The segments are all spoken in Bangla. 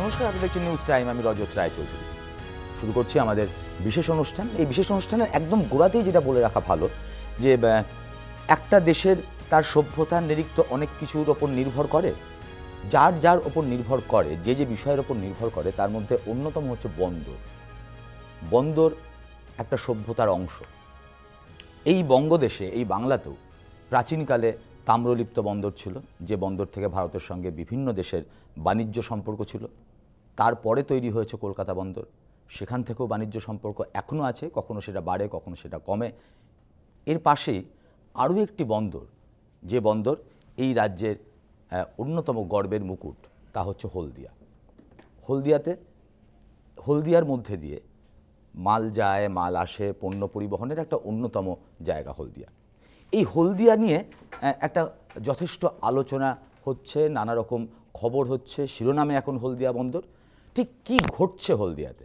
নমস্কার আপনি দেখছেন নিউজ টাইম আমি রজত চৌধুরী শুরু করছি আমাদের বিশেষ অনুষ্ঠান এই বিশেষ অনুষ্ঠানের একদম গোড়াতেই যেটা বলে রাখা ভালো যে একটা দেশের তার সভ্যতা নিরিক্ত অনেক কিছুর ওপর নির্ভর করে যার যার ওপর নির্ভর করে যে যে বিষয়ের ওপর নির্ভর করে তার মধ্যে অন্যতম হচ্ছে বন্দর বন্দর একটা সভ্যতার অংশ এই বঙ্গদেশে এই বাংলাতেও প্রাচীনকালে তাম্রলিপ্ত বন্দর ছিল যে বন্দর থেকে ভারতের সঙ্গে বিভিন্ন দেশের বাণিজ্য সম্পর্ক ছিল তারপরে তৈরি হয়েছে কলকাতা বন্দর সেখান থেকেও বাণিজ্য সম্পর্ক এখনও আছে কখনো সেটা বাড়ে কখনও সেটা কমে এর পাশেই আরও একটি বন্দর যে বন্দর এই রাজ্যের অন্যতম গর্বের মুকুট তা হচ্ছে হলদিয়া হলদিয়াতে হলদিয়ার মধ্যে দিয়ে মাল যায় মাল আসে পণ্য পরিবহনের একটা অন্যতম জায়গা হলদিয়া এই হলদিয়া নিয়ে একটা যথেষ্ট আলোচনা হচ্ছে নানা রকম খবর হচ্ছে শিরোনামে এখন হলদিয়া বন্দর ঠিক কি ঘটছে হলদিয়াতে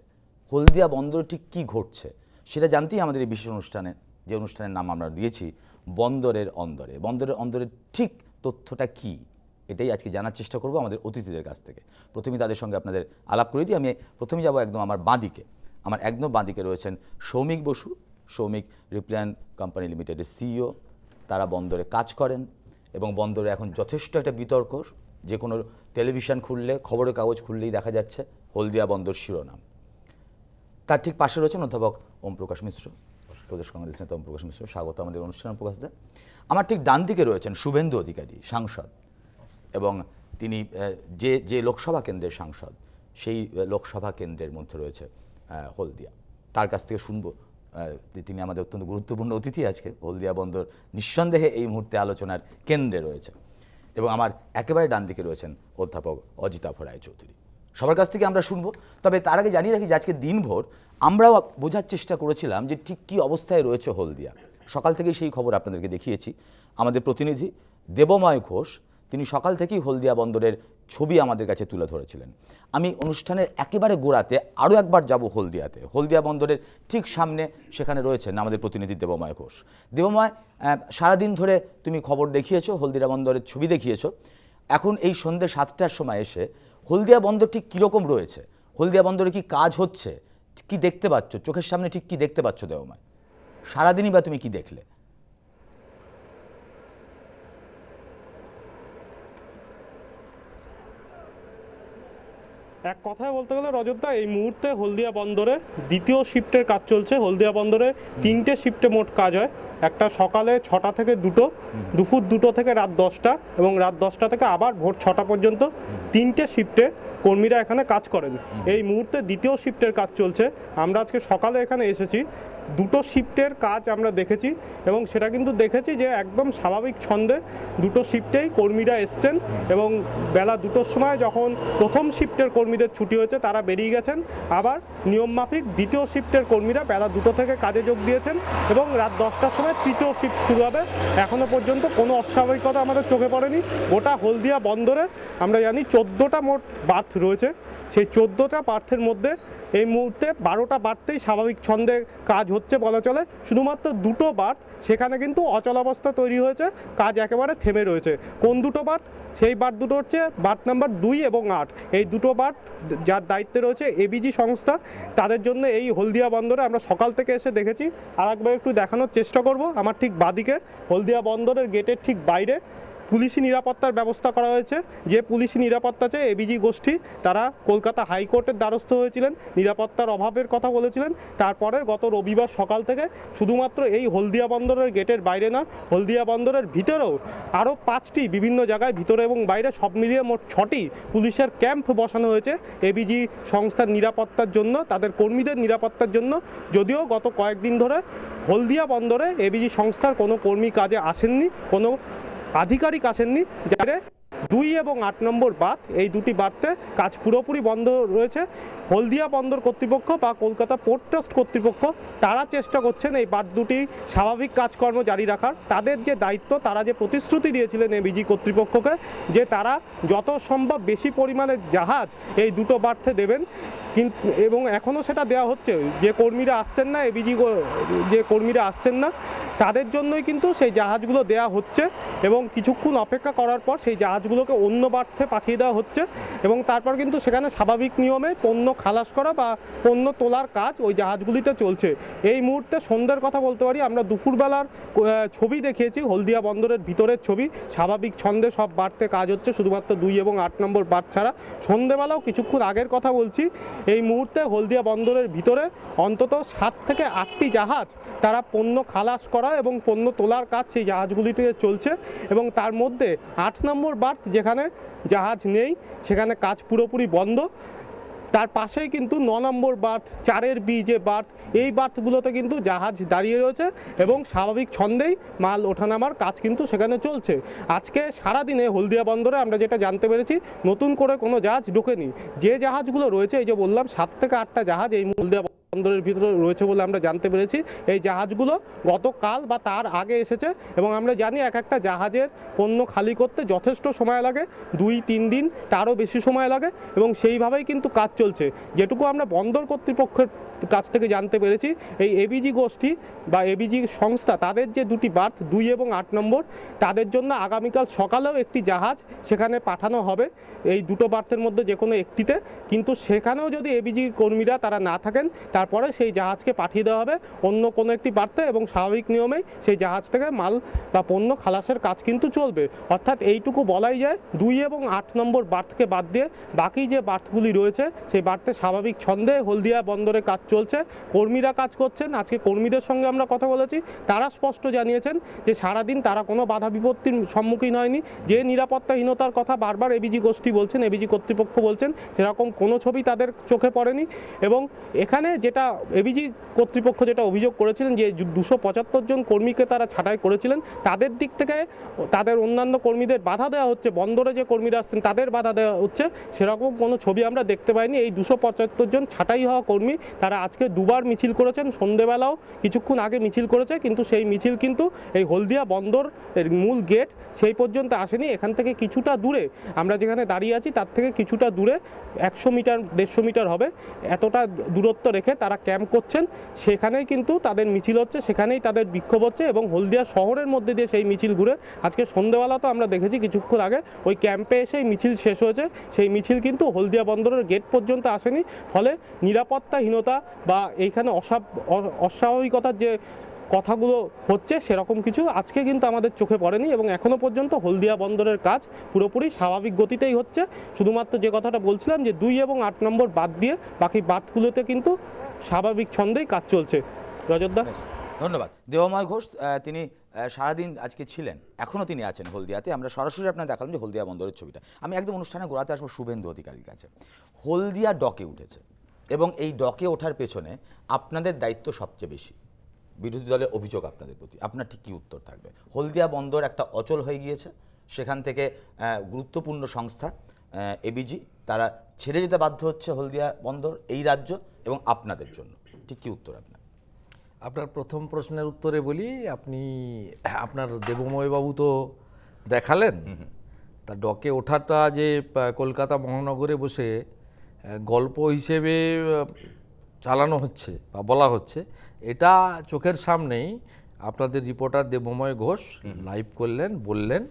হলদিয়া বন্দরে ঠিক কি ঘটছে সেটা জানতেই আমাদের এই বিশেষ অনুষ্ঠানে যে অনুষ্ঠানের নাম আমরা দিয়েছি বন্দরের অন্দরে বন্দরের অন্দরের ঠিক তথ্যটা কি এটাই আজকে জানার চেষ্টা করব আমাদের অতিথিদের কাছ থেকে প্রথমেই তাদের সঙ্গে আপনাদের আলাপ করে দিই আমি প্রথমে যাব একদম আমার বাঁদিকে আমার একদম বাঁদিকে রয়েছেন সৌমিক বসু সৌমিক রিপ্লান কোম্পানি লিমিটেডের সিইও তারা বন্দরে কাজ করেন এবং বন্দরে এখন যথেষ্ট একটা বিতর্ক যে কোনো টেলিভিশন খুললে খবরের কাগজ খুললেই দেখা যাচ্ছে হলদিয়া বন্দর শিরোনাম তার ঠিক পাশে রয়েছেন অধ্যাপক ওম প্রকাশ মিশ্র প্রদেশ কংগ্রেস নেতা ওম প্রকাশ মিশ্র স্বাগত আমাদের অনুষ্ঠান প্রকাশ দেয় আমার ঠিক ডান দিকে রয়েছেন শুভেন্দু অধিকারী সাংসদ এবং তিনি যে যে লোকসভা কেন্দ্রের সাংসদ সেই লোকসভা কেন্দ্রের মধ্যে রয়েছে হলদিয়া তার কাছ থেকে শুনবো তিনি আমাদের অত্যন্ত গুরুত্বপূর্ণ অতিথি আজকে হলদিয়া বন্দর নিঃসন্দেহে এই মুহূর্তে আলোচনার কেন্দ্রে রয়েছে এবং আমার একেবারে ডান দিকে রয়েছেন অধ্যাপক অজিতাভ রায়চৌধুরী সবার কাছ থেকে আমরা শুনবো তবে তার আগে জানিয়ে রাখি যে আজকে দিনভর আমরাও বোঝার চেষ্টা করেছিলাম যে ঠিক কী অবস্থায় রয়েছে হলদিয়া সকাল থেকেই সেই খবর আপনাদেরকে দেখিয়েছি আমাদের প্রতিনিধি দেবময় ঘোষ তিনি সকাল থেকেই হলদিয়া বন্দরের ছবি আমাদের কাছে তুলে ধরেছিলেন আমি অনুষ্ঠানের একেবারে গোড়াতে আরও একবার যাব হলদিয়াতে হলদিয়া বন্দরের ঠিক সামনে সেখানে রয়েছেন আমাদের প্রতিনিধি দেবময় ঘোষ দেবময় সারাদিন ধরে তুমি খবর দেখিয়েছো হলদিয়া বন্দরের ছবি দেখিয়েছো এখন এই সন্ধ্যে সাতটার সময় এসে হলদিয়া বন্দর ঠিক কীরকম রয়েছে হলদিয়া বন্দরে কি কাজ হচ্ছে কি দেখতে পাচ্ছ চোখের সামনে ঠিক কি দেখতে পাচ্ছ দেবময় সারাদিনই বা তুমি কি দেখলে এক কথায় বলতে গেলে রজতদা এই মুহূর্তে হলদিয়া বন্দরে দ্বিতীয় শিফটের কাজ চলছে হলদিয়া বন্দরে তিনটে শিফটে মোট কাজ হয় একটা সকালে ছটা থেকে দুটো দুপুর দুটো থেকে রাত দশটা এবং রাত দশটা থেকে আবার ভোর ছটা পর্যন্ত তিনটে শিফটে কর্মীরা এখানে কাজ করেন এই মুহূর্তে দ্বিতীয় শিফটের কাজ চলছে আমরা আজকে সকালে এখানে এসেছি দুটো শিফটের কাজ আমরা দেখেছি এবং সেটা কিন্তু দেখেছি যে একদম স্বাভাবিক ছন্দে দুটো শিফটেই কর্মীরা এসছেন এবং বেলা দুটোর সময় যখন প্রথম শিফটের কর্মীদের ছুটি হয়েছে তারা বেরিয়ে গেছেন আবার নিয়মমাফিক দ্বিতীয় শিফটের কর্মীরা বেলা দুটো থেকে কাজে যোগ দিয়েছেন এবং রাত দশটার সময় তৃতীয় শিফট শুরু হবে এখনও পর্যন্ত কোনো অস্বাভাবিকতা আমাদের চোখে পড়েনি গোটা হলদিয়া বন্দরে আমরা জানি চোদ্দোটা মোট বার্থ রয়েছে সেই চোদ্দোটা বার্থের মধ্যে এই মুহূর্তে বারোটা বাড়তেই স্বাভাবিক ছন্দে কাজ হচ্ছে বলা চলে শুধুমাত্র দুটো বার্থ সেখানে কিন্তু অচলাবস্থা তৈরি হয়েছে কাজ একেবারে থেমে রয়েছে কোন দুটো বার্থ সেই বার্থ দুটো হচ্ছে বার্থ নাম্বার দুই এবং আট এই দুটো বার্থ যার দায়িত্বে রয়েছে এবিজি সংস্থা তাদের জন্য এই হলদিয়া বন্দরে আমরা সকাল থেকে এসে দেখেছি আর একবার একটু দেখানোর চেষ্টা করব আমার ঠিক বাদিকে হলদিয়া বন্দরের গেটের ঠিক বাইরে পুলিশি নিরাপত্তার ব্যবস্থা করা হয়েছে যে পুলিশি নিরাপত্তা চেয়ে এবিজি গোষ্ঠী তারা কলকাতা হাইকোর্টের দ্বারস্থ হয়েছিলেন নিরাপত্তার অভাবের কথা বলেছিলেন তারপরে গত রবিবার সকাল থেকে শুধুমাত্র এই হলদিয়া বন্দরের গেটের বাইরে না হলদিয়া বন্দরের ভিতরেও আরও পাঁচটি বিভিন্ন জায়গায় ভিতরে এবং বাইরে সব মিলিয়ে মোট ছটি পুলিশের ক্যাম্প বসানো হয়েছে এবিজি সংস্থার নিরাপত্তার জন্য তাদের কর্মীদের নিরাপত্তার জন্য যদিও গত কয়েকদিন ধরে হলদিয়া বন্দরে এবিজি সংস্থার কোনো কর্মী কাজে আসেননি কোনো আধিকারিক আসেননি যারা দুই এবং আট নম্বর বার্থ এই দুটি বাঁধতে কাজ পুরোপুরি বন্ধ রয়েছে হলদিয়া বন্দর কর্তৃপক্ষ বা কলকাতা পোর্ট ট্রাস্ট কর্তৃপক্ষ তারা চেষ্টা করছেন এই বার দুটি স্বাভাবিক কাজকর্ম জারি রাখার তাদের যে দায়িত্ব তারা যে প্রতিশ্রুতি দিয়েছিলেন বিজি কর্তৃপক্ষকে যে তারা যত সম্ভব বেশি পরিমাণে জাহাজ এই দুটো বার্থে দেবেন কিন্তু এবং এখনও সেটা দেওয়া হচ্ছে যে কর্মীরা আসছেন না এবিজি যে কর্মীরা আসছেন না তাদের জন্যই কিন্তু সেই জাহাজগুলো দেয়া হচ্ছে এবং কিছুক্ষণ অপেক্ষা করার পর সেই জাহাজগুলোকে অন্য বার্থে পাঠিয়ে দেওয়া হচ্ছে এবং তারপর কিন্তু সেখানে স্বাভাবিক নিয়মে পণ্য খালাস করা বা পণ্য তোলার কাজ ওই জাহাজগুলিতে চলছে এই মুহূর্তে সন্ধ্যার কথা বলতে পারি আমরা দুপুরবেলার ছবি দেখিয়েছি হলদিয়া বন্দরের ভিতরের ছবি স্বাভাবিক ছন্দে সব বাড়তে কাজ হচ্ছে শুধুমাত্র দুই এবং আট নম্বর বাদ ছাড়া সন্ধেবেলাও কিছুক্ষণ আগের কথা বলছি এই মুহূর্তে হলদিয়া বন্দরের ভিতরে অন্তত সাত থেকে আটটি জাহাজ তারা পণ্য খালাস করা এবং পণ্য তোলার কাজ সেই জাহাজগুলিতে চলছে এবং তার মধ্যে আট নম্বর বার্থ যেখানে জাহাজ নেই সেখানে কাজ পুরোপুরি বন্ধ তার পাশেই কিন্তু ন নম্বর বার্থ চারের বি যে বার্থ এই বার্থগুলোতে কিন্তু জাহাজ দাঁড়িয়ে রয়েছে এবং স্বাভাবিক ছন্দেই মাল ওঠানামার কাজ কিন্তু সেখানে চলছে আজকে সারাদিনে হলদিয়া বন্দরে আমরা যেটা জানতে পেরেছি নতুন করে কোনো জাহাজ ঢোকেনি যে জাহাজগুলো রয়েছে এই যে বললাম সাত থেকে আটটা জাহাজ এই হলদিয়া বন্দরের ভিতরে রয়েছে বলে আমরা জানতে পেরেছি এই জাহাজগুলো গতকাল বা তার আগে এসেছে এবং আমরা জানি এক একটা জাহাজের পণ্য খালি করতে যথেষ্ট সময় লাগে দুই তিন দিন তারও বেশি সময় লাগে এবং সেইভাবেই কিন্তু কাজ চলছে যেটুকু আমরা বন্দর কর্তৃপক্ষের কাছ থেকে জানতে পেরেছি এই এবিজি গোষ্ঠী বা এবিজি সংস্থা তাদের যে দুটি বার্থ দুই এবং আট নম্বর তাদের জন্য আগামীকাল সকালেও একটি জাহাজ সেখানে পাঠানো হবে এই দুটো বার্থের মধ্যে যে কোনো একটিতে কিন্তু সেখানেও যদি এবিজি কর্মীরা তারা না থাকেন তারপরে সেই জাহাজকে পাঠিয়ে দেওয়া হবে অন্য কোনো একটি বার্থে এবং স্বাভাবিক নিয়মেই সেই জাহাজ থেকে মাল বা পণ্য খালাসের কাজ কিন্তু চলবে অর্থাৎ এইটুকু বলাই যায় দুই এবং আট নম্বর বার্থকে বাদ দিয়ে বাকি যে বার্থগুলি রয়েছে সেই বার্থে স্বাভাবিক ছন্দে হলদিয়া বন্দরে কাজ চলছে চলছে কর্মীরা কাজ করছেন আজকে কর্মীদের সঙ্গে আমরা কথা বলেছি তারা স্পষ্ট জানিয়েছেন যে সারাদিন তারা কোনো বাধা বিপত্তির সম্মুখীন হয়নি যে নিরাপত্তাহীনতার কথা বারবার এবিজি গোষ্ঠী বলছেন এবিজি কর্তৃপক্ষ বলছেন সেরকম কোনো ছবি তাদের চোখে পড়েনি এবং এখানে যেটা এবিজি কর্তৃপক্ষ যেটা অভিযোগ করেছিলেন যে দুশো পঁচাত্তর জন কর্মীকে তারা ছাঁটাই করেছিলেন তাদের দিক থেকে তাদের অন্যান্য কর্মীদের বাধা দেওয়া হচ্ছে বন্দরে যে কর্মীরা আসছেন তাদের বাধা দেওয়া হচ্ছে সেরকম কোনো ছবি আমরা দেখতে পাইনি এই দুশো পঁচাত্তর জন ছাঁটাই হওয়া কর্মী তারা আজকে দুবার মিছিল করেছেন সন্ধেবেলাও কিছুক্ষণ আগে মিছিল করেছে কিন্তু সেই মিছিল কিন্তু এই হলদিয়া বন্দর মূল গেট সেই পর্যন্ত আসেনি এখান থেকে কিছুটা দূরে আমরা যেখানে দাঁড়িয়ে আছি তার থেকে কিছুটা দূরে একশো মিটার দেড়শো মিটার হবে এতটা দূরত্ব রেখে তারা ক্যাম্প করছেন সেখানেই কিন্তু তাদের মিছিল হচ্ছে সেখানেই তাদের বিক্ষোভ হচ্ছে এবং হলদিয়া শহরের মধ্যে দিয়ে সেই মিছিল ঘুরে আজকে সন্ধেবেলা তো আমরা দেখেছি কিছুক্ষণ আগে ওই ক্যাম্পে এসেই মিছিল শেষ হয়েছে সেই মিছিল কিন্তু হলদিয়া বন্দরের গেট পর্যন্ত আসেনি ফলে নিরাপত্তাহীনতা বা এইখানে অস্বাভাবিকতার যে কথাগুলো হচ্ছে সেরকম কিছু আজকে কিন্তু আমাদের চোখে পড়েনি এবং এখনো পর্যন্ত হলদিয়া বন্দরের কাজ পুরোপুরি স্বাভাবিক গতিতেই হচ্ছে শুধুমাত্র যে কথাটা বলছিলাম যে দুই এবং আট নম্বর বাদ দিয়ে বাকি বাদগুলোতে কিন্তু স্বাভাবিক ছন্দেই কাজ চলছে রজতদা ধন্যবাদ দেবময় ঘোষ তিনি সারাদিন আজকে ছিলেন এখনও তিনি আছেন হলদিয়াতে আমরা সরাসরি আপনার দেখালাম যে হলদিয়া বন্দরের ছবিটা আমি একদম অনুষ্ঠানে গোড়াতে আসবো শুভেন্দু অধিকারীর কাছে হলদিয়া ডকে উঠেছে এবং এই ডকে ওঠার পেছনে আপনাদের দায়িত্ব সবচেয়ে বেশি বিরোধী দলের অভিযোগ আপনাদের প্রতি আপনার ঠিক কী উত্তর থাকবে হলদিয়া বন্দর একটা অচল হয়ে গিয়েছে সেখান থেকে গুরুত্বপূর্ণ সংস্থা এবিজি তারা ছেড়ে যেতে বাধ্য হচ্ছে হলদিয়া বন্দর এই রাজ্য এবং আপনাদের জন্য ঠিক কী উত্তর আপনার আপনার প্রথম প্রশ্নের উত্তরে বলি আপনি আপনার দেবময়বাবু তো দেখালেন তা ডকে ওঠাটা যে কলকাতা মহানগরে বসে গল্প হিসেবে চালানো হচ্ছে বা বলা হচ্ছে এটা চোখের সামনেই আপনাদের রিপোর্টার দেবময় ঘোষ লাইভ করলেন বললেন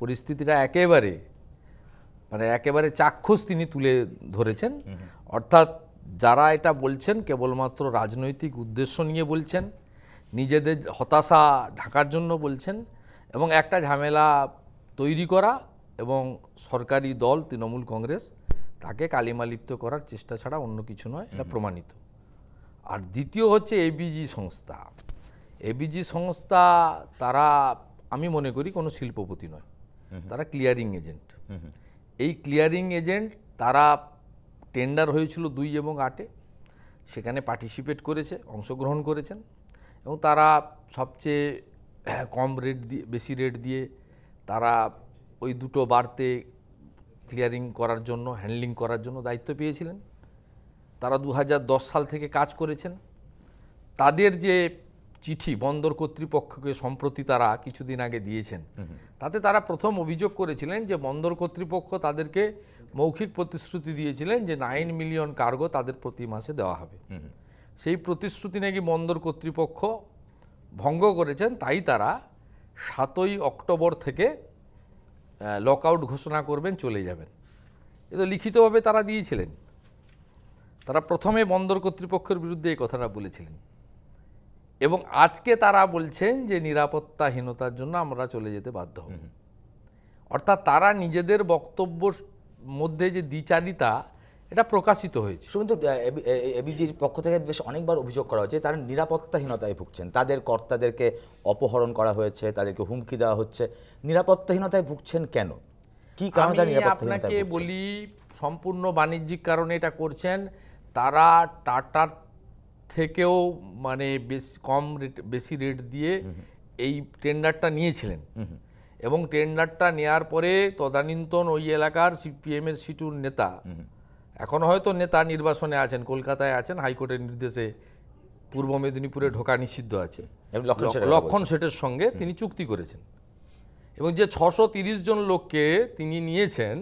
পরিস্থিতিটা একেবারে মানে একেবারে চাক্ষুষ তিনি তুলে ধরেছেন অর্থাৎ যারা এটা বলছেন কেবলমাত্র রাজনৈতিক উদ্দেশ্য নিয়ে বলছেন নিজেদের হতাশা ঢাকার জন্য বলছেন এবং একটা ঝামেলা তৈরি করা এবং সরকারি দল তৃণমূল কংগ্রেস তাকে কালিমালিপ্ত করার চেষ্টা ছাড়া অন্য কিছু নয় এটা প্রমাণিত আর দ্বিতীয় হচ্ছে এবিজি সংস্থা এবিজি সংস্থা তারা আমি মনে করি কোনো শিল্পপতি নয় তারা ক্লিয়ারিং এজেন্ট এই ক্লিয়ারিং এজেন্ট তারা টেন্ডার হয়েছিল দুই এবং আটে সেখানে পার্টিসিপেট করেছে অংশগ্রহণ করেছেন এবং তারা সবচেয়ে কম রেট দিয়ে বেশি রেট দিয়ে তারা ওই দুটো বাড়তে ক্লিয়ারিং করার জন্য হ্যান্ডলিং করার জন্য দায়িত্ব পেয়েছিলেন তারা দু সাল থেকে কাজ করেছেন তাদের যে চিঠি বন্দর কর্তৃপক্ষকে সম্প্রতি তারা কিছুদিন আগে দিয়েছেন তাতে তারা প্রথম অভিযোগ করেছিলেন যে বন্দর কর্তৃপক্ষ তাদেরকে মৌখিক প্রতিশ্রুতি দিয়েছিলেন যে নাইন মিলিয়ন কার্গো তাদের প্রতি মাসে দেওয়া হবে সেই প্রতিশ্রুতি নাকি বন্দর কর্তৃপক্ষ ভঙ্গ করেছেন তাই তারা সাতই অক্টোবর থেকে লকআউট ঘোষণা করবেন চলে যাবেন এ তো লিখিতভাবে তারা দিয়েছিলেন তারা প্রথমে বন্দর কর্তৃপক্ষের বিরুদ্ধে এই কথাটা বলেছিলেন এবং আজকে তারা বলছেন যে নিরাপত্তাহীনতার জন্য আমরা চলে যেতে বাধ্য হব অর্থাৎ তারা নিজেদের বক্তব্য মধ্যে যে দ্বিচারিতা এটা প্রকাশিত হয়েছে শুধু এবিজির পক্ষ থেকে বেশ অনেকবার অভিযোগ করা হয়েছে তারা নিরাপত্তাহীনতায় ভুগছেন তাদের কর্তাদেরকে অপহরণ করা হয়েছে তাদেরকে হুমকি দেওয়া হচ্ছে নিরাপত্তাহীনতায় ভুগছেন কেন কি কারণে আপনাকে বলি সম্পূর্ণ বাণিজ্যিক কারণে এটা করছেন তারা টাটার থেকেও মানে বেশ কম রেট বেশি রেট দিয়ে এই টেন্ডারটা নিয়েছিলেন এবং টেন্ডারটা নেয়ার পরে তদানীন্তন ওই এলাকার সিপিএমের সিটুর নেতা এখন হয়তো নেতা নির্বাসনে আছেন কলকাতায় আছেন হাইকোর্টের নির্দেশে পূর্ব মেদিনীপুরে ঢোকা নিষিদ্ধ আছে লক্ষণ শেঠের সঙ্গে তিনি চুক্তি করেছেন এবং যে ছশো জন লোককে তিনি নিয়েছেন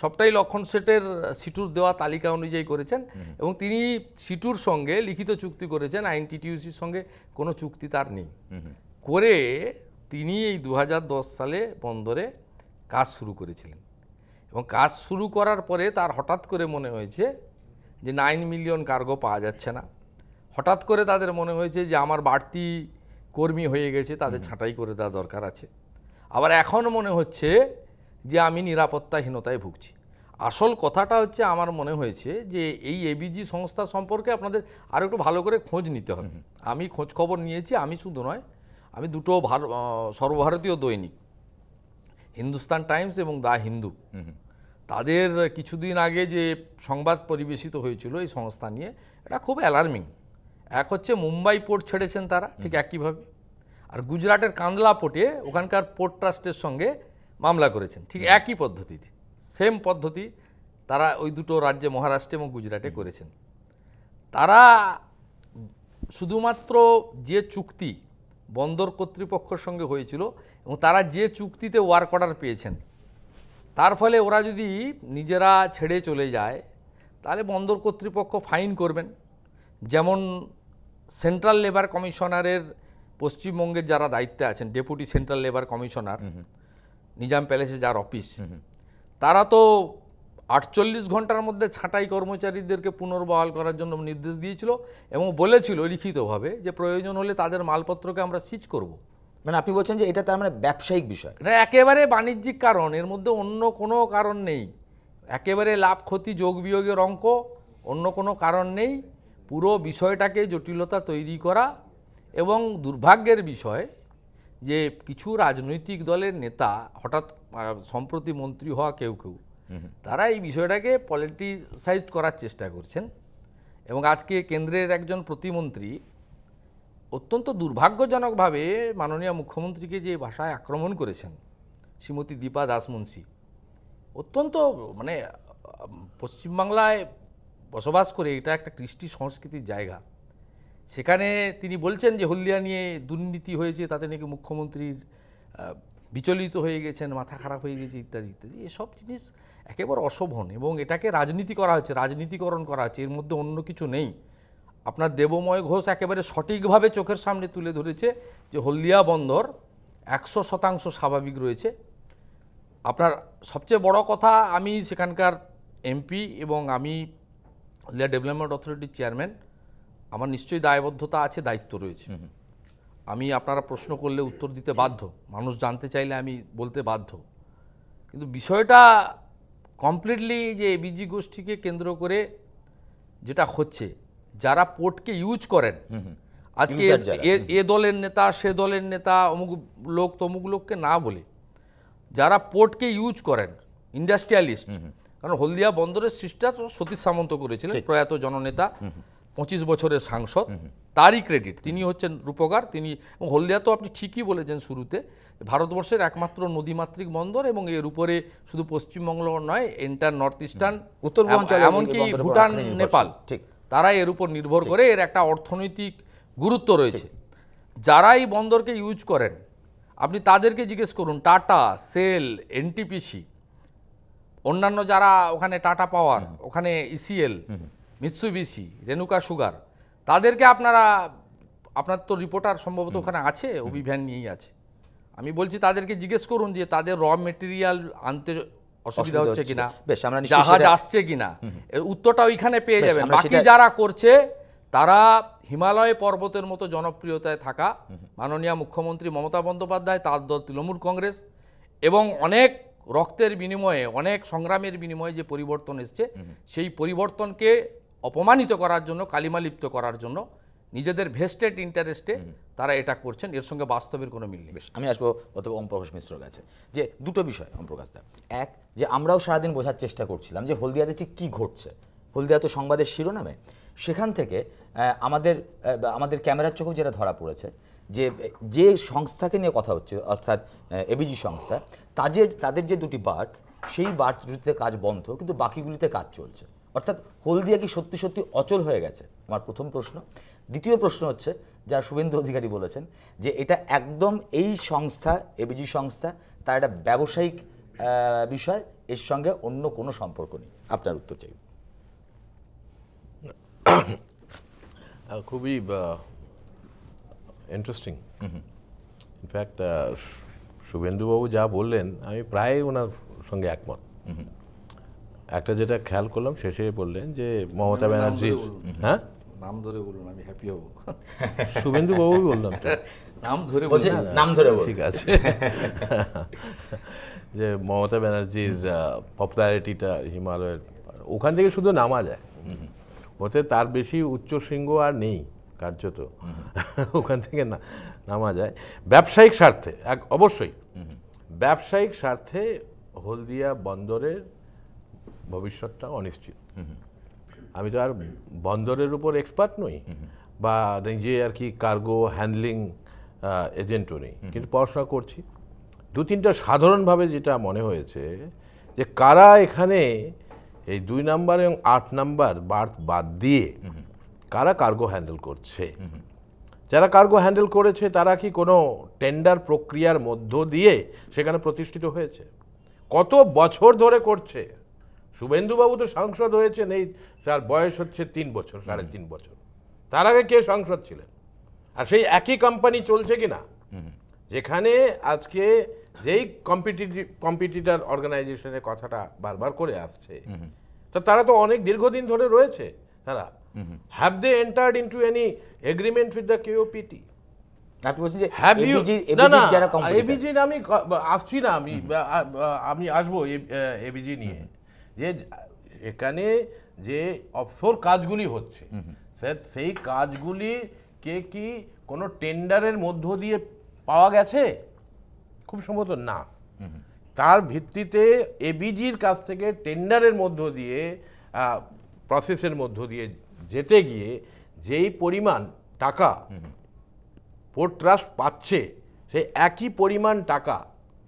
সবটাই লক্ষণ সেটের সিটুর দেওয়া তালিকা অনুযায়ী করেছেন এবং তিনি সিটুর সঙ্গে লিখিত চুক্তি করেছেন আইন টিটিউসির সঙ্গে কোনো চুক্তি তার নেই করে তিনি এই দু সালে বন্দরে কাজ শুরু করেছিলেন এবং কাজ শুরু করার পরে তার হঠাৎ করে মনে হয়েছে যে নাইন মিলিয়ন কার্গো পাওয়া যাচ্ছে না হঠাৎ করে তাদের মনে হয়েছে যে আমার বাড়তি কর্মী হয়ে গেছে তাদের ছাঁটাই করে দেওয়া দরকার আছে আবার এখন মনে হচ্ছে যে আমি নিরাপত্তাহীনতায় ভুগছি আসল কথাটা হচ্ছে আমার মনে হয়েছে যে এই এবিজি সংস্থা সম্পর্কে আপনাদের আরও একটু ভালো করে খোঁজ নিতে হবে আমি খোঁজ খবর নিয়েছি আমি শুধু নয় আমি দুটো সর্বভারতীয় দৈনিক হিন্দুস্তান টাইমস এবং দা হিন্দু তাদের কিছুদিন আগে যে সংবাদ পরিবেশিত হয়েছিল এই সংস্থা নিয়ে এটা খুব অ্যালার্মিং এক হচ্ছে মুম্বাই পোর্ট ছেড়েছেন তারা ঠিক একইভাবে আর গুজরাটের কান্দলা পোর্টে ওখানকার পোর্ট ট্রাস্টের সঙ্গে মামলা করেছেন ঠিক একই পদ্ধতিতে সেম পদ্ধতি তারা ওই দুটো রাজ্যে মহারাষ্ট্র এবং গুজরাটে করেছেন তারা শুধুমাত্র যে চুক্তি বন্দর কর্তৃপক্ষের সঙ্গে হয়েছিল এবং তারা যে চুক্তিতে ওয়ার্ক অর্ডার পেয়েছেন তার ফলে ওরা যদি নিজেরা ছেড়ে চলে যায় তাহলে বন্দর কর্তৃপক্ষ ফাইন করবেন যেমন সেন্ট্রাল লেবার কমিশনারের পশ্চিমবঙ্গের যারা দায়িত্বে আছেন deputy central labour commissioner Nizam প্যালেসে যার অফিস তারা তো আটচল্লিশ ঘন্টার মধ্যে ছাঁটাই কর্মচারীদেরকে পুনর্বহাল করার জন্য নির্দেশ দিয়েছিল এবং বলেছিল লিখিতভাবে যে প্রয়োজন হলে তাদের মালপত্রকে আমরা সিজ করব মানে আপনি বলছেন যে এটা তার মানে ব্যবসায়িক বিষয় এটা একেবারে বাণিজ্যিক কারণ এর মধ্যে অন্য কোনো কারণ নেই একেবারে লাভ ক্ষতি যোগ বিয়োগের অঙ্ক অন্য কোনো কারণ নেই পুরো বিষয়টাকে জটিলতা তৈরি করা এবং দুর্ভাগ্যের বিষয় যে কিছু রাজনৈতিক দলের নেতা হঠাৎ সম্প্রতি মন্ত্রী হওয়া কেউ কেউ তারা এই বিষয়টাকে পলিটিসাইজ করার চেষ্টা করছেন এবং আজকে কেন্দ্রের একজন প্রতিমন্ত্রী অত্যন্ত দুর্ভাগ্যজনকভাবে মাননীয় মুখ্যমন্ত্রীকে যে ভাষায় আক্রমণ করেছেন শ্রীমতী দীপা দাসমুন্সি অত্যন্ত মানে পশ্চিমবাংলায় বসবাস করে এটা একটা কৃষ্টি সংস্কৃতির জায়গা সেখানে তিনি বলছেন যে হলদিয়া নিয়ে দুর্নীতি হয়েছে তাতে নাকি মুখ্যমন্ত্রীর বিচলিত হয়ে গেছেন মাথা খারাপ হয়ে গেছে ইত্যাদি ইত্যাদি এসব জিনিস একেবারে অশোভন এবং এটাকে রাজনীতি করা হচ্ছে রাজনীতিকরণ করা হচ্ছে এর মধ্যে অন্য কিছু নেই আপনার দেবময় ঘোষ একেবারে সঠিকভাবে চোখের সামনে তুলে ধরেছে যে হলদিয়া বন্দর একশো শতাংশ স্বাভাবিক রয়েছে আপনার সবচেয়ে বড় কথা আমি সেখানকার এমপি এবং আমি হলদিয়া ডেভেলপমেন্ট অথরিটির চেয়ারম্যান আমার নিশ্চয়ই দায়বদ্ধতা আছে দায়িত্ব রয়েছে আমি আপনারা প্রশ্ন করলে উত্তর দিতে বাধ্য মানুষ জানতে চাইলে আমি বলতে বাধ্য কিন্তু বিষয়টা কমপ্লিটলি যে এবিজি গোষ্ঠীকে কেন্দ্র করে যেটা হচ্ছে যারা পোর্টকে ইউজ করেন আজকে এ দলের নেতা সে দলের নেতা অমুক লোক তমুক লোককে না বলে যারা পোর্টকে ইউজ করেন ইন্ডাস্ট্রিয়ালিস্ট কারণ হলদিয়া বন্দরের সৃষ্টা তো সতীশ সামন্ত করেছিলেন প্রয়াত জননেতা পঁচিশ বছরের সাংসদ তারই ক্রেডিট তিনি হচ্ছেন রূপকার তিনি এবং হলদিয়া তো আপনি ঠিকই বলেছেন শুরুতে ভারতবর্ষের একমাত্র নদীমাতৃক বন্দর এবং এর উপরে শুধু পশ্চিমবঙ্গ নয় এন্টার নর্থ ইস্টার্ন উত্তরপূর্বাঞ্চল এমনকি ভুটান নেপাল ঠিক তারা এর উপর নির্ভর করে এর একটা অর্থনৈতিক গুরুত্ব রয়েছে যারা এই বন্দরকে ইউজ করেন আপনি তাদেরকে জিজ্ঞেস করুন টাটা সেল এনটিপিসি অন্যান্য যারা ওখানে টাটা পাওয়ার ওখানে ECL e Mitsubishi Renuka sugar তাদেরকে আপনারা আপনার তো রিপোর্টার সম্ভবত ওখানে আছে অভিভ্যান নিয়েই আছে আমি বলছি তাদেরকে জিজ্ঞেস করুন যে তাদের র মেটেরিয়াল আনতে অসুবিধা হচ্ছে কিনা জাহাজ আসছে কিনা উত্তরটা ওইখানে পেয়ে যাবেন বাকি যারা করছে তারা হিমালয় পর্বতের মতো জনপ্রিয়তায় থাকা মাননীয় মুখ্যমন্ত্রী মমতা বন্দ্যোপাধ্যায় তার দল তৃণমূল কংগ্রেস এবং অনেক রক্তের বিনিময়ে অনেক সংগ্রামের বিনিময়ে যে পরিবর্তন এসছে সেই পরিবর্তনকে অপমানিত করার জন্য কালিমা লিপ্ত করার জন্য নিজেদের ভেস্টেড ইন্টারেস্টে তারা এটা করছেন এর সঙ্গে বাস্তবের কোনো মিল নেই আমি আসবো অথবা প্রকাশ মিশ্রর কাছে যে দুটো বিষয় প্রকাশ দা এক যে আমরাও সারাদিন বোঝার চেষ্টা করছিলাম যে হলদিয়াতে ঠিক কী ঘটছে হলদিয়া তো সংবাদের শিরোনামে সেখান থেকে আমাদের আমাদের ক্যামেরার চোখেও যেটা ধরা পড়েছে যে যে সংস্থাকে নিয়ে কথা হচ্ছে অর্থাৎ এবিজি সংস্থা তাদের তাদের যে দুটি বার্থ সেই বার্থ দুটিতে কাজ বন্ধ কিন্তু বাকিগুলিতে কাজ চলছে অর্থাৎ হলদিয়া কি সত্যি সত্যি অচল হয়ে গেছে আমার প্রথম প্রশ্ন দ্বিতীয় প্রশ্ন হচ্ছে যা শুভেন্দু অধিকারী বলেছেন যে এটা একদম এই সংস্থা এবিজি সংস্থা তার একটা ব্যবসায়িক বিষয় এর সঙ্গে অন্য কোনো সম্পর্ক নেই আপনার উত্তর চাই খুবই ইন্টারেস্টিং ইনফ্যাক্ট শুভেন্দুবাবু যা বললেন আমি প্রায় ওনার সঙ্গে একমত একটা যেটা খেয়াল করলাম শেষে বললেন যে মমতা ব্যানার্জি হ্যাঁ নাম ধরে বলুন আমি হ্যাপি হব শুভেন্দু বাবু বললাম নাম ধরে নাম ধরে ঠিক আছে যে মমতা ব্যানার্জির পপুলারিটিটা হিমালয়ের ওখান থেকে শুধু নামা যায় ওতে তার বেশি উচ্চ শৃঙ্গ আর নেই কার্যত ওখান থেকে না নামা যায় ব্যবসায়িক স্বার্থে এক অবশ্যই ব্যবসায়িক স্বার্থে হলদিয়া বন্দরের ভবিষ্যৎটা অনিশ্চিত আমি তো আর বন্দরের উপর এক্সপার্ট নই বা নিজে আর কি কার্গো হ্যান্ডলিং এজেন্টও নেই কিন্তু পড়াশোনা করছি দু তিনটা সাধারণভাবে যেটা মনে হয়েছে যে কারা এখানে এই দুই নাম্বার এবং আট নাম্বার বার্থ বাদ দিয়ে কারা কার্গো হ্যান্ডেল করছে যারা কার্গো হ্যান্ডেল করেছে তারা কি কোনো টেন্ডার প্রক্রিয়ার মধ্য দিয়ে সেখানে প্রতিষ্ঠিত হয়েছে কত বছর ধরে করছে শুভেন্দুবাবু তো সাংসদ হয়েছেন এই তার বয়স হচ্ছে তিন বছর সাড়ে তিন বছর তার আগে কে সাংসদ ছিলেন আর সেই একই কোম্পানি চলছে কি না যেখানে আজকে যেই কম্পিটিটিভ কম্পিটিটার অর্গানাইজেশনের কথাটা বারবার করে আসছে তো তারা তো অনেক দীর্ঘদিন ধরে রয়েছে তারা have they entered into any agreement with the KOPT আমি আসছি না আমি আমি আসবো এবিজি নিয়ে যে এখানে যে অফসোর কাজগুলি হচ্ছে স্যার সেই কাজগুলি কে কি কোনো টেন্ডারের মধ্য দিয়ে পাওয়া গেছে খুব সম্ভবত না তার ভিত্তিতে এবিজির কাছ থেকে টেন্ডারের মধ্য দিয়ে প্রসেসের মধ্য দিয়ে যেতে গিয়ে যেই পরিমাণ টাকা পোর্ট ট্রাস্ট পাচ্ছে সেই একই পরিমাণ টাকা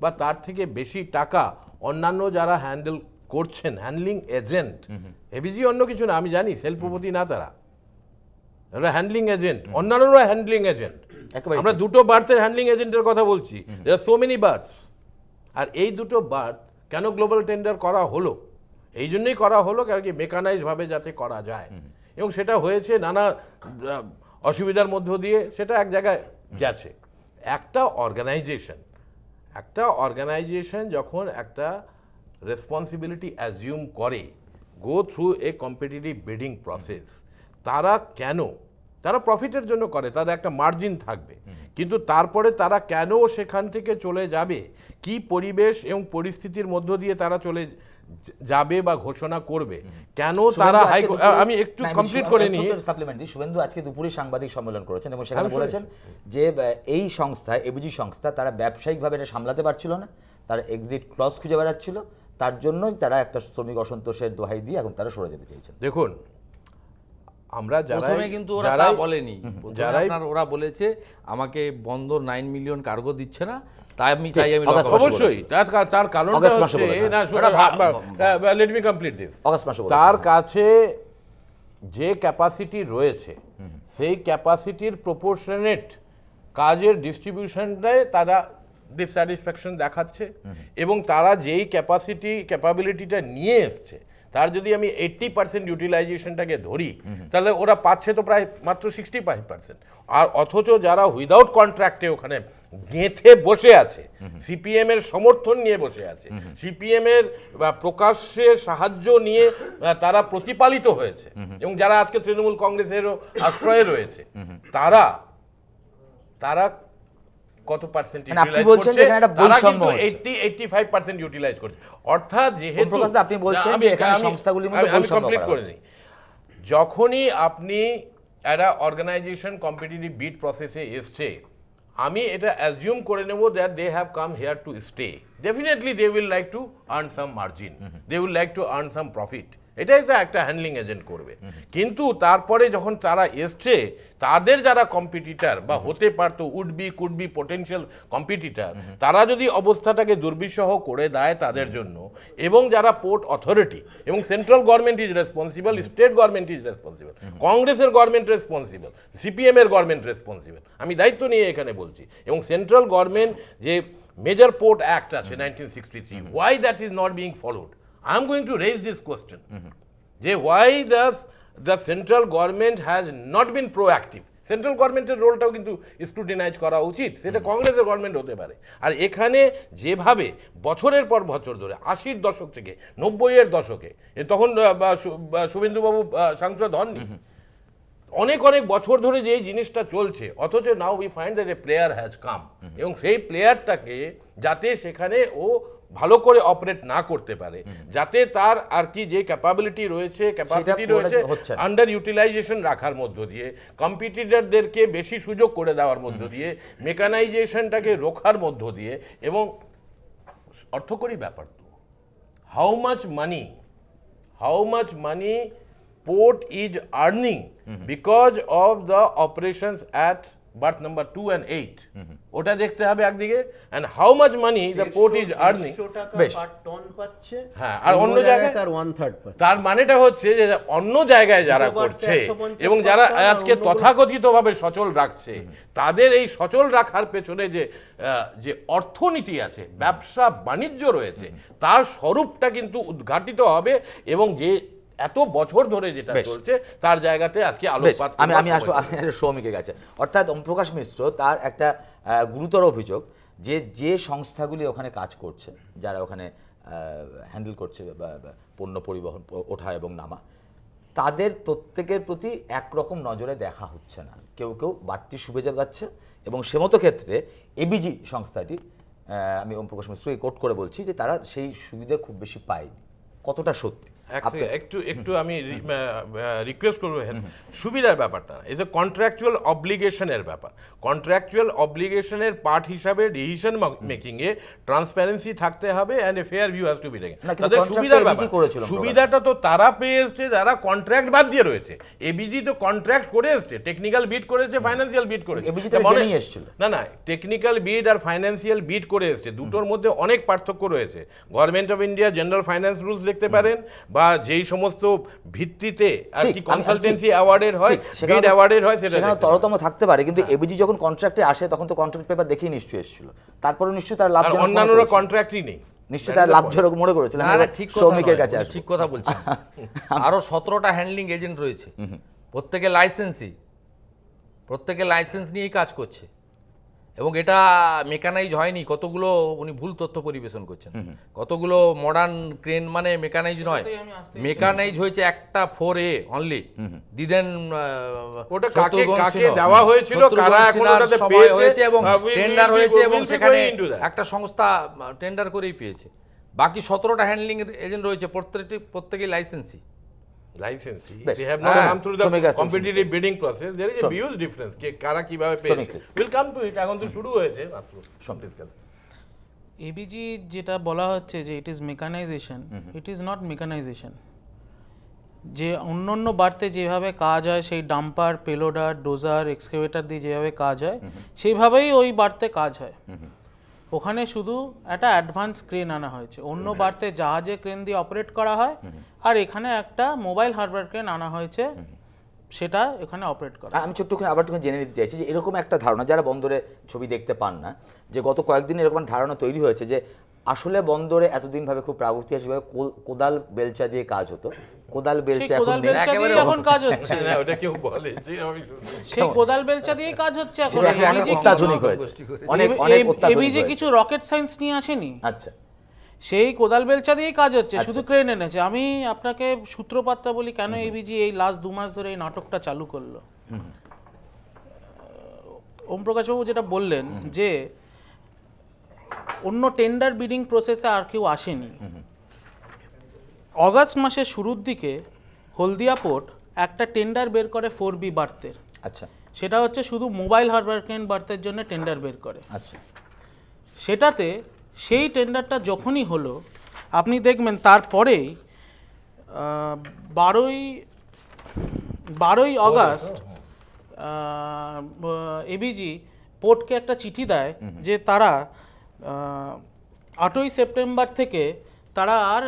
বা তার থেকে বেশি টাকা অন্যান্য যারা হ্যান্ডেল করছেন হ্যান্ডলিং এজেন্ট এবিজি অন্য কিছু না আমি জানি সেলফপতি না তারা হ্যান্ডলিং এজেন্ট অন্যান্যরা হ্যান্ডলিং এজেন্ট আমরা দুটো বার্থের হ্যান্ডলিং এজেন্টের কথা বলছি সো মেনি বার্থস আর এই দুটো বার্থ কেন গ্লোবাল টেন্ডার করা হলো এই জন্যই করা হলো কারণ কি মেকানাইজভাবে যাতে করা যায় এবং সেটা হয়েছে নানা অসুবিধার মধ্য দিয়ে সেটা এক জায়গায় গেছে একটা অর্গানাইজেশন একটা অর্গানাইজেশন যখন একটা রেসপন্সিবিলিটি অ্যাজিউম করে go through a competitive bidding process তারা কেন তারা প্রফিটের জন্য করে তাদের একটা মার্জিন থাকবে কিন্তু তারপরে তারা কেন সেখান থেকে চলে যাবে কি পরিবেশ এবং পরিস্থিতির মধ্য দিয়ে তারা চলে যাবে বা ঘোষণা করবে কেন তারা আমি একটু কমপ্লিট করে নিই সাপ্লিমেন্ট দিই শুভেন্দু আজকে দুপুরে সাংবাদিক সম্মেলন করেছেন এবং সেখানে হ্যাঁ, বলেছেন যে এই সংস্থা এবিজি সংস্থা তারা ব্যবসায়িকভাবে এটা সামলাতে পারছিল না তারা এক্সিট ক্লস খুঁজে বেড়াচ্ছিল তার জন্যই তারা একটা শ্রমিক অসন্তোষের দোহাই দিয়ে এখন তারা সরে যেতে চাইছেন দেখুন আমরা যারা কিন্তু ওরা তা বলেনি আপনার ওরা বলেছে আমাকে বন্দর নাইন মিলিয়ন কার্গো দিচ্ছে না তাই আমি চাই আমি অবশ্যই তার কারণটা হচ্ছে না লেট মি কমপ্লিট দিস তার কাছে যে ক্যাপাসিটি রয়েছে সেই ক্যাপাসিটির প্রপোর্শনেট কাজের ডিস্ট্রিবিউশনটাই তারা ডিসস্যাটিসফ্যাকশন দেখাচ্ছে এবং তারা যেই ক্যাপাসিটি ক্যাপাবিলিটিটা নিয়ে এসছে তার যদি আমি এইট্টি পার্সেন্ট ইউটিলাইজেশনটাকে ধরি তাহলে ওরা পাচ্ছে তো প্রায় মাত্র সিক্সটি ফাইভ পার্সেন্ট আর অথচ যারা উইদাউট কন্ট্রাক্টে ওখানে গেঁথে বসে আছে সিপিএম এর সমর্থন নিয়ে বসে আছে সিপিএম এর প্রকাশ্যে সাহায্য নিয়ে তারা প্রতিপালিত হয়েছে এবং যারা আজকে তৃণমূল কংগ্রেসেরও আশ্রয়ে রয়েছে তারা তারা কত মানে পার্সেন্ট ইউটিলাইজ করছে তারা কিন্তু 80 85 ইউটিলাইজ করছে অর্থাৎ যেহেতু আপনি বলছেন যে এখানে সংস্থাগুলির মধ্যে বৈষম্য করেছি যখনই আপনি একটা অর্গানাইজেশন কম্পিটিটিভ বিট প্রসেসে এসছে আমি এটা অ্যাজিউম করে নেব that they have come here to stay definitely they will like to earn some margin they will like to earn some profit এটাই তো একটা হ্যান্ডলিং এজেন্ট করবে কিন্তু তারপরে যখন তারা এসছে তাদের যারা কম্পিটিটার বা হতে পারতো would be could be potential competitor তারা যদি অবস্থাটাকে দুর্বিষহ করে দেয় তাদের জন্য এবং যারা পোর্ট অথরিটি এবং central government is responsible state government is responsible কংগ্রেসের গভর্নমেন্ট রেসপন্সিবল সিপিএম এর গভর্নমেন্ট রেসপন্সিবল আমি দায়িত্ব নিয়ে এখানে বলছি এবং সেন্ট্রাল গভর্নমেন্ট যে মেজর পোর্ট অ্যাক্ট আছে nineteen sixty three why that is not being followed I am going to raise this question. যে why does the central government has not been proactive central গভর্নমেন্টের রোলটাও কিন্তু স্ক্রুটিনাইজ করা উচিত সেটা কংগ্রেসের গভর্নমেন্ট হতে পারে আর এখানে যেভাবে বছরের পর বছর ধরে আশির দশক থেকে নব্বইয়ের দশকে তখন শুভেন্দুবাবু সাংসদ হননি অনেক অনেক বছর ধরে যে জিনিসটা চলছে অথচ now we find that a player has come এবং সেই প্লেয়ারটাকে যাতে সেখানে ও ভালো করে অপারেট না করতে পারে যাতে তার আর কি যে ক্যাপাবিলিটি রয়েছে ক্যাপাসিটি রয়েছে আন্ডার ইউটিলাইজেশন রাখার মধ্য দিয়ে কম্পিটিটারদেরকে বেশি সুযোগ করে দেওয়ার মধ্য দিয়ে মেকানাইজেশনটাকে রোখার মধ্য দিয়ে এবং অর্থকরী ব্যাপার তো how much money how much money port is earning because of the operations at berth number two and eight ওটা দেখতে হবে একদিকে and how much money the port is earning বেশ পাচ্ছে হ্যাঁ আর অন্য জায়গায় তার ওয়ান থার্ড তার মানেটা হচ্ছে যে অন্য জায়গায় যারা করছে এবং যারা আজকে তথাকথিতভাবে সচল রাখছে তাদের এই সচল রাখার পেছনে যে যে অর্থনীতি আছে ব্যবসা বাণিজ্য রয়েছে তার স্বরূপটা কিন্তু উদ্ঘাটিত হবে এবং যে এত বছর ধরে যেটা চলছে তার জায়গাতে আজকে আলোকপাত আমি আমি আসবো আমি সৌমিকের কাছে অর্থাৎ প্রকাশ মিশ্র তার একটা গুরুতর অভিযোগ যে যে সংস্থাগুলি ওখানে কাজ করছে যারা ওখানে হ্যান্ডেল করছে পণ্য পরিবহন ওঠা এবং নামা তাদের প্রত্যেকের প্রতি একরকম নজরে দেখা হচ্ছে না কেউ কেউ বাড়তি শুভে যাচ্ছে এবং সে মতো ক্ষেত্রে এবিজি সংস্থাটি আমি ওম প্রকাশ মিশ্রকে কোট করে বলছি যে তারা সেই সুবিধা খুব বেশি পায়নি কতটা সত্যি একটু একটু আমি রিকোয়েস্ট করবো সুবিধার ব্যাপারটা এই এ কন্ট্রাকচুয়াল অব্লিগেশনের ব্যাপার কন্ট্রাকচুয়াল অব্লিগেশনের পার্ট হিসাবে ডিসিশন মেকিং এ ট্রান্সপারেন্সি থাকতে হবে and a fair view has to be taken তাদের সুবিধার ব্যাপার সুবিধাটা তো তারা পেয়ে এসছে যারা কন্ট্রাক্ট বাদ দিয়ে রয়েছে এবিজি তো কন্ট্রাক্ট করে এসছে টেকনিক্যাল বিট করেছে ফাইন্যান্সিয়াল বিট করেছে মানে- না না টেকনিক্যাল বিট আর ফাইন্যান্সিয়াল বিট করে এসছে দুটোর মধ্যে অনেক পার্থক্য রয়েছে government of India general finance rules দেখতে পারেন বা যেই সমস্ত ভিত্তিতে আর কি কনসালটেন্সি অ্যাওয়ার্ডের হয় গ্রেড অ্যাওয়ার্ডের হয় সেটা সেখানে তরতম থাকতে পারে কিন্তু এবিজি হ্যাঁ। যখন কন্ট্রাক্টে আসে তখন তো কন্ট্রাক্ট পেপার দেখেই নিশ্চয়ই এসেছিল তারপরে নিশ্চয়ই তার লাভ অন্যান্যরা কন্ট্রাক্টই নেই নিশ্চয়ই তার লাভজনক মনে করেছিলেন ঠিক শ্রমিকের কাছে ঠিক কথা বলছি আরো সতেরোটা হ্যান্ডলিং এজেন্ট রয়েছে প্রত্যেকে লাইসেন্সই প্রত্যেকে লাইসেন্স নিয়েই কাজ করছে এবং এটা মেকানাইজ হয়নি কতগুলো উনি ভুল তথ্য পরিবেশন করছেন কতগুলো মডার্ন ক্রেন মানে মেকানাইজ নয় মেকানাইজ হয়েছে একটা ফোর এ অনলি দিদেন দেওয়া হয়েছিল এখন এবং টেন্ডার হয়েছে এবং সেখানে একটা সংস্থা টেন্ডার করেই পেয়েছে বাকি সতেরোটা হ্যান্ডলিং এজেন্ট রয়েছে প্রত্যেকটি প্রত্যেকেই লাইসেন্সি লাইসেন্স we কে কারা কিভাবে পেয়েছে এখন তো শুরু হয়েছে মাত্র এবিজি যেটা বলা হচ্ছে যে it is mechanisation it is not mechanisation যে অন্য অন্য বাড়তে যেভাবে কাজ হয় সেই ডাম্পার পেলোডার ডোজার এক্সকেভেটার দিয়ে যেভাবে কাজ হয় সেইভাবেই ওই বাড়তে কাজ হয় ওখানে শুধু একটা অ্যাডভান্স ক্রেন আনা হয়েছে অন্য বার্তে জাহাজে ক্রেন দিয়ে অপারেট করা হয় আর এখানে একটা মোবাইল হারবার ক্রেন আনা হয়েছে সেটা এখানে অপারেট করা আমি ছোট্ট আবার একটু জেনে নিতে চাইছি যে এরকম একটা ধারণা যারা বন্দরে ছবি দেখতে পান না যে গত কয়েকদিন এরকম ধারণা তৈরি হয়েছে যে আসলে বন্দরে এতদিন ভাবে খুব ভাবে কোদাল বেলচা দিয়ে কাজ হতো কোদাল বেলচা কোদাল বেলচা দিয়ে এখন কাজ হচ্ছে না হ্যাঁ, ওটা কেউ বলে যে আমি সেই কোদাল বেলচা দিয়ে কাজ হচ্ছে এখন অনেক অত্যাধুনিক হয়েছে অনেক অনেক অত্যাধুনিক এবি যে কিছু রকেট সায়েন্স নিয়ে আসেনি আচ্ছা সেই কোদাল বেলচা দিয়েই কাজ হচ্ছে আচ্ছা। শুধু ক্রেন এনেছে আমি আপনাকে সূত্রপাতটা বলি কেন এবিজি এই লাস্ট দু মাস ধরে এই নাটকটা চালু করলো ওম ওমপ্রকাশবাবু যেটা বললেন যে অন্য টেন্ডার বিডিং প্রসেসে আর কেউ আসেনি অগাস্ট মাসের শুরুর দিকে হলদিয়া পোর্ট একটা টেন্ডার বের করে ফোর বি বার্থের আচ্ছা সেটা হচ্ছে শুধু মোবাইল হারবারকেন বার্থের জন্য টেন্ডার বের করে আচ্ছা সেটাতে সেই টেন্ডারটা যখনই হলো আপনি দেখবেন তারপরেই বারোই বারোই অগাস্ট এবিজি পোর্টকে একটা চিঠি দেয় যে তারা আটই সেপ্টেম্বর থেকে তারা আর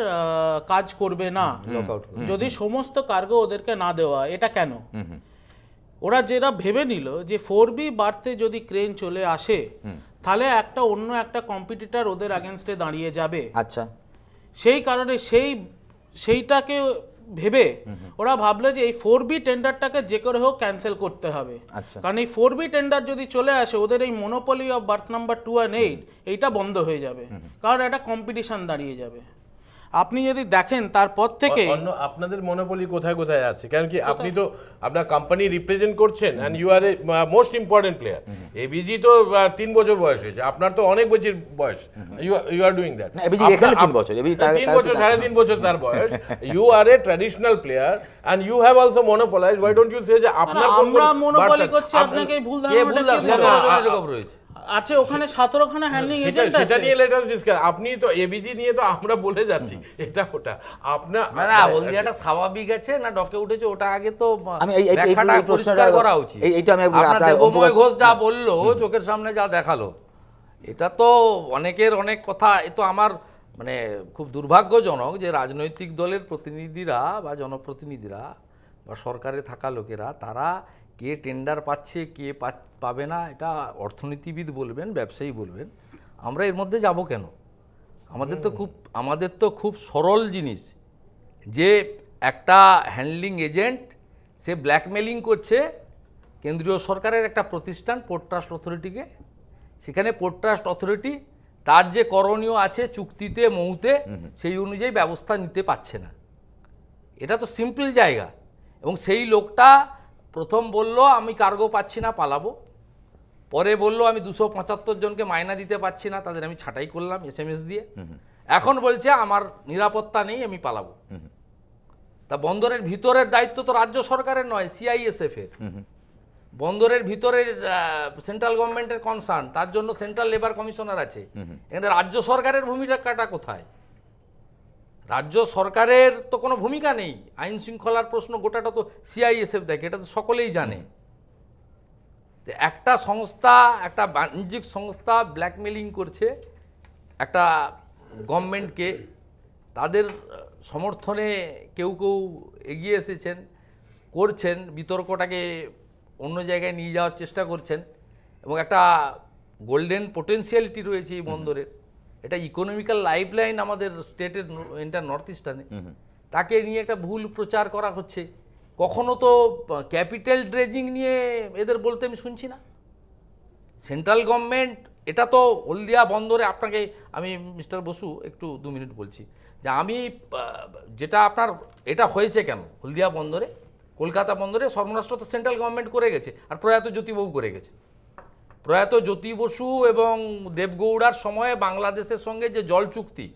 কাজ করবে না যদি সমস্ত কার্গো ওদেরকে না দেওয়া এটা কেন ওরা যেটা ভেবে নিল যে ফোর বি বাড়তে যদি ক্রেন চলে আসে তাহলে একটা অন্য একটা কম্পিটিটার ওদের আগেনস্টে দাঁড়িয়ে যাবে আচ্ছা সেই কারণে সেই সেইটাকে ভেবে ওরা ভাবলো যে এই ফোর বি টেন্ডারটাকে যে করে হোক ক্যান্সেল করতে হবে আচ্ছা। কারণ এই ফোর বি টেন্ডার যদি চলে আসে ওদের এই monopoly of berth number two and eight এইটা বন্ধ হয়ে যাবে কারণ একটা কম্পিটিশন দাঁড়িয়ে যাবে আপনি যদি দেখেন তারপর থেকে অন্য আপনাদের মনোপলি কোথায় কোথায় আছে কারণ কি আপনি তো আপনার কোম্পানি রিপ্রেজেন্ট করছেন and you are a most important player ABG তো তিন বছর বয়স হয়েছে আপনার তো অনেক বছর বয়স you you are doing that ABG এখানে তিন বছর এবিজি তার তিন বছর সাড়ে তিন বছর তার বয়স you are a traditional player and you have also monopolise why don't you say যে আপনার আমরা মনোপলি করছি আপনাকে ভুল ধারণা রয়েছে আছে ওখানে সতেরোখানা হ্যান্ডলিং এজেন্ট আছে সেটা নিয়ে লেটাস ডিসকাস আপনি তো এবিজি নিয়ে তো আমরা বলে যাচ্ছি এটা ওটা আপনার না মানে না হলদিয়াটা স্বাভাবিক আছে না ডকে উঠেছে ওটা আগে তো আমি এই এই প্রশ্নটা করা উচিত এই এটা আমি আপনার অময় ঘোষ যা বলল চোখের সামনে যা দেখালো এটা তো অনেকের অনেক কথা এ তো আমার মানে খুব দুর্ভাগ্যজনক যে রাজনৈতিক দলের প্রতিনিধিরা বা জনপ্রতিনিধিরা বা সরকারে থাকা লোকেরা তারা কে টেন্ডার পাচ্ছে কে পাবে না এটা অর্থনীতিবিদ বলবেন ব্যবসায়ী বলবেন আমরা এর মধ্যে যাব কেন আমাদের তো খুব আমাদের তো খুব সরল জিনিস যে একটা হ্যান্ডলিং এজেন্ট সে ব্ল্যাকমেলিং করছে কেন্দ্রীয় সরকারের একটা প্রতিষ্ঠান পোর্ট ট্রাস্ট অথরিটিকে সেখানে পোর্ট ট্রাস্ট অথরিটি তার যে করণীয় আছে চুক্তিতে মৌতে সেই অনুযায়ী ব্যবস্থা নিতে পারছে না এটা তো সিম্পল জায়গা এবং সেই লোকটা প্রথম বলল আমি কার্গো পাচ্ছি না পালাবো পরে বলল আমি দুশো পঁচাত্তর জনকে মায়না দিতে পারছি না তাদের আমি ছাঁটাই করলাম এস এম এস দিয়ে এখন বলছে আমার নিরাপত্তা নেই আমি পালাবো তা বন্দরের ভিতরের দায়িত্ব তো রাজ্য সরকারের নয় সিআইএসএফ এর বন্দরের ভিতরের সেন্ট্রাল গভর্নমেন্টের কনসার্ন তার জন্য সেন্ট্রাল লেবার কমিশনার আছে এখানে রাজ্য সরকারের ভূমিকাটা কোথায় রাজ্য সরকারের তো কোনো ভূমিকা নেই আইন শৃঙ্খলার প্রশ্ন গোটাটা তো সিআইএসএফ দেখে এটা তো সকলেই জানে একটা সংস্থা একটা বাণিজ্যিক সংস্থা ব্ল্যাকমেলিং করছে একটা গভর্নমেন্টকে তাদের সমর্থনে কেউ কেউ এগিয়ে এসেছেন করছেন বিতর্কটাকে অন্য জায়গায় নিয়ে যাওয়ার চেষ্টা করছেন এবং একটা গোল্ডেন পোটেন্সিয়ালিটি রয়েছে এই বন্দরের এটা ইকোনমিক্যাল লাইফ লাইন আমাদের স্টেটের এন্টার নর্থ ইস্টার্নে তাকে নিয়ে একটা ভুল প্রচার করা হচ্ছে কখনো তো ক্যাপিটাল ড্রেজিং নিয়ে এদের বলতে আমি শুনছি না সেন্ট্রাল গভর্নমেন্ট এটা তো হলদিয়া বন্দরে আপনাকে আমি মিস্টার বসু একটু দু মিনিট বলছি যে আমি যেটা আপনার এটা হয়েছে কেন হলদিয়া বন্দরে কলকাতা বন্দরে সর্বরাষ্ট্র তো সেন্ট্রাল গভর্নমেন্ট করে গেছে আর প্রয়াত জ্যোতিবাবু করে গেছে প্রয়াত জ্যোতি বসু এবং দেবগৌড়ার সময়ে বাংলাদেশের সঙ্গে যে জল চুক্তি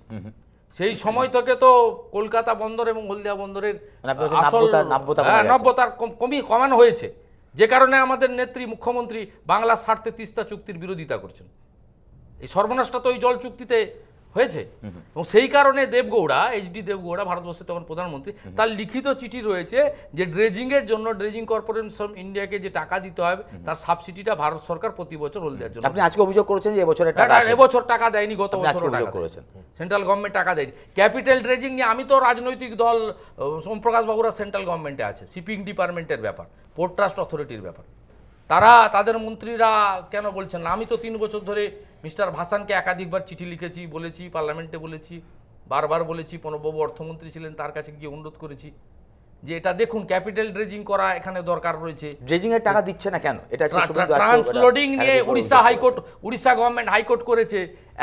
সেই সময় থেকে তো কলকাতা বন্দর এবং হলদিয়া বন্দরের নব্যতার মানে হ্যাঁ, কমি কমানো হয়েছে যে কারণে আমাদের নেত্রী মুখ্যমন্ত্রী বাংলার স্বার্থে তিস্তা চুক্তির বিরোধিতা করছেন এই সর্বনাশটা তো ওই জল চুক্তিতে হয়েছে এবং সেই কারণে দেবগৌড়া এইচডি দেবগৌড়া ভারতবর্ষের তখন প্রধানমন্ত্রী তার লিখিত চিঠি রয়েছে যে ড্রেজিংয়ের জন্য ড্রেজিং কর্পোরেশন ইন্ডিয়াকে যে টাকা দিতে হবে তার সাবসিডিটা ভারত সরকার প্রতি বছর হল দেওয়ার জন্য আপনি আজকে অভিযোগ করেছেন যে এবছর টাকা এবছর টাকা দেয়নি গত বছর টাকা করেছেন সেন্ট্রাল গভর্নমেন্ট টাকা দেয়নি ক্যাপিটাল ড্রেজিং নিয়ে আমি তো রাজনৈতিক দল সোমপ্রকাশ বাবুরা সেন্ট্রাল গভর্নমেন্টে আছে শিপিং ডিপার্টমেন্টের ব্যাপার পোর্ট ট্রাস্ট অথরিটির ব্যাপার তারা তাদের মন্ত্রীরা কেন বলছেন আমি তো তিন বছর ধরে মিস্টার ভাসানকে একাধিকবার চিঠি লিখেছি বলেছি পার্লামেন্টে বলেছি বারবার বলেছি প্রণববাবু অর্থমন্ত্রী ছিলেন তার কাছে গিয়ে অনুরোধ করেছি যে এটা দেখুন ক্যাপিটাল ড্রেজিং করা এখানে দরকার রয়েছে ড্রেজিং এর টাকা দিচ্ছে না কেন এটা ট্রান্সলোডিং নিয়ে Orissa high court Orissa government high court করেছে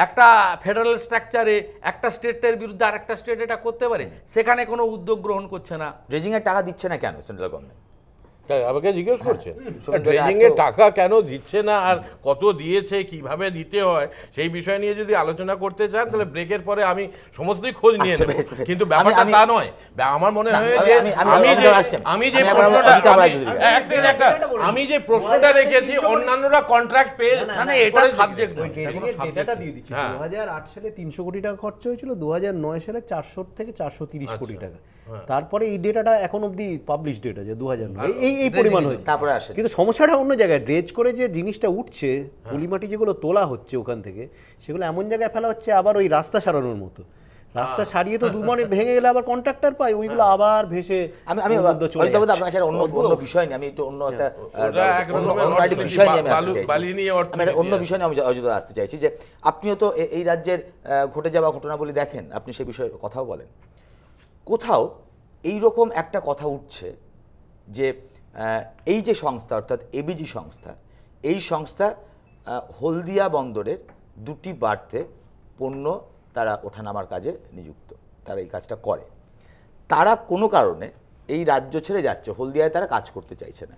একটা ফেডারেল স্ট্রাকচারে একটা স্টেটের বিরুদ্ধে আরেকটা স্টেট এটা করতে পারে সেখানে কোনো উদ্যোগ গ্রহণ করছে না ড্রেজিং এর টাকা দিচ্ছে না কেন সেন্ট্রাল গভর্নমেন্ট আমাকে জিজ্ঞেস করছেন ড্রেজিং এর টাকা কেন দিচ্ছে না আর কত দিয়েছে কিভাবে দিতে হয় সেই বিষয় নিয়ে যদি আলোচনা করতে চান তাহলে ব্রেকের পরে আমি সমস্তই খোঁজ নিয়ে আচ্ছা, নেব কিন্তু ব্যাপারটা তা নয় আমার মনে হয় যে আমি যে আমি যে প্রশ্নটা আমি যে প্রশ্নটা রেখেছি অন্যান্যরা কন্ট্রাক্ট পেয়ে না এটা সাবজেক্ট নয় ডেটাটা দিয়ে দিচ্ছি 2008 হ্যাঁ। সালে 300 কোটি টাকা খরচ হয়েছিল 2009 সালে 400 থেকে 430 আচ্ছা। কোটি টাকা হ্যাঁ। তারপরে এই ডেটাটা এখন অবধি পাবলিশ ডেটা যে দু হ্যাঁ, এই এই পরিমাণ হয়েছে তারপরে আসে কিন্তু সমস্যাটা অন্য জায়গায় ড্রেজ করে যে জিনিসটা উঠছে হ্যাঁ। পলিমাটি যেগুলো তোলা হচ্ছে ওখান থেকে সেগুলো এমন জায়গায় ফেলা হচ্ছে আবার ওই রাস্তা সারানোর মতো রাস্তা সারিয়ে তো ভেঙে গেলে আবার কন্ট্রাক্টর পাই ওইগুলো আবার ভেসে আমি আমি আপনার অন্য অন্য বিষয় নিয়ে আমি একটু অন্য একটা বিষয় নিয়ে আমি অন্য বিষয় নিয়ে আমি অযোধ্যা আসতে চাইছি যে আপনিও তো এই রাজ্যের ঘটে যাওয়া ঘটনাবলী দেখেন আপনি সেই বিষয়ে কথাও বলেন কোথাও এই রকম একটা কথা উঠছে যে এই যে সংস্থা অর্থাৎ এবিজি সংস্থা এই সংস্থা হলদিয়া বন্দরের দুটি বার্তে পণ্য তারা ওঠানামার কাজে নিযুক্ত তারা এই কাজটা করে তারা কোনো কারণে এই রাজ্য ছেড়ে যাচ্ছে হলদিয়ায় তারা কাজ করতে চাইছে না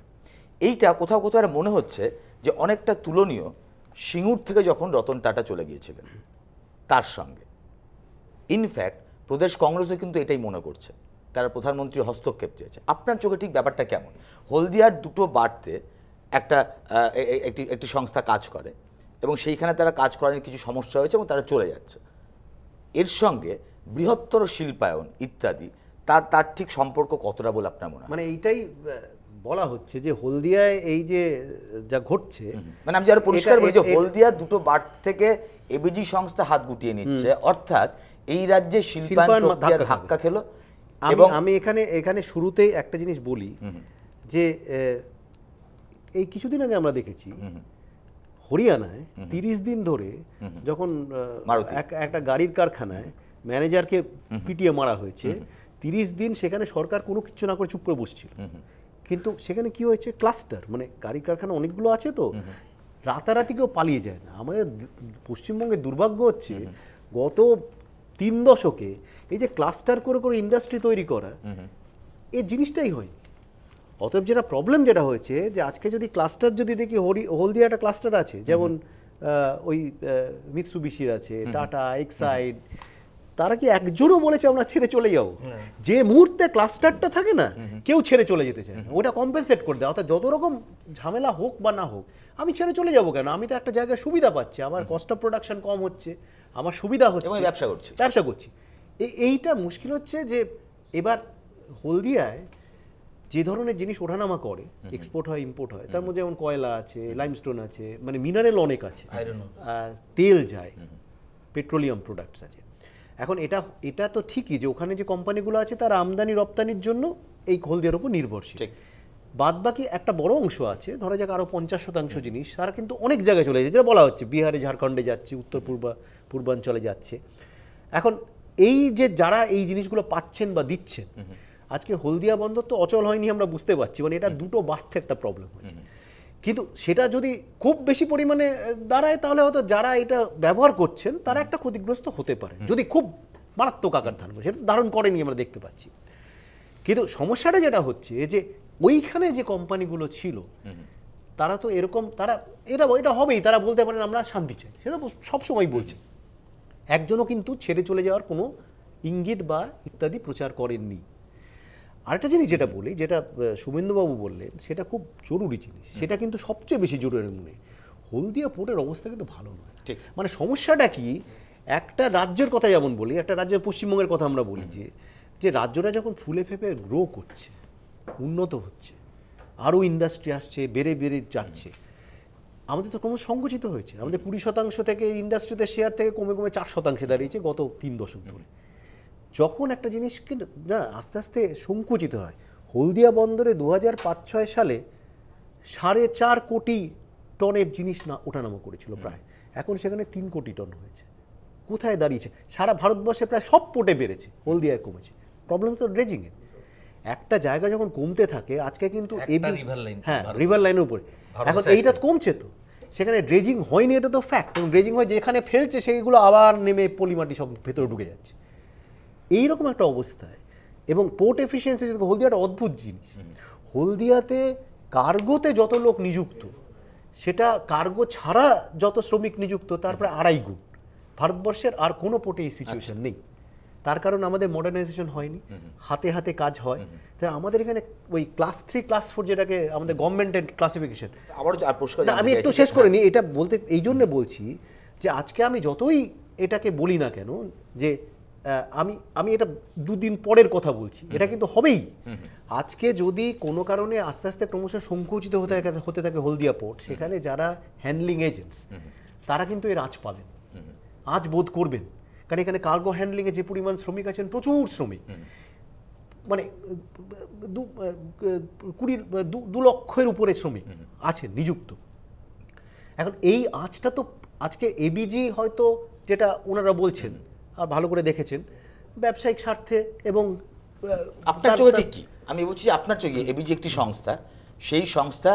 এইটা কোথাও কোথাও আর মনে হচ্ছে যে অনেকটা তুলনীয় সিঙ্গুর থেকে যখন রতন টাটা চলে গিয়েছিলেন তার সঙ্গে ইনফ্যাক্ট প্রদেশ কংগ্রেসও কিন্তু এটাই মনে করছে তারা প্রধানমন্ত্রী হস্তক্ষেপ চেয়েছে আপনার চোখে ঠিক ব্যাপারটা কেমন হলদিয়ার দুটো বাড়তে একটা একটি একটি সংস্থা কাজ করে এবং সেইখানে তারা কাজ করার কিছু সমস্যা হয়েছে এবং তারা চলে যাচ্ছে এর সঙ্গে বৃহত্তর শিল্পায়ন ইত্যাদি তার তার ঠিক সম্পর্ক কতটা বলে আপনার মনে মানে এইটাই বলা হচ্ছে যে হলদিয়ায় এই যে যা ঘটছে মানে আমি যারা পরিষ্কার বলি যে হলদিয়া দুটো বাট থেকে এবিজি সংস্থা হাত গুটিয়ে নিচ্ছে অর্থাৎ এই রাজ্যে শিল্পায়ন ধাক্কা খেলো এবং আমি এখানে এখানে শুরুতেই একটা জিনিস বলি যে এই কিছুদিন আগে আমরা দেখেছি হরিয়ানায় তিরিশ দিন ধরে যখন একটা গাড়ির কারখানায় ম্যানেজারকে পিটিয়ে মারা হয়েছে তিরিশ দিন সেখানে সরকার কোনো কিছু না করে চুপ করে বসছিল কিন্তু সেখানে কি হয়েছে ক্লাস্টার মানে গাড়ি কারখানা অনেকগুলো আছে তো রাতারাতি কেউ পালিয়ে যায় না আমাদের পশ্চিমবঙ্গে দুর্ভাগ্য হচ্ছে গত তিন দশকে এই যে ক্লাস্টার করে করে ইন্ডাস্ট্রি তৈরি করা এই জিনিসটাই হয় অতএব যেটা প্রবলেম যেটা হয়েছে যে আজকে যদি ক্লাস্টার যদি দেখি হরি হলদিয়া একটা ক্লাস্টার আছে যেমন ওই মিৎসুবিশির আছে টাটা এক্সাইড তারা কি একজনও বলেছে আমরা ছেড়ে চলে যাবো যে মুহূর্তে ক্লাস্টারটা থাকে না কেউ ছেড়ে চলে যেতে চায় ওটা কম্পেনসেট করে দেয় অর্থাৎ যত রকম ঝামেলা হোক বা না হোক আমি ছেড়ে চলে যাবো কেন আমি তো একটা জায়গায় সুবিধা পাচ্ছি আমার কস্ট অফ প্রোডাকশন কম হচ্ছে আমার সুবিধা হচ্ছে ব্যবসা করছি ব্যবসা করছি এইটা মুশকিল হচ্ছে যে এবার হলদিয়ায় যে ধরনের জিনিস ওঠানামা করে এক্সপোর্ট হয় ইম্পোর্ট হয় তার মধ্যে যেমন কয়লা আছে লাইমস্টোন আছে মানে মিনারেল অনেক আছে তেল যায় পেট্রোলিয়াম প্রোডাক্টস আছে এখন এটা এটা তো ঠিকই যে ওখানে যে কোম্পানিগুলো আছে তার আমদানি রপ্তানির জন্য এই হলদিয়ার উপর নির্ভরশীল বাদবাকি একটা বড় অংশ আছে ধরা যাক আরও পঞ্চাশ শতাংশ জিনিস তারা কিন্তু অনেক জায়গায় চলে যাচ্ছে যেটা বলা হচ্ছে বিহারে ঝাড়খণ্ডে যাচ্ছে উত্তর পূর্বা পূর্বাঞ্চলে যাচ্ছে এখন এই যে যারা এই জিনিসগুলো পাচ্ছেন বা দিচ্ছেন আজকে হলদিয়া বন্দর তো অচল হয়নি আমরা বুঝতে পারছি মানে এটা দুটো বাড়তে একটা প্রবলেম হয়েছে কিন্তু সেটা যদি খুব বেশি পরিমাণে দাঁড়ায় তাহলে হয়তো যারা এটা ব্যবহার করছেন তারা একটা ক্ষতিগ্রস্ত হতে পারে যদি খুব মারাত্মক আকার ধারণ করে সেটা ধারণ করেনি আমরা দেখতে পাচ্ছি কিন্তু সমস্যাটা যেটা হচ্ছে যে ওইখানে যে কোম্পানিগুলো ছিল তারা তো এরকম তারা এটা এটা হবেই তারা বলতে পারেন আমরা শান্তি চাই সেটা সবসময় বলছে একজনও কিন্তু ছেড়ে চলে যাওয়ার কোনো ইঙ্গিত বা ইত্যাদি প্রচার করেননি আরেকটা জিনিস যেটা বলি যেটা সুমেন্দুবাবু বললেন সেটা খুব জরুরি জিনিস সেটা কিন্তু সবচেয়ে বেশি জরুরি মনে হলদিয়া পোর্টের অবস্থা কিন্তু ভালো নয় মানে সমস্যাটা কি একটা রাজ্যের কথা যেমন বলি একটা রাজ্যের পশ্চিমবঙ্গের কথা আমরা বলি যে যে রাজ্যরা যখন ফুলে ফেপে গ্রো করছে উন্নত হচ্ছে আরও ইন্ডাস্ট্রি আসছে বেড়ে বেড়ে যাচ্ছে আমাদের তো ক্রমশ সংকুচিত হয়েছে আমাদের কুড়ি শতাংশ থেকে ইন্ডাস্ট্রিতে শেয়ার থেকে কমে কমে চার শতাংশে দাঁড়িয়েছে গত তিন দশক ধরে যখন একটা জিনিসকে না আস্তে আস্তে সংকুচিত হয় হলদিয়া বন্দরে দু হাজার পাঁচ ছয় সালে সাড়ে চার কোটি টনের জিনিস না ওঠানামা করেছিল প্রায় এখন সেখানে তিন কোটি টন হয়েছে কোথায় দাঁড়িয়েছে সারা ভারতবর্ষে প্রায় সব পোটে বেড়েছে হলদিয়ায় কমেছে প্রবলেম তো ড্রেজিংয়ে একটা জায়গা যখন কমতে থাকে আজকে কিন্তু হ্যাঁ রিভার লাইনের উপরে এখন এইটা কমছে তো সেখানে ড্রেজিং হয়নি এটা তো ফ্যাক্ট এবং ড্রেজিং হয় যেখানে ফেলছে সেইগুলো আবার নেমে পলিমাটি সব ভেতরে ঢুকে যাচ্ছে এইরকম একটা অবস্থায় এবং পোর্ট এফিসিয়েন্সি যদি হলদিয়াটা অদ্ভুত জিনিস হলদিয়াতে কার্গোতে যত লোক নিযুক্ত সেটা কার্গো ছাড়া যত শ্রমিক নিযুক্ত তারপরে আড়াই গুণ ভারতবর্ষের আর কোনো পোর্টে এই সিচুয়েশন আচ্ছা। নেই তার কারণ আমাদের মডার্নাইজেশন হয়নি হাতে হাতে কাজ হয় তাই আমাদের এখানে ওই ক্লাস থ্রি ক্লাস ফোর যেটাকে আমাদের গভর্নমেন্টের ক্লাসিফিকেশন আমি একটু শেষ করে নিই হ্যাঁ। এটা বলতে এই জন্য বলছি যে আজকে আমি যতই এটাকে বলি না কেন যে আমি আমি এটা দুদিন পরের কথা বলছি এটা কিন্তু হবেই আজকে যদি কোনো কারণে আস্তে আস্তে ক্রমশ সংকুচিত হতে হতে থাকে হলদিয়া পোর্ট সেখানে যারা হ্যান্ডলিং এজেন্টস তারা কিন্তু এর আজ পাবেন আজ বোধ করবেন কারণ এখানে কার্গো হ্যান্ডলিংয়ে যে পরিমাণ শ্রমিক আছেন প্রচুর শ্রমিক মানে কুড়ি দু লক্ষের উপরে শ্রমিক আছে নিযুক্ত এখন এই আঁচটা তো আজকে এবিজি হয়তো যেটা ওনারা বলছেন আর ভালো করে দেখেছেন ব্যবসায়িক স্বার্থে এবং আপনার চোখে ঠিক কি আমি বলছি আপনার চোখে এবিজি একটি সংস্থা সেই সংস্থা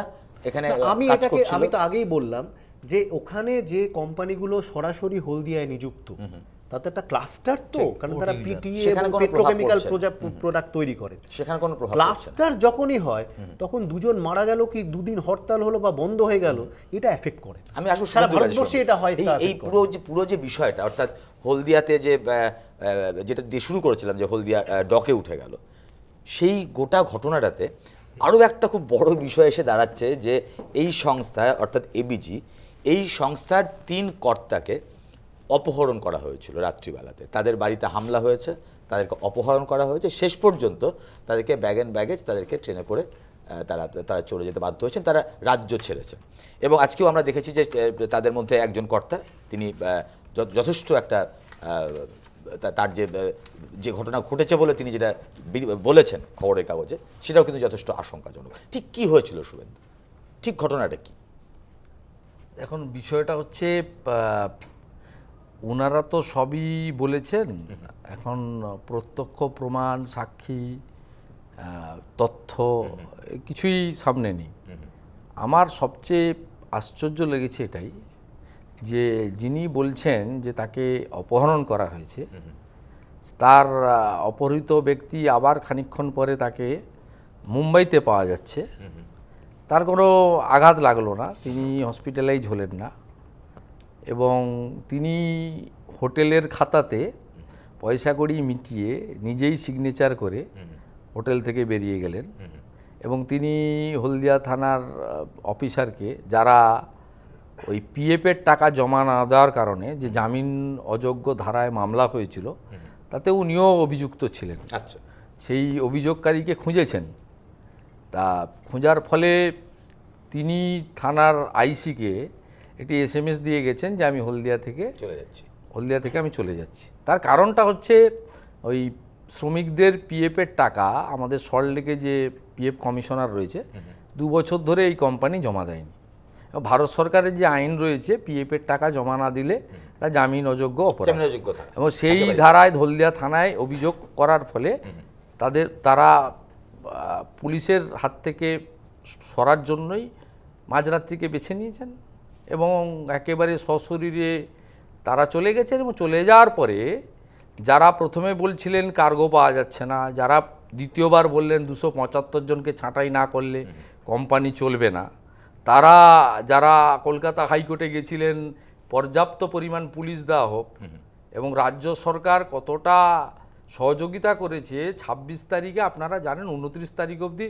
এখানে আমি এটাকে আমি তো আগেই বললাম যে ওখানে যে কোম্পানিগুলো সরাসরি হলদিয়ায় নিযুক্ত তাতে একটা ক্লাস্টার তো কারণ তারা পিটিএ এবং পেট্রোকেমিক্যাল প্রোডাক্ট তৈরি করে সেখানে কোনো প্রভাব ক্লাস্টার যখনই হয় তখন দুজন মারা গেল কি দুদিন হরতাল হলো বা বন্ধ হয়ে গেল এটা এফেক্ট করে আমি আসলে সারা ভারতবর্ষে এটা হয় এই পুরো যে পুরো যে বিষয়টা অর্থাৎ হলদিয়াতে যে যেটা দিয়ে শুরু করেছিলাম যে হলদিয়া ডকে উঠে গেল সেই গোটা ঘটনাটাতে আরও একটা খুব বড় বিষয় এসে দাঁড়াচ্ছে যে এই সংস্থা অর্থাৎ এবিজি এই সংস্থার তিন কর্তাকে অপহরণ করা হয়েছিল রাত্রিবেলাতে তাদের বাড়িতে হামলা হয়েছে তাদেরকে অপহরণ করা হয়েছে শেষ পর্যন্ত তাদেরকে ব্যাগ অ্যান্ড ব্যাগেজ তাদেরকে ট্রেনে করে তারা তারা চলে যেতে বাধ্য হয়েছেন তারা রাজ্য ছেড়েছেন এবং আজকেও আমরা দেখেছি যে তাদের মধ্যে একজন কর্তা তিনি যথেষ্ট একটা তার যে যে ঘটনা ঘটেছে বলে তিনি যেটা বলেছেন খবরের কাগজে সেটাও কিন্তু যথেষ্ট আশঙ্কাজনক ঠিক কি হয়েছিল শুভেন্দু ঠিক ঘটনাটা কি এখন বিষয়টা হচ্ছে ওনারা তো সবই বলেছেন এখন প্রত্যক্ষ প্রমাণ সাক্ষী তথ্য কিছুই সামনে নেই আমার সবচেয়ে আশ্চর্য লেগেছে এটাই যে যিনি বলছেন যে তাকে অপহরণ করা হয়েছে তার অপহৃত ব্যক্তি আবার খানিক্ষণ পরে তাকে মুম্বাইতে পাওয়া যাচ্ছে তার কোনো আঘাত লাগলো না তিনি হসপিটালাইজ হলেন না এবং তিনি হোটেলের খাতাতে পয়সা করি মিটিয়ে নিজেই সিগনেচার করে হোটেল থেকে বেরিয়ে গেলেন এবং তিনি হলদিয়া থানার অফিসারকে যারা ওই পিএফের টাকা জমা না দেওয়ার কারণে যে জামিন অযোগ্য ধারায় মামলা হয়েছিল তাতে উনিও অভিযুক্ত ছিলেন আচ্ছা সেই অভিযোগকারীকে খুঁজেছেন তা খোঁজার ফলে তিনি থানার আইসিকে একটি এস এম এস দিয়ে গেছেন যে আমি হলদিয়া থেকে চলে যাচ্ছি হলদিয়া থেকে আমি চলে যাচ্ছি তার কারণটা হচ্ছে ওই শ্রমিকদের পিএফের টাকা আমাদের সল্টলেকে যে পিএফ কমিশনার রয়েছে দু বছর ধরে এই কোম্পানি জমা দেয়নি ভারত সরকারের যে আইন রয়েছে এর টাকা জমা না দিলে তা জামিন অযোগ্য অপরাধ এবং সেই ধারায় হলদিয়া থানায় অভিযোগ করার ফলে তাদের তারা পুলিশের হাত থেকে সরার জন্যই মাঝরাত্রিকে বেছে নিয়েছেন এবং একেবারে সশরীরে তারা চলে গেছেন এবং চলে যাওয়ার পরে যারা প্রথমে বলছিলেন কার্গো পাওয়া যাচ্ছে না যারা দ্বিতীয়বার বললেন দুশো পঁচাত্তর জনকে ছাঁটাই না করলে কোম্পানি চলবে না তারা যারা কলকাতা হাইকোর্টে গেছিলেন পর্যাপ্ত পরিমাণ পুলিশ দেওয়া হোক এবং রাজ্য সরকার কতটা সহযোগিতা করেছে ২৬ তারিখে আপনারা জানেন উনত্রিশ তারিখ অবধি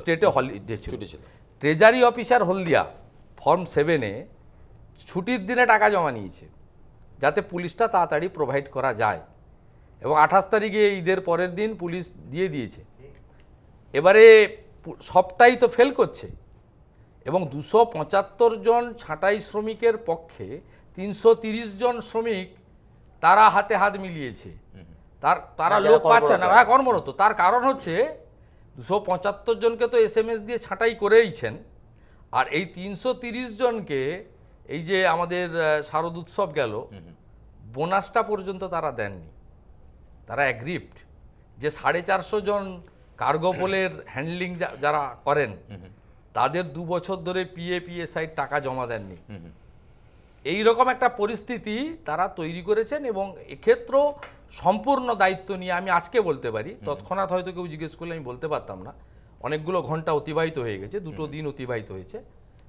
স্টেটে হলিডে ছিল ট্রেজারি অফিসার হলদিয়া ফর্ম সেভেনে ছুটির দিনে টাকা জমা নিয়েছে যাতে পুলিশটা তাড়াতাড়ি প্রোভাইড করা যায় এবং আঠাশ তারিখে ঈদের পরের দিন পুলিশ দিয়ে দিয়েছে এবারে সবটাই তো ফেল করছে এবং দুশো পঁচাত্তর জন ছাঁটাই শ্রমিকের পক্ষে তিনশো জন শ্রমিক তারা হাতে হাত মিলিয়েছে তার তারা লোক পাচ্ছে না হ্যাঁ কর্মরত তার কারণ হচ্ছে দুশো জনকে তো এস দিয়ে ছাঁটাই করেইছেন আর এই তিনশো জনকে এই যে আমাদের শারদ উৎসব গেল বোনাসটা পর্যন্ত তারা দেননি তারা অ্যাগ্রিপ্ট যে সাড়ে চারশো জন কার্গো পোলের হ্যান্ডলিং যারা করেন তাদের দু বছর ধরে পিএ পিএসআই টাকা জমা দেননি এই রকম একটা পরিস্থিতি তারা তৈরি করেছেন এবং এক্ষেত্রেও সম্পূর্ণ দায়িত্ব নিয়ে আমি আজকে বলতে পারি তৎক্ষণাৎ হয়তো কেউ জিজ্ঞেস করলে আমি বলতে পারতাম না অনেকগুলো ঘন্টা অতিবাহিত হয়ে গেছে দুটো দিন অতিবাহিত হয়েছে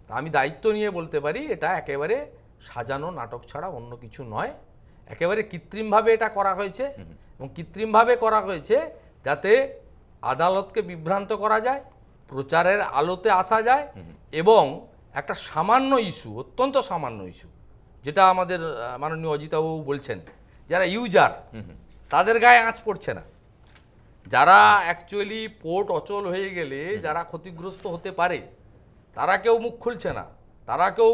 তা আমি দায়িত্ব নিয়ে বলতে পারি এটা একেবারে সাজানো নাটক ছাড়া অন্য কিছু নয় একেবারে কৃত্রিমভাবে এটা করা হয়েছে এবং কৃত্রিমভাবে করা হয়েছে যাতে আদালতকে বিভ্রান্ত করা যায় প্রচারের আলোতে আসা যায় এবং একটা সামান্য ইস্যু অত্যন্ত সামান্য ইস্যু যেটা আমাদের মাননীয় অজিতবাবু বলছেন যারা ইউজার তাদের গায়ে আঁচ পড়ছে না যারা অ্যাকচুয়ালি পোর্ট অচল হয়ে গেলে যারা ক্ষতিগ্রস্ত হতে পারে তারা কেউ মুখ খুলছে না তারা কেউ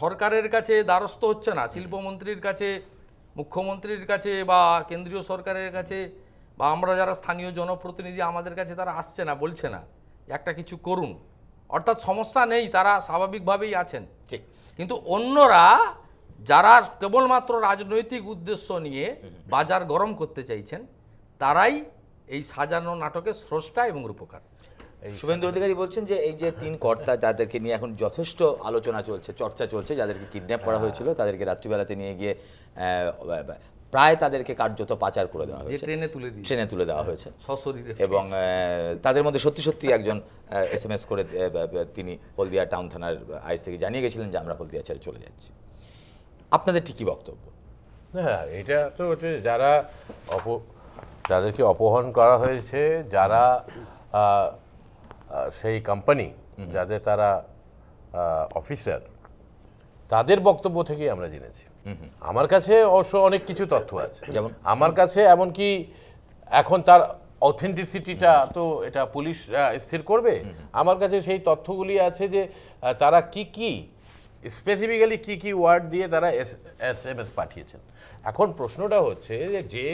সরকারের কাছে দ্বারস্থ হচ্ছে না শিল্পমন্ত্রীর কাছে মুখ্যমন্ত্রীর কাছে বা কেন্দ্রীয় সরকারের কাছে বা আমরা যারা স্থানীয় জনপ্রতিনিধি আমাদের কাছে তারা আসছে না বলছে না একটা কিছু করুন অর্থাৎ সমস্যা নেই তারা স্বাভাবিকভাবেই আছেন ঠিক কিন্তু অন্যরা যারা কেবলমাত্র রাজনৈতিক উদ্দেশ্য নিয়ে বাজার গরম করতে চাইছেন তারাই এই সাজানো নাটকের স্রষ্টা এবং রূপকার শুভেন্দু অধিকারী বলছেন যে এই যে তিন কর্তা যাদেরকে নিয়ে এখন যথেষ্ট আলোচনা চলছে চর্চা চলছে যাদেরকে কিডন্যাপ করা হয়েছিল তাদেরকে রাত্রিবেলাতে নিয়ে গিয়ে প্রায় তাদেরকে কার্যত পাচার করে দেওয়া হয়েছে ট্রেনে তুলে দিয়ে ট্রেনে তুলে দেওয়া হয়েছে সশরীরে এবং তাদের মধ্যে সত্যি সত্যি একজন এস এম এস করে তিনি হলদিয়া টাউন থানার আইস থেকে জানিয়ে গেছিলেন যে আমরা হলদিয়া ছেড়ে চলে যাচ্ছি আপনাদের ঠিকই বক্তব্য হ্যাঁ এটা তো হচ্ছে যারা অপ যাদেরকে অপহরণ করা হয়েছে যারা সেই কোম্পানি যাদের তারা অফিসার তাদের বক্তব্য থেকেই আমরা জেনেছি আমার কাছে অবশ্য অনেক কিছু তথ্য আছে যেমন আমার কাছে এমনকি এখন তার অথেন্টিসিটিটা তো এটা পুলিশ স্থির করবে আমার কাছে সেই তথ্যগুলি আছে যে তারা কি কি স্পেসিফিক্যালি কি কি ওয়ার্ড দিয়ে তারা এস এস এম এস পাঠিয়েছেন এখন প্রশ্নটা হচ্ছে যে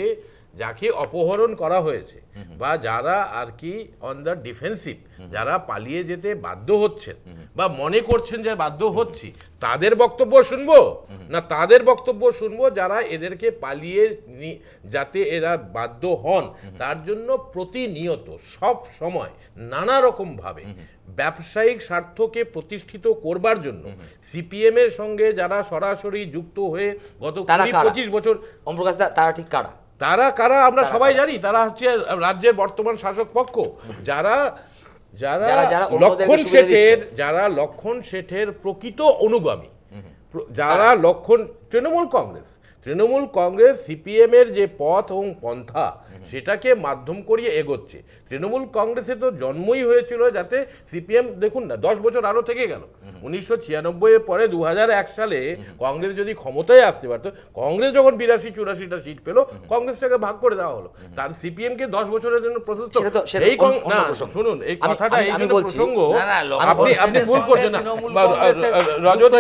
যাকে অপহরণ করা হয়েছে বা যারা আর কি অন দ্য ডিফেন্সিভ যারা পালিয়ে যেতে বাধ্য হচ্ছেন বা মনে করছেন যে বাধ্য হচ্ছি তাদের বক্তব্য শুনবো না তাদের বক্তব্য শুনবো যারা এদেরকে পালিয়ে যাতে এরা বাধ্য হন তার জন্য প্রতিনিয়ত সব সময় নানা রকমভাবে ব্যবসায়িক স্বার্থকে প্রতিষ্ঠিত করবার জন্য সিপিএম এর সঙ্গে যারা সরাসরি যুক্ত হয়ে গত পঁচিশ বছর অমপ্রকাশ দা তারা ঠিক কারা তারা কারা আমরা সবাই জানি তারা হচ্ছে রাজ্যের বর্তমান শাসক পক্ষ যারা যারা লক্ষণ শেঠের যারা লক্ষণ শেঠের প্রকৃত অনুগামী যারা লক্ষণ তৃণমূল কংগ্রেস তৃণমূল কংগ্রেস সিপিএমের যে পথ এবং পন্থা সেটাকে মাধ্যম করিয়ে এগোচ্ছে তৃণমূল কংগ্রেসের তো জন্মই হয়েছিল যাতে সিপিএম দেখুন না দশ বছর আরও থেকে গেল উনিশশো এর পরে দু সালে কংগ্রেস যদি ক্ষমতায় আসতে পারত কংগ্রেস যখন বিরাশি চুরাশিটা সিট পেল কংগ্রেসটাকে ভাগ করে দেওয়া হলো তার সিপিএমকে দশ বছরের জন্য প্রশস্ত এই শুনুন এই কথাটা এই জন্য প্রসঙ্গ আপনি আপনি ভুল করছেন না রজত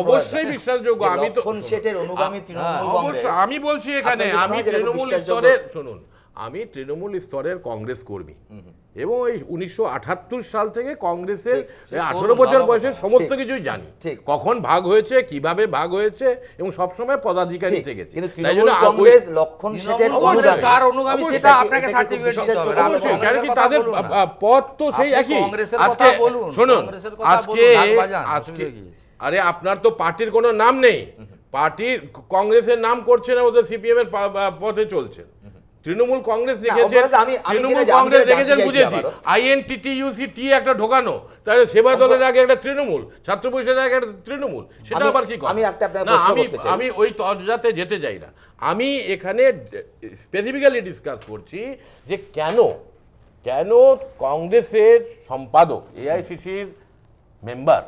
অবশ্যই অবশ্যই বিশ্বাসযোগ্য আমি তো কোন সেটের অনুগামী তৃণমূল অবশ্যই আমি বলছি এখানে আমি তৃণমূল স্তরের শুনুন আমি তৃণমূল স্তরের কংগ্রেস কর্মী এবং এই উনিশশো সাল থেকে কংগ্রেসের আঠারো বছর বয়সের সমস্ত কিছুই জানি কখন ভাগ হয়েছে কিভাবে ভাগ হয়েছে এবং সবসময় পদাধিকারী থেকেছে কেন কি তাদের পথ তো সেই একই আজকে শুনুন আজকে আজকে আরে আপনার তো পার্টির কোনো নাম নেই পার্টির কংগ্রেসের নাম করছে না ওদের সিপিএম এর পথে চলছে তৃণমূল কংগ্রেস দেখেছেন তৃণমূল কংগ্রেস দেখেছেন বুঝেছি আইএনটিটিউসি টি একটা ঢোকানো তাহলে সেবা দলের আগে একটা তৃণমূল ছাত্র পরিষদের আগে একটা তৃণমূল সেটা আবার কি আমি না আমি আমি ওই তরজাতে যেতে যাই না আমি এখানে স্পেসিফিক্যালি ডিসকাস করছি যে কেন কেন কংগ্রেসের সম্পাদক এআইসিসির মেম্বার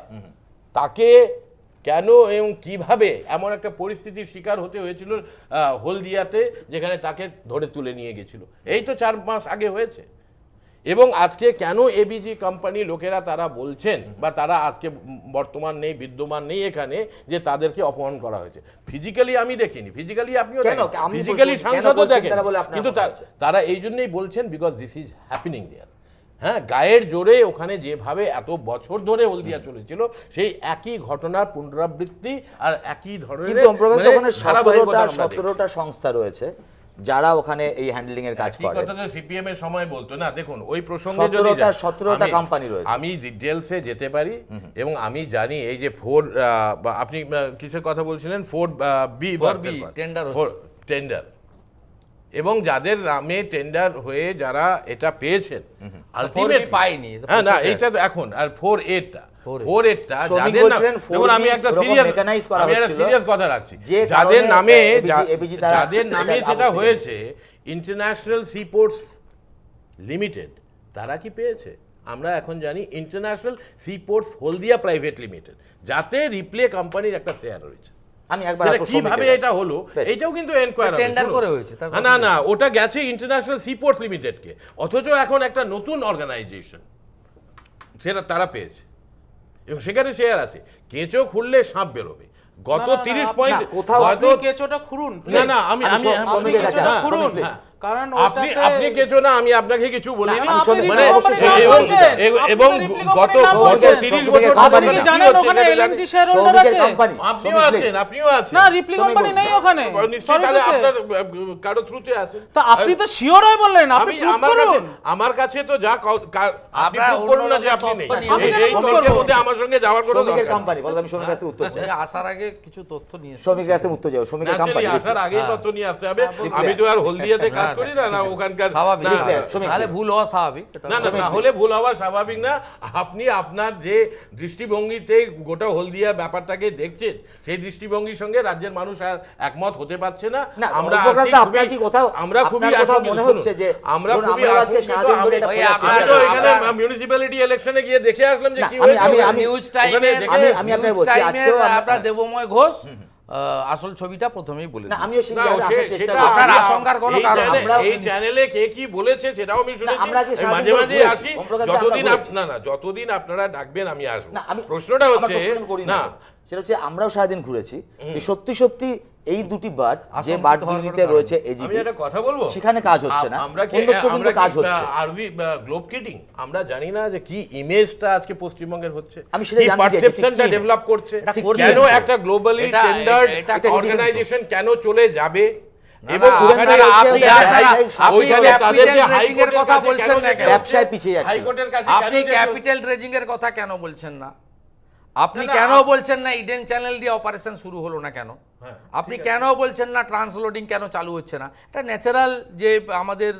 তাকে কেন এবং কিভাবে এমন একটা পরিস্থিতির শিকার হতে হয়েছিল হলদিয়াতে যেখানে তাকে ধরে তুলে নিয়ে গেছিল এই তো চার মাস আগে হয়েছে এবং আজকে কেন এবিজি কোম্পানি লোকেরা তারা বলছেন বা তারা আজকে বর্তমান নেই বিদ্যমান নেই এখানে যে তাদেরকে অপমান করা হয়েছে ফিজিক্যালি আমি দেখিনি ফিজিক্যালি আপনিও ফিজিক্যালি সাংসদও দেখেন কিন্তু তারা এই জন্যই বলছেন because this is happening there হ্যাঁ গায়ের জোরে ওখানে যেভাবে এত বছর ধরে হলদিয়া চলেছিল সেই একই ঘটনার পুনরাবৃত্তি আর একই ধরনের মানে সতেরোটা সংস্থা রয়েছে যারা ওখানে এই হ্যান্ডলিং এর কাজ হ্যাঁ, করে কথা সিপিএম এর সময় বলতো না দেখুন ওই প্রসঙ্গে যদি সতেরোটা কোম্পানি রয়েছে আমি ডিটেইলসে যেতে পারি এবং আমি জানি এই যে ফোর আপনি কিসের কথা বলছিলেন ফোর বি টেন্ডার টেন্ডার এবং যাদের নামে টেন্ডার হয়ে যারা এটা পেয়েছেন আলটিমেট পায়নি হ্যাঁ না এইটা এখন আর ফোর এটা যাদের নামে যাদের নামে সেটা হয়েছে ইন্টারন্যাশনাল সিপোর্টস লিমিটেড তারা কি পেয়েছে আমরা এখন জানি international seaports Haldia private limited যাতে রিপ্লে কোম্পানির একটা শেয়ার রয়েছে আমি একবার কিভাবে এটা হলো এটাও কিন্তু এনকোয়ারি টেন্ডার করে হয়েছে না না ওটা গেছে ইন্টারন্যাশনাল সিপোর্টস লিমিটেডকে অথচ এখন একটা নতুন অর্গানাইজেশন সেটা তারা পেয়েছে এবং সেখানে শেয়ার আছে কেঁচো খুললে সাপ বেরোবে গত তিরিশ পয়েন্ট কোথাও কেঁচোটা খুলুন না না আমি কারণ আপনি আপনি কিছু না আমি আপনাকে কিছু বলি মানে এবং গত 30 বছর আপনি জানেন ওখানে শেয়ারহোল্ডার আছে আপনিও আছেন আপনিও আছেন না রিপ্লি কোম্পানি নেই ওখানে নিশ্চয়ই আপনার থ্রুতে আছে আপনি তো শিওর হয়ে বললেন আপনি প্রুফ করুন আমার কাছে তো যা আপনি প্রুফ করুন না যে আপনি নেই এই তর্কের মধ্যে আমার সঙ্গে যাওয়ার কোনো দরকার কোম্পানি বলতে আমি উত্তর চাই আসার আগে কিছু তথ্য নিয়ে উত্তর যাও কোম্পানি আসার আগেই হ্যাঁ। তথ্য নিয়ে আসতে হবে হ্যাঁ, আমি তো আর হলদিয়াতে হ্যাঁ, কাজ করি না না ওখানকার তাহলে ভুল হওয়া স্বাভাবিক না না তাহলে ভুল হওয়া স্বাভাবিক না আপনি আপনার যে দৃষ্টিভঙ্গিতে গোটা হলদিয়া ব্যাপারটাকে দেখছেন সেই দৃষ্টিভঙ্গির সঙ্গে রাজ্যের মানুষ আর একমত হতে পারছে না আমরা আমরা খুবই আমরা খুবই মিউনিসিপ্যালিটি ইলেকশনে গিয়ে দেখে আসলাম যে কি হয়েছে আমি আপনাকে বলছি আজকেও আপনার দেবময় ঘোষ আসল ছবিটা প্রথমেই বলে এই চ্যানেলে কে কি বলেছে সেটাও মাঝে মাঝে আসি যতদিন না না যতদিন আপনারা ডাকবেন আমি আসবো প্রশ্নটা হচ্ছে না সেটা হচ্ছে আমরাও সারাদিন ঘুরেছি সত্যি সত্যি এই দুটি বার্ড যে বার্ড দুটিতে রয়েছে এজিপি আমি একটা কথা বলবো সেখানে কাজ হচ্ছে না আমরা কি আমরা কাজ হচ্ছে আর উই গ্লোব কিডিং আমরা জানি না যে কি ইমেজটা আজকে পশ্চিমবঙ্গের হচ্ছে আমি সেটা জানি পারসেপশনটা ডেভেলপ করছে কেন একটা গ্লোবালি টেন্ডার্ড অর্গানাইজেশন কেন চলে যাবে এবং ওইখানে তাদের যে হাইকোর্টের কথা বলছেন না কেন ব্যবসায় পিছিয়ে যাচ্ছে হাইকোর্টের কাছে আপনি ক্যাপিটাল রেজিং এর কথা কেন বলছেন না আপনি কেন বলছেন না ইডেন চ্যানেল দিয়ে অপারেশন শুরু হলো না কেন হ্যাঁ, হ্যাঁ, আপনি কেন বলছেন না ট্রান্সলোডিং কেন চালু হচ্ছে না এটা ন্যাচারাল যে আমাদের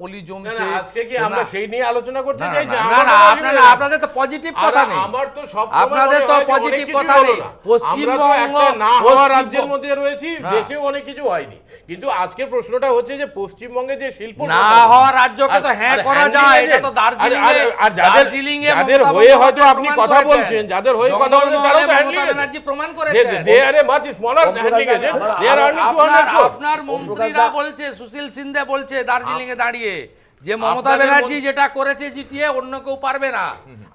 পলি জমছে আজকে কি আমরা সেই নিয়ে আলোচনা করতে চাই না না আপনারা আপনাদের তো পজিটিভ কথা নেই আমার তো সব আপনাদের তো পজিটিভ কথা নেই পশ্চিমবঙ্গ না হওয়ার রাজ্যের মধ্যে রয়েছে বেশি অনেক কিছু হয়নি কিন্তু আজকের প্রশ্নটা হচ্ছে যে পশ্চিমবঙ্গে যে শিল্প না হওয়ার রাজ্যকে তো হ্যাঁ করা হ্যাঁ, যায় এটা তো দার্জিলিং আর যাদের এ যাদের হয়ে হয়তো আপনি কথা বলছেন যাদের হয়ে কথা বলছেন তারা তো হ্যান্ডলিং প্রমাণ করেছে দে আরে মাচ স্মলার সুশীল সিন্ধে বলছে দাঁড়িয়ে যে মমতা ব্যানার্জি যেটা করেছে অন্য কেউ পারবে না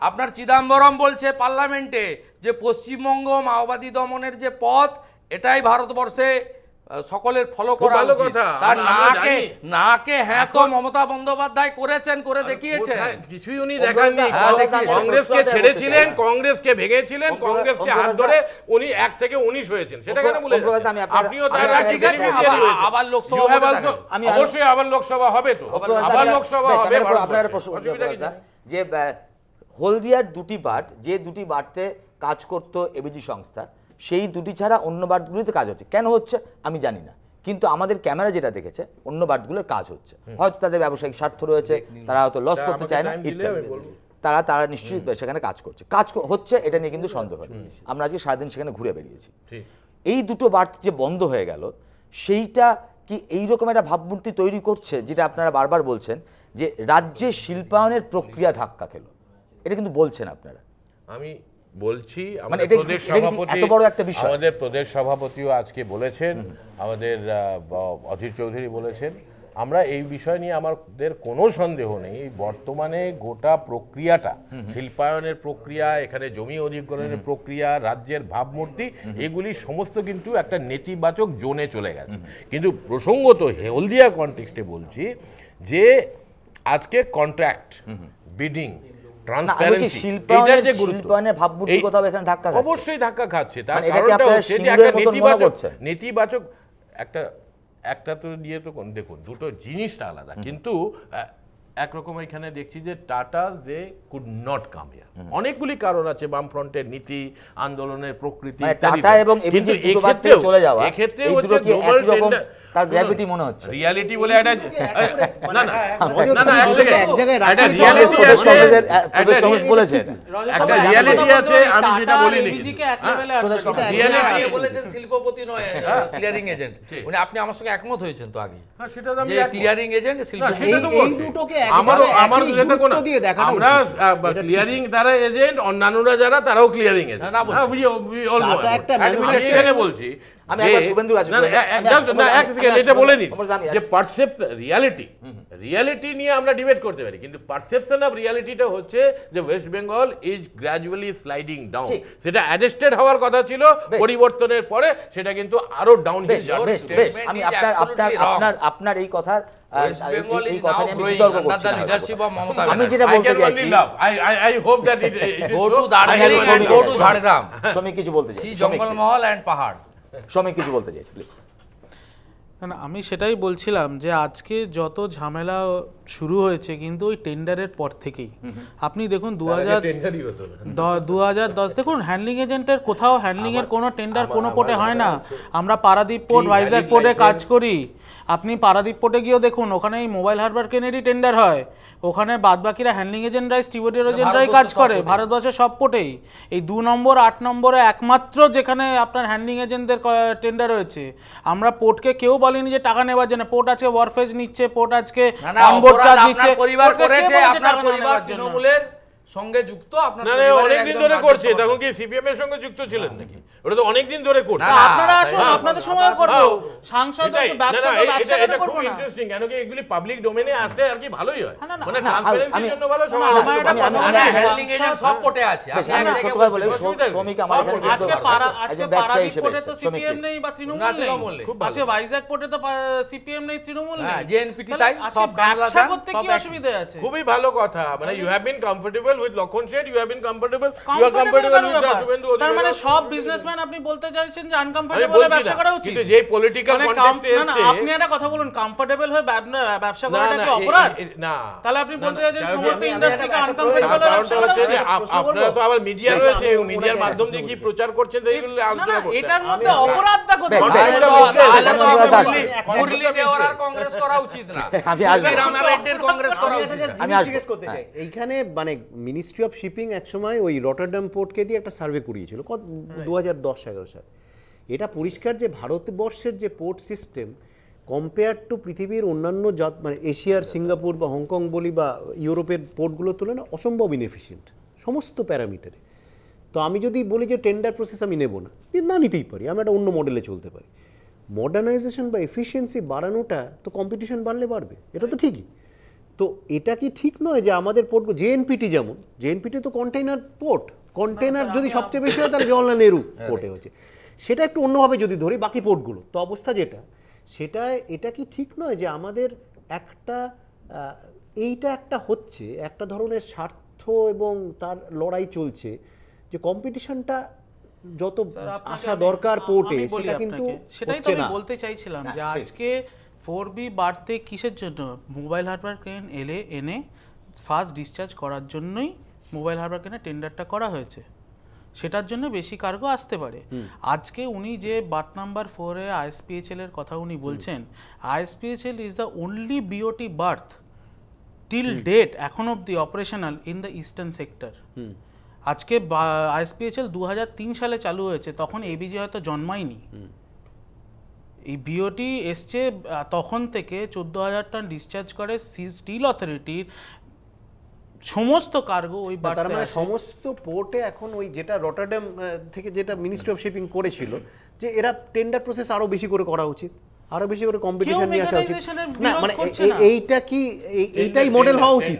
আপনার চিদাম্বরম বলছে পার্লামেন্টে যে পশ্চিমবঙ্গ মাওবাদী দমনের যে পথ এটাই ভারতবর্ষে সকলের ফলো করা তার নাকে নাকে হ্যাঁ তো মমতা বন্দ্যোপাধ্যায় করেছেন করে দেখিয়েছেন কিছুই উনি হ্যাঁ, দেখাননি কংগ্রেসকে ছেড়েছিলেন কংগ্রেসকে ভেঙেছিলেন কংগ্রেসকে হাত ধরে উনি এক থেকে উনিশ হয়েছেন সেটা কেন বলে আপনিও তার আচ্ছা, আবার লোকসভা অবশ্যই আবার লোকসভা হবে তো আবার লোকসভা হবে আপনার যে হলদিয়ার দুটি বাট যে দুটি বাটতে কাজ করত এবিজি সংস্থা সেই দুটি ছাড়া অন্য বার্ডগুলিতে কাজ হচ্ছে কেন হচ্ছে আমি জানি না কিন্তু আমাদের ক্যামেরা যেটা দেখেছে অন্য বার্ডগুলোর কাজ হচ্ছে হয়তো তাদের ব্যবসায়িক স্বার্থ রয়েছে তারা হয়তো লস করতে চায় না তারা তারা নিশ্চিত সেখানে কাজ করছে কাজ হচ্ছে এটা নিয়ে কিন্তু সন্দেহ আমরা আজকে সারাদিন সেখানে ঘুরে বেরিয়েছি এই দুটো বার্থ যে বন্ধ হয়ে গেল সেইটা কি এইরকম একটা ভাবমূর্তি তৈরি করছে যেটা আপনারা বারবার বলছেন যে রাজ্যে শিল্পায়নের প্রক্রিয়া ধাক্কা খেল এটা কিন্তু বলছেন আপনারা আমি বলছি মানে আমাদের বিষয় আমাদের প্রদেশ সভাপতিও আজকে বলেছেন আমাদের অধীর চৌধুরী বলেছেন আমরা এই বিষয় নিয়ে আমাদের কোনো সন্দেহ নেই বর্তমানে গোটা প্রক্রিয়াটা শিল্পায়নের প্রক্রিয়া এখানে জমি অধিগ্রহণের প্রক্রিয়া রাজ্যের ভাবমূর্তি এগুলি সমস্ত কিন্তু একটা নেতিবাচক জোনে চলে গেছে কিন্তু প্রসঙ্গত হেলদিয়া কনটেক্সটে বলছি যে আজকে কন্ট্রাক্ট বিডিং কোথাও এখানে ধাক্কা অবশ্যই ধাক্কা খাচ্ছে মানে একটা নেতিবাচক নেতিবাচক একটা একটা তো নিয়ে তো দেখুন দুটো জিনিসটা আলাদা কিন্তু একরকম এখানে দেখছি যে টাটাস দে কুড নট কাম ইয়ার অনেকগুলি কারণ আছে বামফ্রন্টের নীতি আন্দোলনের প্রকৃতি টাটা মানে এবং কিন্তু এক্ষেত্রে চলে যাওয়া এক্ষেত্রে হচ্ছে গ্লোবাল টেন্ডার তার গ্র্যাভিটি মনে হচ্ছে রিয়ালিটি বলে এটা না না না মানে না এক জায়গায় একটা রিয়ালিটি আছে প্রদেশ কংগ্রেস বলেছে একটা রিয়ালিটি আছে আমি যেটা বলি নি বলিনি হ্যাঁ? রিয়ালিটি বলেছেন শিল্পপতি নয় ক্লিয়ারিং হ্যাঁ। এজেন্ট উনি আপনি আমার সঙ্গে একমত হয়েছেন তো আগে হ্যাঁ সেটা তো আমি ক্লিয়ারিং এজেন্ট শিল্পপতি এই দুটোকে হ্যাঁ, আমারও আমার আমরা ক্লিয়ারিং তারা এজেন্ট অন্যান্যরা যারা তারাও ক্লিয়ারিং আমি এখানে বলছি করতে পারি কিন্তু হচ্ছে যে West Bengal is sliding down সেটা হওয়ার কথা ছিল পরিবর্তনের পরে সেটা কিন্তু আরো ডাউন আপনার আপনার আপনার এই কথার আমি না আমি সেটাই বলছিলাম যে আজকে যত ঝামেলা শুরু হয়েছে কিন্তু ওই টেন্ডারের পর থেকেই আপনি দেখুন দু হাজার দু হাজার দশ দেখুন হ্যান্ডলিং এজেন্টের কোথাও হ্যান্ডলিংয়ের কোনো টেন্ডার কোনো পোর্টে হয় না আমরা পারাদ্বীপ পোর্ট ভাইজাগ পোর্টে কাজ করি আপনি পারাদ্বীপ পোর্টে গিয়েও দেখুন ওখানে এই মোবাইল হারবার কেনেরই টেন্ডার হয় ওখানে বাদবাকিরা হ্যান্ডলিং এজেন্টরাই স্টিওয়ার্ডের এজেন্টরাই কাজ করে ভারতবর্ষের সব পোর্টেই এই দু নম্বর আট নম্বরে একমাত্র যেখানে আপনার হ্যান্ডলিং এজেন্টদের টেন্ডার রয়েছে আমরা পোর্টকে কেউ বলিনি যে টাকা নেওয়ার জন্য পোর্ট আজকে ওয়ারফেজ নিচ্ছে পোর্ট আজকে চার্জ নিচ্ছে পরিবার করেছে আপনার পরিবার তৃণমূলের সঙ্গে যুক্ত আপনারা অনেক দিন ধরে করছে তখন কি সিপিএম এর সঙ্গে যুক্ত ছিলেন নাকি ওটা তো অনেক দিন ধরে করছে আপনারা আসুন আপনাদের সময় করব সাংসদ ব্যবসা এটা এটা খুব ইন্টারেস্টিং কেন কি এগুলি পাবলিক ডোমেনে আসলে আর কি ভালোই হয় মানে ট্রান্সপারেন্সির জন্য ভালো সময় মানে হ্যান্ডলিং এজেন্ট সব কোটে আছে আমি ছোট ভাই বলে শ্রমিক আমার আজকে পারা আজকে পারাদ্বীপ কোটে তো সিপিএম নেই বা তৃণমূল নেই আজকে ভাইজাগ কোটে তো সিপিএম নেই তৃণমূল নেই জেএনপিটি তাই সব ব্যবসা করতে কি অসুবিধা আছে খুবই ভালো কথা মানে you have been comfortable comfortable with Lokon Shet, you have been comfortable, you are comfortable with Ashwendu Odhikar. তার মানে সব বিজনেসম্যান আপনি বলতে চাইছেন যে আনকমফোর্টেবল ব্যবসা করা উচিত কিন্তু যে পলিটিক্যাল মানে কনটেক্সটে এসেছে আপনি একটা কথা বলুন কমফোর্টেবল হয়ে ব্যবসা করাটা কি অপরাধ না তাহলে আপনি বলতে চাইছেন সমস্ত ইন্ডাস্ট্রিকে আনকমফোর্টেবল ব্যবসা করা উচিত আপনারা তো আবার মিডিয়া রয়েছে মিডিয়ার মাধ্যম দিয়ে কি প্রচার করছেন এইগুলো আলোচনা করতে এটার মধ্যে অপরাধটা কোথায় মুরলি দেওয়ার আর কংগ্রেস করা উচিত না আমি আসবো রামারেড্ডির কংগ্রেস করা উচিত আমি জিজ্ঞেস করতে হ্যাঁ। চাই এইখানে মানে মিনিস্ট্রি অফ শিপিং একসময় ওই রটারডাম পোর্টকে দিয়ে একটা সার্ভে করিয়েছিল কত দু হাজার দশ এগারো সাল এটা পরিষ্কার যে ভারতবর্ষের যে পোর্ট সিস্টেম কম্পেয়ার টু পৃথিবীর অন্যান্য জাত মানে এশিয়ার সিঙ্গাপুর বা হংকং বলি বা ইউরোপের পোর্টগুলোর তুলনায় অসম্ভব ইনএফিসিয়েন্ট সমস্ত প্যারামিটারে তো আমি যদি বলি যে টেন্ডার প্রসেস আমি নেব না না নিতেই পারি আমি একটা অন্য মডেলে চলতে পারি মডার্নাইজেশন বা এফিসিয়েন্সি বাড়ানোটা তো কম্পিটিশন বাড়লে বাড়বে এটা তো ঠিকই তো এটা কি ঠিক নয় যে আমাদের পোর্ট জেএনপিটি যেমন জেএনপিটি তো কন্টেইনার পোর্ট কন্টেইনার যদি সবচেয়ে বেশি হয় তাহলে জওয়াহরলাল নেহরু পোর্টে হ্যাঁ, হচ্ছে হ্যাঁ। সেটা একটু অন্যভাবে যদি ধরি বাকি পোর্টগুলো তো অবস্থা যেটা সেটা এটা কি ঠিক নয় যে আমাদের একটা এইটা একটা হচ্ছে একটা ধরনের স্বার্থ এবং তার লড়াই চলছে যে কম্পিটিশনটা যত আসা দরকার পোর্টে সেটা কিন্তু সেটাই তো আমি বলতে চাইছিলাম যে হ্যাঁ। আজকে ফোর বি বাড়তে কিসের জন্য মোবাইল হার্বার ক্রেন এলে এনে ফার্স্ট ডিসচার্জ করার জন্যই মোবাইল হার্বার ক্রেনের টেন্ডারটা করা হয়েছে সেটার জন্য বেশি কার্গো আসতে পারে আজকে উনি যে বাট নাম্বার ফোরে আইএসপিএচএল এর কথা উনি বলছেন ISPHL is the only BOT berth till date এখন অব্দি operational in the eastern sector আজকে আইএসপিএচএল দু সালে চালু হয়েছে তখন এবিজি হয়তো জন্মায়নি এই বিওটি এসছে তখন থেকে চোদ্দো হাজার টন ডিসচার্জ করে সি স্টিল অথরিটির সমস্ত কার্গো ওই মানে সমস্ত পোর্টে এখন ওই যেটা রটারডেম থেকে যেটা মিনিস্ট্রি অফ শিপিং করেছিল যে এরা টেন্ডার প্রসেস আরো বেশি করে করা উচিত আরো বেশি করে কম্পিটিশন নিয়ে আসা উচিত না মানে এইটা কি এইটাই মডেল হওয়া উচিত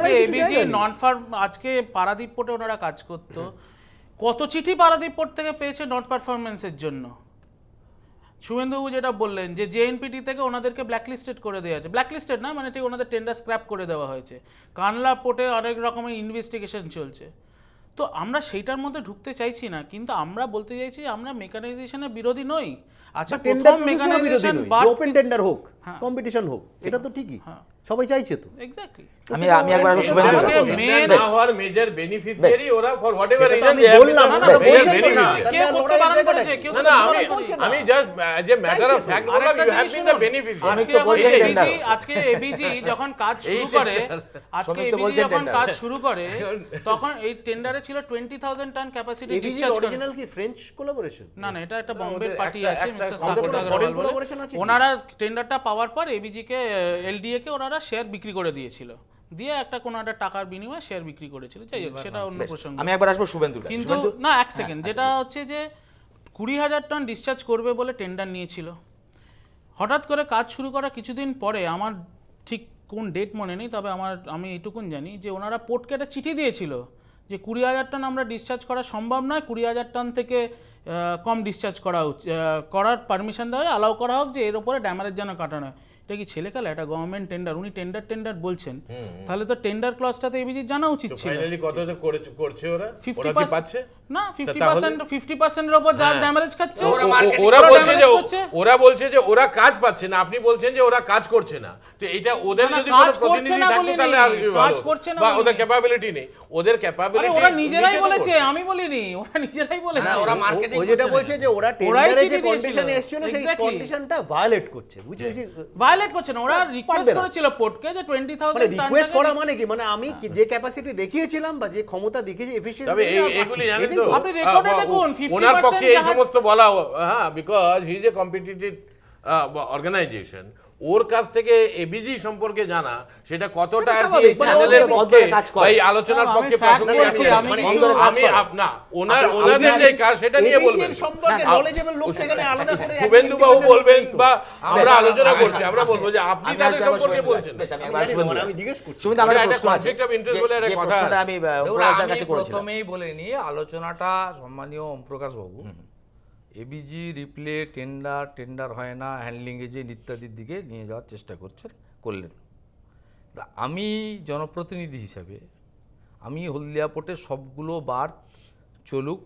আজকে এবিজি নন ফার্ম আজকে পারাদীপ পোর্টে ওনারা কাজ করত কত চিঠি পারাদীপ পোর্ট থেকে পেয়েছে নট পারফরমেন্সের জন্য যেটা বললেন যে জেএনপিটি থেকে ওনাদেরকে ব্ল্যাকলিস্টেড করে দেওয়া হয়েছে ব্ল্যাকলিস্টেড না মানে ঠিক ওনাদের টেন্ডার স্ক্র্যাপ করে দেওয়া হয়েছে কানলা পোর্টে অনেক রকমের ইনভেস্টিগেশন চলছে তো আমরা সেইটার মধ্যে ঢুকতে চাইছি না কিন্তু আমরা বলতে চাইছি আমরা মেকানাইজেশনের বিরোধী নই আচ্ছা মেকানাইজেশন বা ওপেন টেন্ডার হোক কম্পিটিশন হ্যাঁ। হোক এটা তো ঠিকই হ্যাঁ সবাই চাইছে তো আমি আমি একবার শুভেন্দু মেজর বেনিফিশিয়ারি ওরা ফর রিজন আমি বললাম না কে করতে বারণ করেছে কেউ না আমি just a matter of fact you have been beneficiary ABG আজকে এবিজি যখন কাজ শুরু করে আজকে এবিজি যখন কাজ শুরু করে তখন এই টেন্ডারে ছিল 20000 টন ক্যাপাসিটি ডিসচার্জ অরিজিনাল কি ফ্রেঞ্চ কোলাবোরেশন না না এটা একটা বোম্বে পার্টি আছে মিস্টার সাগর আগরওয়াল বলে ওনারা টেন্ডারটা পাওয়ার পর এবিজি কে এলডিএ কে ওনারা ওনারা শেয়ার বিক্রি করে দিয়েছিল দিয়ে একটা কোনো একটা টাকার বিনিময়ে শেয়ার বিক্রি করেছিল যাই হোক সেটা অন্য প্রসঙ্গ আমি একবার আসবো শুভেন্দু কিন্তু না এক সেকেন্ড হ্যাঁ, আচ্ছা, যেটা হচ্ছে যে কুড়ি হাজার টন ডিসচার্জ করবে বলে টেন্ডার নিয়েছিল হঠাৎ করে কাজ শুরু করা কিছুদিন পরে আমার ঠিক কোন ডেট মনে নেই তবে আমার আমি এইটুকুন জানি যে ওনারা পোর্টকে একটা চিঠি দিয়েছিল যে কুড়ি হাজার টন আমরা ডিসচার্জ করা সম্ভব নয় কুড়ি হাজার টন থেকে কম ডিসচার্জ করা করার পারমিশন দেওয়া হয় অ্যালাউ করা হোক যে এর উপরে ড্যামারেজ যেন কাটানো হয় এটা কি ছেলে খেলা এটা গভর্নমেন্ট টেন্ডার উনি টেন্ডার টেন্ডার বলছেন তাহলে তো টেন্ডার ক্লজটাতে এবিজি জানা উচিত ছিল ফাইনালি কত করে করছে ওরা ওরা কি পাচ্ছে না 50% 50% এর উপর জাজ ড্যামেজ খাচ্ছে ওরা বলছে যে ওরা বলছে যে ওরা কাজ পাচ্ছে না আপনি বলছেন যে ওরা কাজ করছে না তো এটা ওদের যদি কোনো প্রতিনিধি থাকতো তাহলে কাজ করছে না ওদের ক্যাপাবিলিটি নেই ওদের ক্যাপাবিলিটি ওরা নিজেরাই বলেছে আমি বলিনি ওরা নিজেরাই হ্যাঁ, বলেছে ওরা মার্কেটিং ওরা যেটা বলছে যে ওরা টেন্ডারে যে কন্ডিশন এসেছিল সেই কন্ডিশনটা ভায়োলেট করছে বুঝছিস হ্যাঁ। বুঝি ভায়োলেট করছে না ওরা রিকোয়েস্ট করেছিল পোর্টকে যে 20000 মানে রিকোয়েস্ট করা মানে কি মানে আমি যে ক্যাপাসিটি দেখিয়েছিলাম বা যে ক্ষমতা দেখিয়েছি এফিশিয়েন্সি তবে এগুলি জানেন তো আপনি রেকর্ডে হ্যাঁ, দেখুন 50% হ্যাঁ, ওনার পক্ষে এই সমস্ত বলা হ্যাঁ because he is a competitive organisation ওর কাছ থেকে এবিজি সম্পর্কে জানা সেটা কতটা আর কি চ্যানেলের পক্ষে এই আলোচনার পক্ষে প্রাসঙ্গিক আছে আমি মানে আচ্ছা। আপনা ওনার ওনাদের যে কাজ সেটা নিয়ে বলবেন হ্যাঁ, আচ্ছা, আচ্ছা, শুভেন্দু বাবু বলবেন বা আমরা আলোচনা করছি আমরা বলবো যে আপনি তাদের সম্পর্কে বলছেন আমি জিজ্ঞেস করছি আমি প্রথমেই বলে নিয়ে আলোচনাটা সম্মানীয় ওম প্রকাশ বাবু এবিজি রিপ্লে টেন্ডার টেন্ডার হয় না হ্যান্ডলিং এজেন্ট ইত্যাদির দিকে নিয়ে যাওয়ার চেষ্টা করছেন করলেন আমি জনপ্রতিনিধি হিসাবে আমি হলদিয়া পোর্টে সবগুলো বার চলুক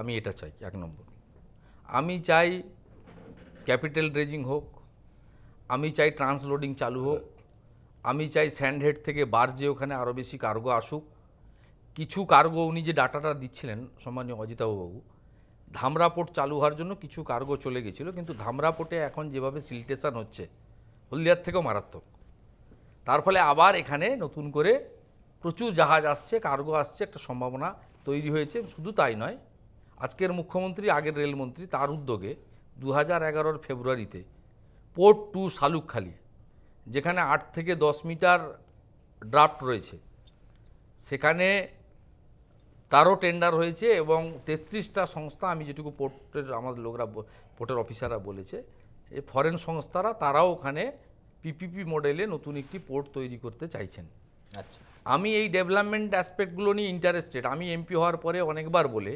আমি এটা চাই এক নম্বর আমি চাই ক্যাপিটাল রেজিং হোক আমি চাই ট্রান্সলোডিং চালু হোক আমি চাই স্যান্ডহেড থেকে বার যে ওখানে আরও বেশি কার্গো আসুক কিছু কার্গো উনি যে ডাটাটা দিচ্ছিলেন সম্মানীয় অজিতাবু বাবু ধামরাপোর্ট চালু হওয়ার জন্য কিছু কার্গো চলে গেছিলো কিন্তু ধামরাপোর্টে এখন যেভাবে সিলটেশন হচ্ছে হলদিয়ার থেকেও মারাত্মক তার ফলে আবার এখানে নতুন করে প্রচুর জাহাজ আসছে কার্গো আসছে একটা সম্ভাবনা তৈরি হয়েছে শুধু তাই নয় আজকের মুখ্যমন্ত্রী আগের রেলমন্ত্রী তার উদ্যোগে দু হাজার ফেব্রুয়ারিতে পোর্ট টু শালুকখালি যেখানে আট থেকে দশ মিটার ড্রাফট রয়েছে সেখানে তারও টেন্ডার হয়েছে এবং তেত্রিশটা সংস্থা আমি যেটুকু পোর্টের আমাদের লোকরা পোর্টের অফিসাররা বলেছে যে ফরেন সংস্থারা তারাও ওখানে পিপিপি মডেলে নতুন একটি পোর্ট তৈরি করতে চাইছেন আচ্ছা আমি এই ডেভেলপমেন্ট অ্যাসপেক্টগুলো নিয়ে ইন্টারেস্টেড আমি এমপি হওয়ার পরে অনেকবার বলে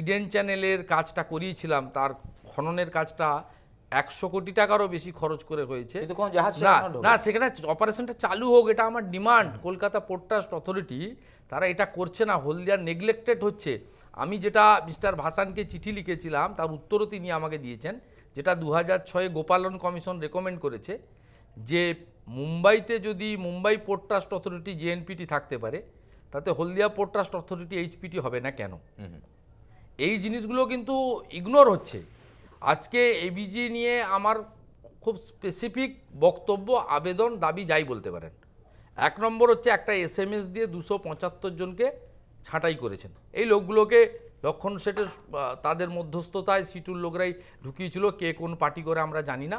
ইডেন চ্যানেলের কাজটা করিয়েছিলাম তার খননের কাজটা একশো কোটি টাকারও বেশি খরচ করে হয়েছে না সেখানে অপারেশনটা চালু হোক এটা আমার demand Kolkata port trust authority তারা এটা করছে না হলদিয়ার নেগলেক্টেড হচ্ছে আমি যেটা মিস্টার ভাসানকে চিঠি লিখেছিলাম তার উত্তরও তিনি আমাকে দিয়েছেন যেটা দু হাজার ছয়ে গোপালন কমিশন রেকমেন্ড করেছে যে মুম্বাইতে যদি Mumbai port trust authority JNPT থাকতে পারে তাতে Haldia port trust authority HPT হবে না কেন এই জিনিসগুলো কিন্তু ইগনোর হচ্ছে আজকে এবিজি নিয়ে আমার খুব স্পেসিফিক বক্তব্য আবেদন দাবি যাই বলতে পারেন এক নম্বর হচ্ছে একটা এসএমএস দিয়ে দুশো পঁচাত্তর জনকে ছাঁটাই করেছেন এই লোকগুলোকে লক্ষণ সেটের তাদের মধ্যস্থতায় সিটুর লোকরাই ঢুকিয়েছিল কে কোন পার্টি করে আমরা জানি না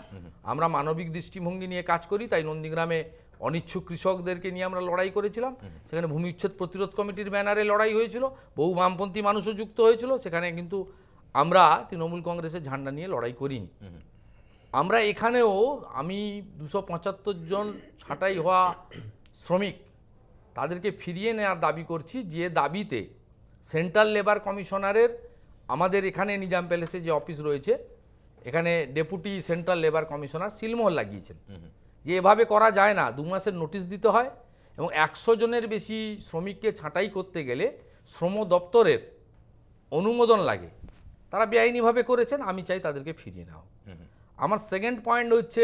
আমরা মানবিক দৃষ্টিভঙ্গি নিয়ে কাজ করি তাই নন্দীগ্রামে অনিচ্ছুক কৃষকদেরকে নিয়ে আমরা লড়াই করেছিলাম সেখানে ভূমি উচ্ছেদ প্রতিরোধ কমিটির ব্যানারে লড়াই হয়েছিল বহু বামপন্থী মানুষও যুক্ত হয়েছিল সেখানে কিন্তু আমরা তৃণমূল কংগ্রেসের ঝান্ডা নিয়ে লড়াই করিনি আমরা এখানেও আমি দুশো জন ছাঁটাই হওয়া শ্রমিক তাদেরকে ফিরিয়ে নেওয়ার দাবি করছি যে দাবিতে সেন্ট্রাল লেবার কমিশনারের আমাদের এখানে নিজাম প্যালেসে যে অফিস রয়েছে এখানে ডেপুটি সেন্ট্রাল লেবার কমিশনার সিলমোহর লাগিয়েছেন যে এভাবে করা যায় না দু মাসের নোটিশ দিতে হয় এবং একশো জনের বেশি শ্রমিককে ছাঁটাই করতে গেলে শ্রম দপ্তরের অনুমোদন লাগে তারা বেআইনিভাবে করেছেন আমি চাই তাদেরকে ফিরিয়ে নাও আমার সেকেন্ড পয়েন্ট হচ্ছে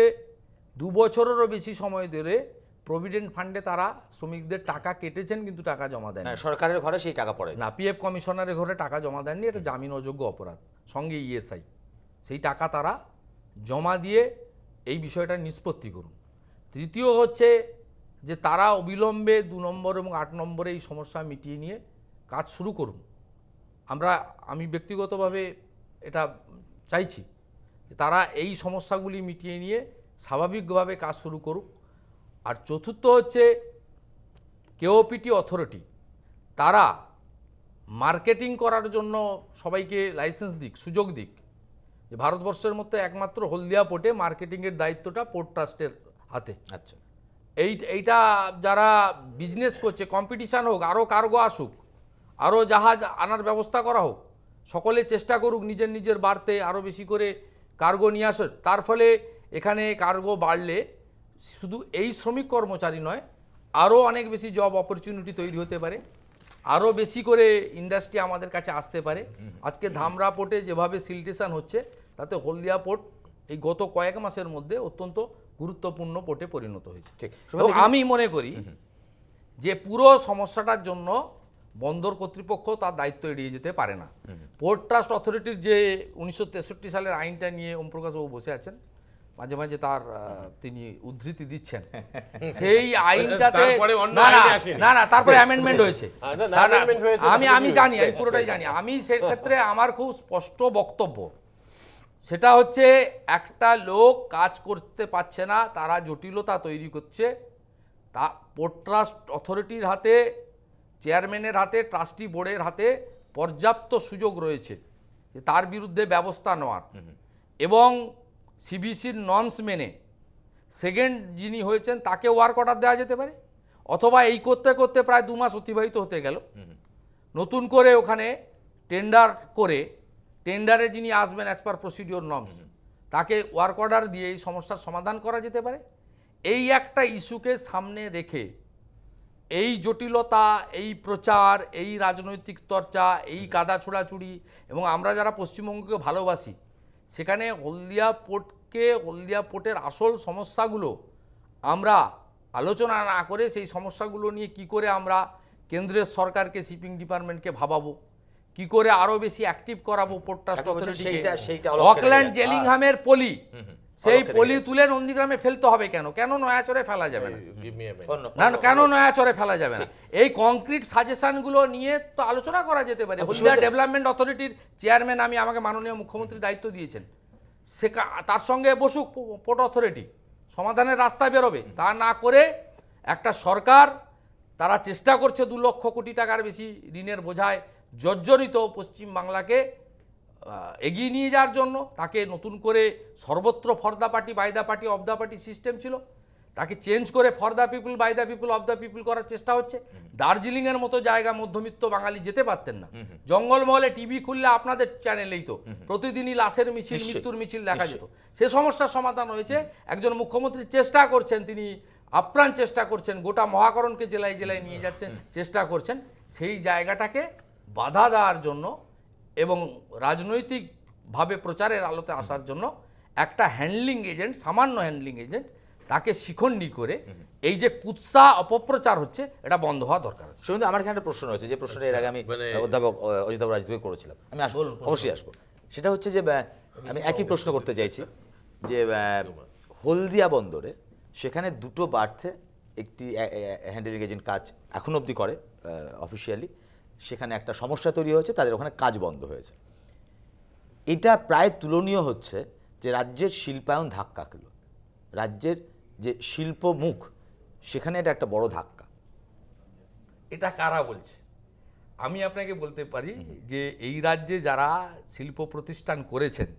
দু বছরেরও বেশি সময় ধরে প্রভিডেন্ট ফান্ডে তারা শ্রমিকদের টাকা কেটেছেন কিন্তু টাকা জমা দেন হ্যাঁ, সরকারের ঘরে সেই টাকা পড়ে না পিএফ কমিশনারের ঘরে টাকা জমা দেননি এটা জামিন অযোগ্য অপরাধ সঙ্গে ইএসআই e সেই টাকা তারা জমা দিয়ে এই বিষয়টা নিষ্পত্তি করুন তৃতীয় হচ্ছে যে তারা অবিলম্বে দু নম্বর এবং আট নম্বরে এই সমস্যা মিটিয়ে নিয়ে কাজ শুরু করুন আমরা আমি ব্যক্তিগতভাবে এটা চাইছি তারা এই সমস্যাগুলি মিটিয়ে নিয়ে স্বাভাবিকভাবে কাজ শুরু করুক আর চতুর্থ হচ্ছে কেওপিটি অথরিটি তারা মার্কেটিং করার জন্য সবাইকে লাইসেন্স দিক সুযোগ দিক যে ভারতবর্ষের মধ্যে একমাত্র হলদিয়া পোর্টে মার্কেটিংয়ের দায়িত্বটা পোর্ট ট্রাস্টের হাতে আচ্ছা এই এইটা যারা বিজনেস করছে কম্পিটিশান হোক আরও কার্গো আসুক আরও জাহাজ আনার ব্যবস্থা করা হোক সকলে চেষ্টা করুক নিজের নিজের বাড়তে আরও বেশি করে কার্গো নিয়ে আসুক তার ফলে এখানে কার্গো বাড়লে শুধু এই শ্রমিক কর্মচারী নয় আরও অনেক বেশি জব অপরচুনিটি তৈরি হতে পারে আরও বেশি করে ইন্ডাস্ট্রি আমাদের কাছে আসতে পারে আজকে ধামরা পোর্টে যেভাবে সিলটেশন হচ্ছে তাতে হলদিয়া পোর্ট এই গত কয়েক মাসের মধ্যে অত্যন্ত গুরুত্বপূর্ণ পোর্টে পরিণত হয়েছে ঠিক আমি মনে করি যে পুরো সমস্যাটার জন্য বন্দর কর্তৃপক্ষ তার দায়িত্ব এড়িয়ে যেতে পারে না পোর্ট ট্রাস্ট অথরিটির যে উনিশশো সালের আইনটা নিয়ে ওমপ্রকাশবাবু বসে আছেন মাঝে মাঝে তার তিনি উদ্ধৃতি দিচ্ছেন হ্যাঁ, হ্যাঁ, হ্যাঁ। সেই আইনটাতে না না তারপরে অ্যামেন্ডমেন্ট হয়েছে আমি আমি জানি আমি পুরোটাই জানি আমি সেক্ষেত্রে আমার খুব স্পষ্ট বক্তব্য সেটা হচ্ছে একটা লোক কাজ করতে পারছে না তারা জটিলতা তৈরি করছে তা পোর্ট ট্রাস্ট অথরিটির হাতে চেয়ারম্যানের হাতে ট্রাস্টি বোর্ডের হাতে পর্যাপ্ত সুযোগ রয়েছে তার বিরুদ্ধে ব্যবস্থা নেওয়ার এবং সিবিসির নর্মস মেনে সেকেন্ড যিনি হয়েছেন তাকে ওয়ার্ক অর্ডার দেওয়া যেতে পারে অথবা এই করতে করতে প্রায় দু মাস অতিবাহিত হতে গেল নতুন করে ওখানে টেন্ডার করে টেন্ডারে যিনি আসবেন অ্যাজ পার প্রসিডিওর নর্মস তাকে ওয়ার্ক অর্ডার দিয়ে এই সমস্যার সমাধান করা যেতে পারে এই একটা ইস্যুকে সামনে রেখে এই জটিলতা এই প্রচার এই রাজনৈতিক চর্চা এই কাদা ছোড়াছুড়ি এবং আমরা যারা পশ্চিমবঙ্গকে ভালোবাসি সেখানে হলদিয়া পোর্টকে হলদিয়া পোর্টের আসল সমস্যাগুলো আমরা আলোচনা না করে সেই সমস্যাগুলো নিয়ে কি করে আমরা কেন্দ্রের সরকারকে শিপিং ডিপার্টমেন্টকে ভাবাবো কি করে আরও বেশি অ্যাক্টিভ করাবো পোর্টটা অকল্যান্ড জেলিংহামের পলি সেই পলি তুলে নন্দীগ্রামে ফেলতে হবে কেন কেন নয়াচরে ফেলা যাবে না কেন কেন নয়াচরে ফেলা যাবে না এই কংক্রিট সাজেশনগুলো নিয়ে তো আলোচনা করা যেতে পারে হলদিয়া ডেভেলপমেন্ট অথরিটির চেয়ারম্যান আমি আমাকে মাননীয় মুখ্যমন্ত্রী দায়িত্ব দিয়েছেন সে তার সঙ্গে বসুক পোর্ট অথরিটি সমাধানের রাস্তা বেরোবে তা না করে একটা সরকার তারা চেষ্টা করছে দু লক্ষ কোটি টাকার বেশি ঋণের বোঝায় জর্জরিত পশ্চিম বাংলাকে এগিয়ে নিয়ে যাওয়ার জন্য তাকে নতুন করে সর্বত্র for the party by the party of the party system ছিল তাকে চেঞ্জ করে for the people by the people of the people করার চেষ্টা হচ্ছে দার্জিলিংয়ের মতো জায়গা মধ্যবিত্ত বাঙালি যেতে পারতেন না জঙ্গলমহলে টিভি খুললে আপনাদের চ্যানেলেই তো প্রতিদিনই লাশের মিছিল মৃত্যুর মিছিল দেখা যেত সে সমস্যার সমাধান হয়েছে একজন মুখ্যমন্ত্রী চেষ্টা করছেন তিনি আপ্রাণ চেষ্টা করছেন গোটা মহাকরণকে জেলায় জেলায় নিয়ে যাচ্ছেন চেষ্টা করছেন সেই জায়গাটাকে বাধা দেওয়ার জন্য এবং রাজনৈতিকভাবে প্রচারের আলোতে আসার জন্য একটা হ্যান্ডলিং এজেন্ট সামান্য হ্যান্ডলিং এজেন্ট তাকে শিখন্ডি করে এই যে কুৎসা অপপ্রচার হচ্ছে এটা বন্ধ হওয়া দরকার আছে আমার এখানে একটা প্রশ্ন রয়েছে যে প্রশ্নটা এর আচ্ছা, আগে আমি মানে অধ্যাপক অজিতাব রাজদুকে করেছিলাম আমি আসবো অবশ্যই আসবো সেটা হচ্ছে যে আমি একই প্রশ্ন করতে চাইছি যে হলদিয়া বন্দরে সেখানে দুটো বার্থে একটি হ্যান্ডেলিং এজেন্ট কাজ এখন অবধি করে অফিসিয়ালি সেখানে একটা সমস্যা তৈরি হয়েছে তাদের ওখানে কাজ বন্ধ হয়েছে এটা প্রায় তুলনীয় হচ্ছে যে রাজ্যের শিল্পায়ন ধাক্কা খেল রাজ্যের যে শিল্প মুখ সেখানে এটা একটা বড় ধাক্কা এটা কারা বলছে আমি আপনাকে বলতে পারি যে এই রাজ্যে যারা শিল্প প্রতিষ্ঠান করেছেন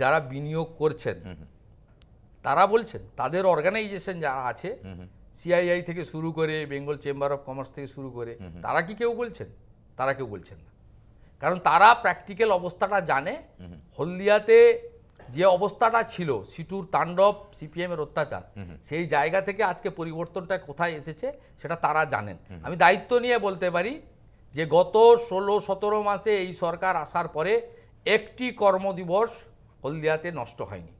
যারা বিনিয়োগ করছেন তারা বলছেন তাদের অর্গানাইজেশন যারা আছে সিআইআই থেকে শুরু করে বেঙ্গল চেম্বার অফ কমার্স থেকে শুরু করে তারা কি কেউ বলছেন তারা কেউ বলছেন না কারণ তারা প্র্যাকটিক্যাল অবস্থাটা জানে হলদিয়াতে যে অবস্থাটা ছিল সিটুর তাণ্ডব সিপিএমের অত্যাচার সেই জায়গা থেকে আজকে পরিবর্তনটা কোথায় এসেছে সেটা তারা জানেন আমি দায়িত্ব নিয়ে বলতে পারি যে গত ষোলো সতেরো মাসে এই সরকার আসার পরে একটি কর্মদিবস হলদিয়াতে নষ্ট হয়নি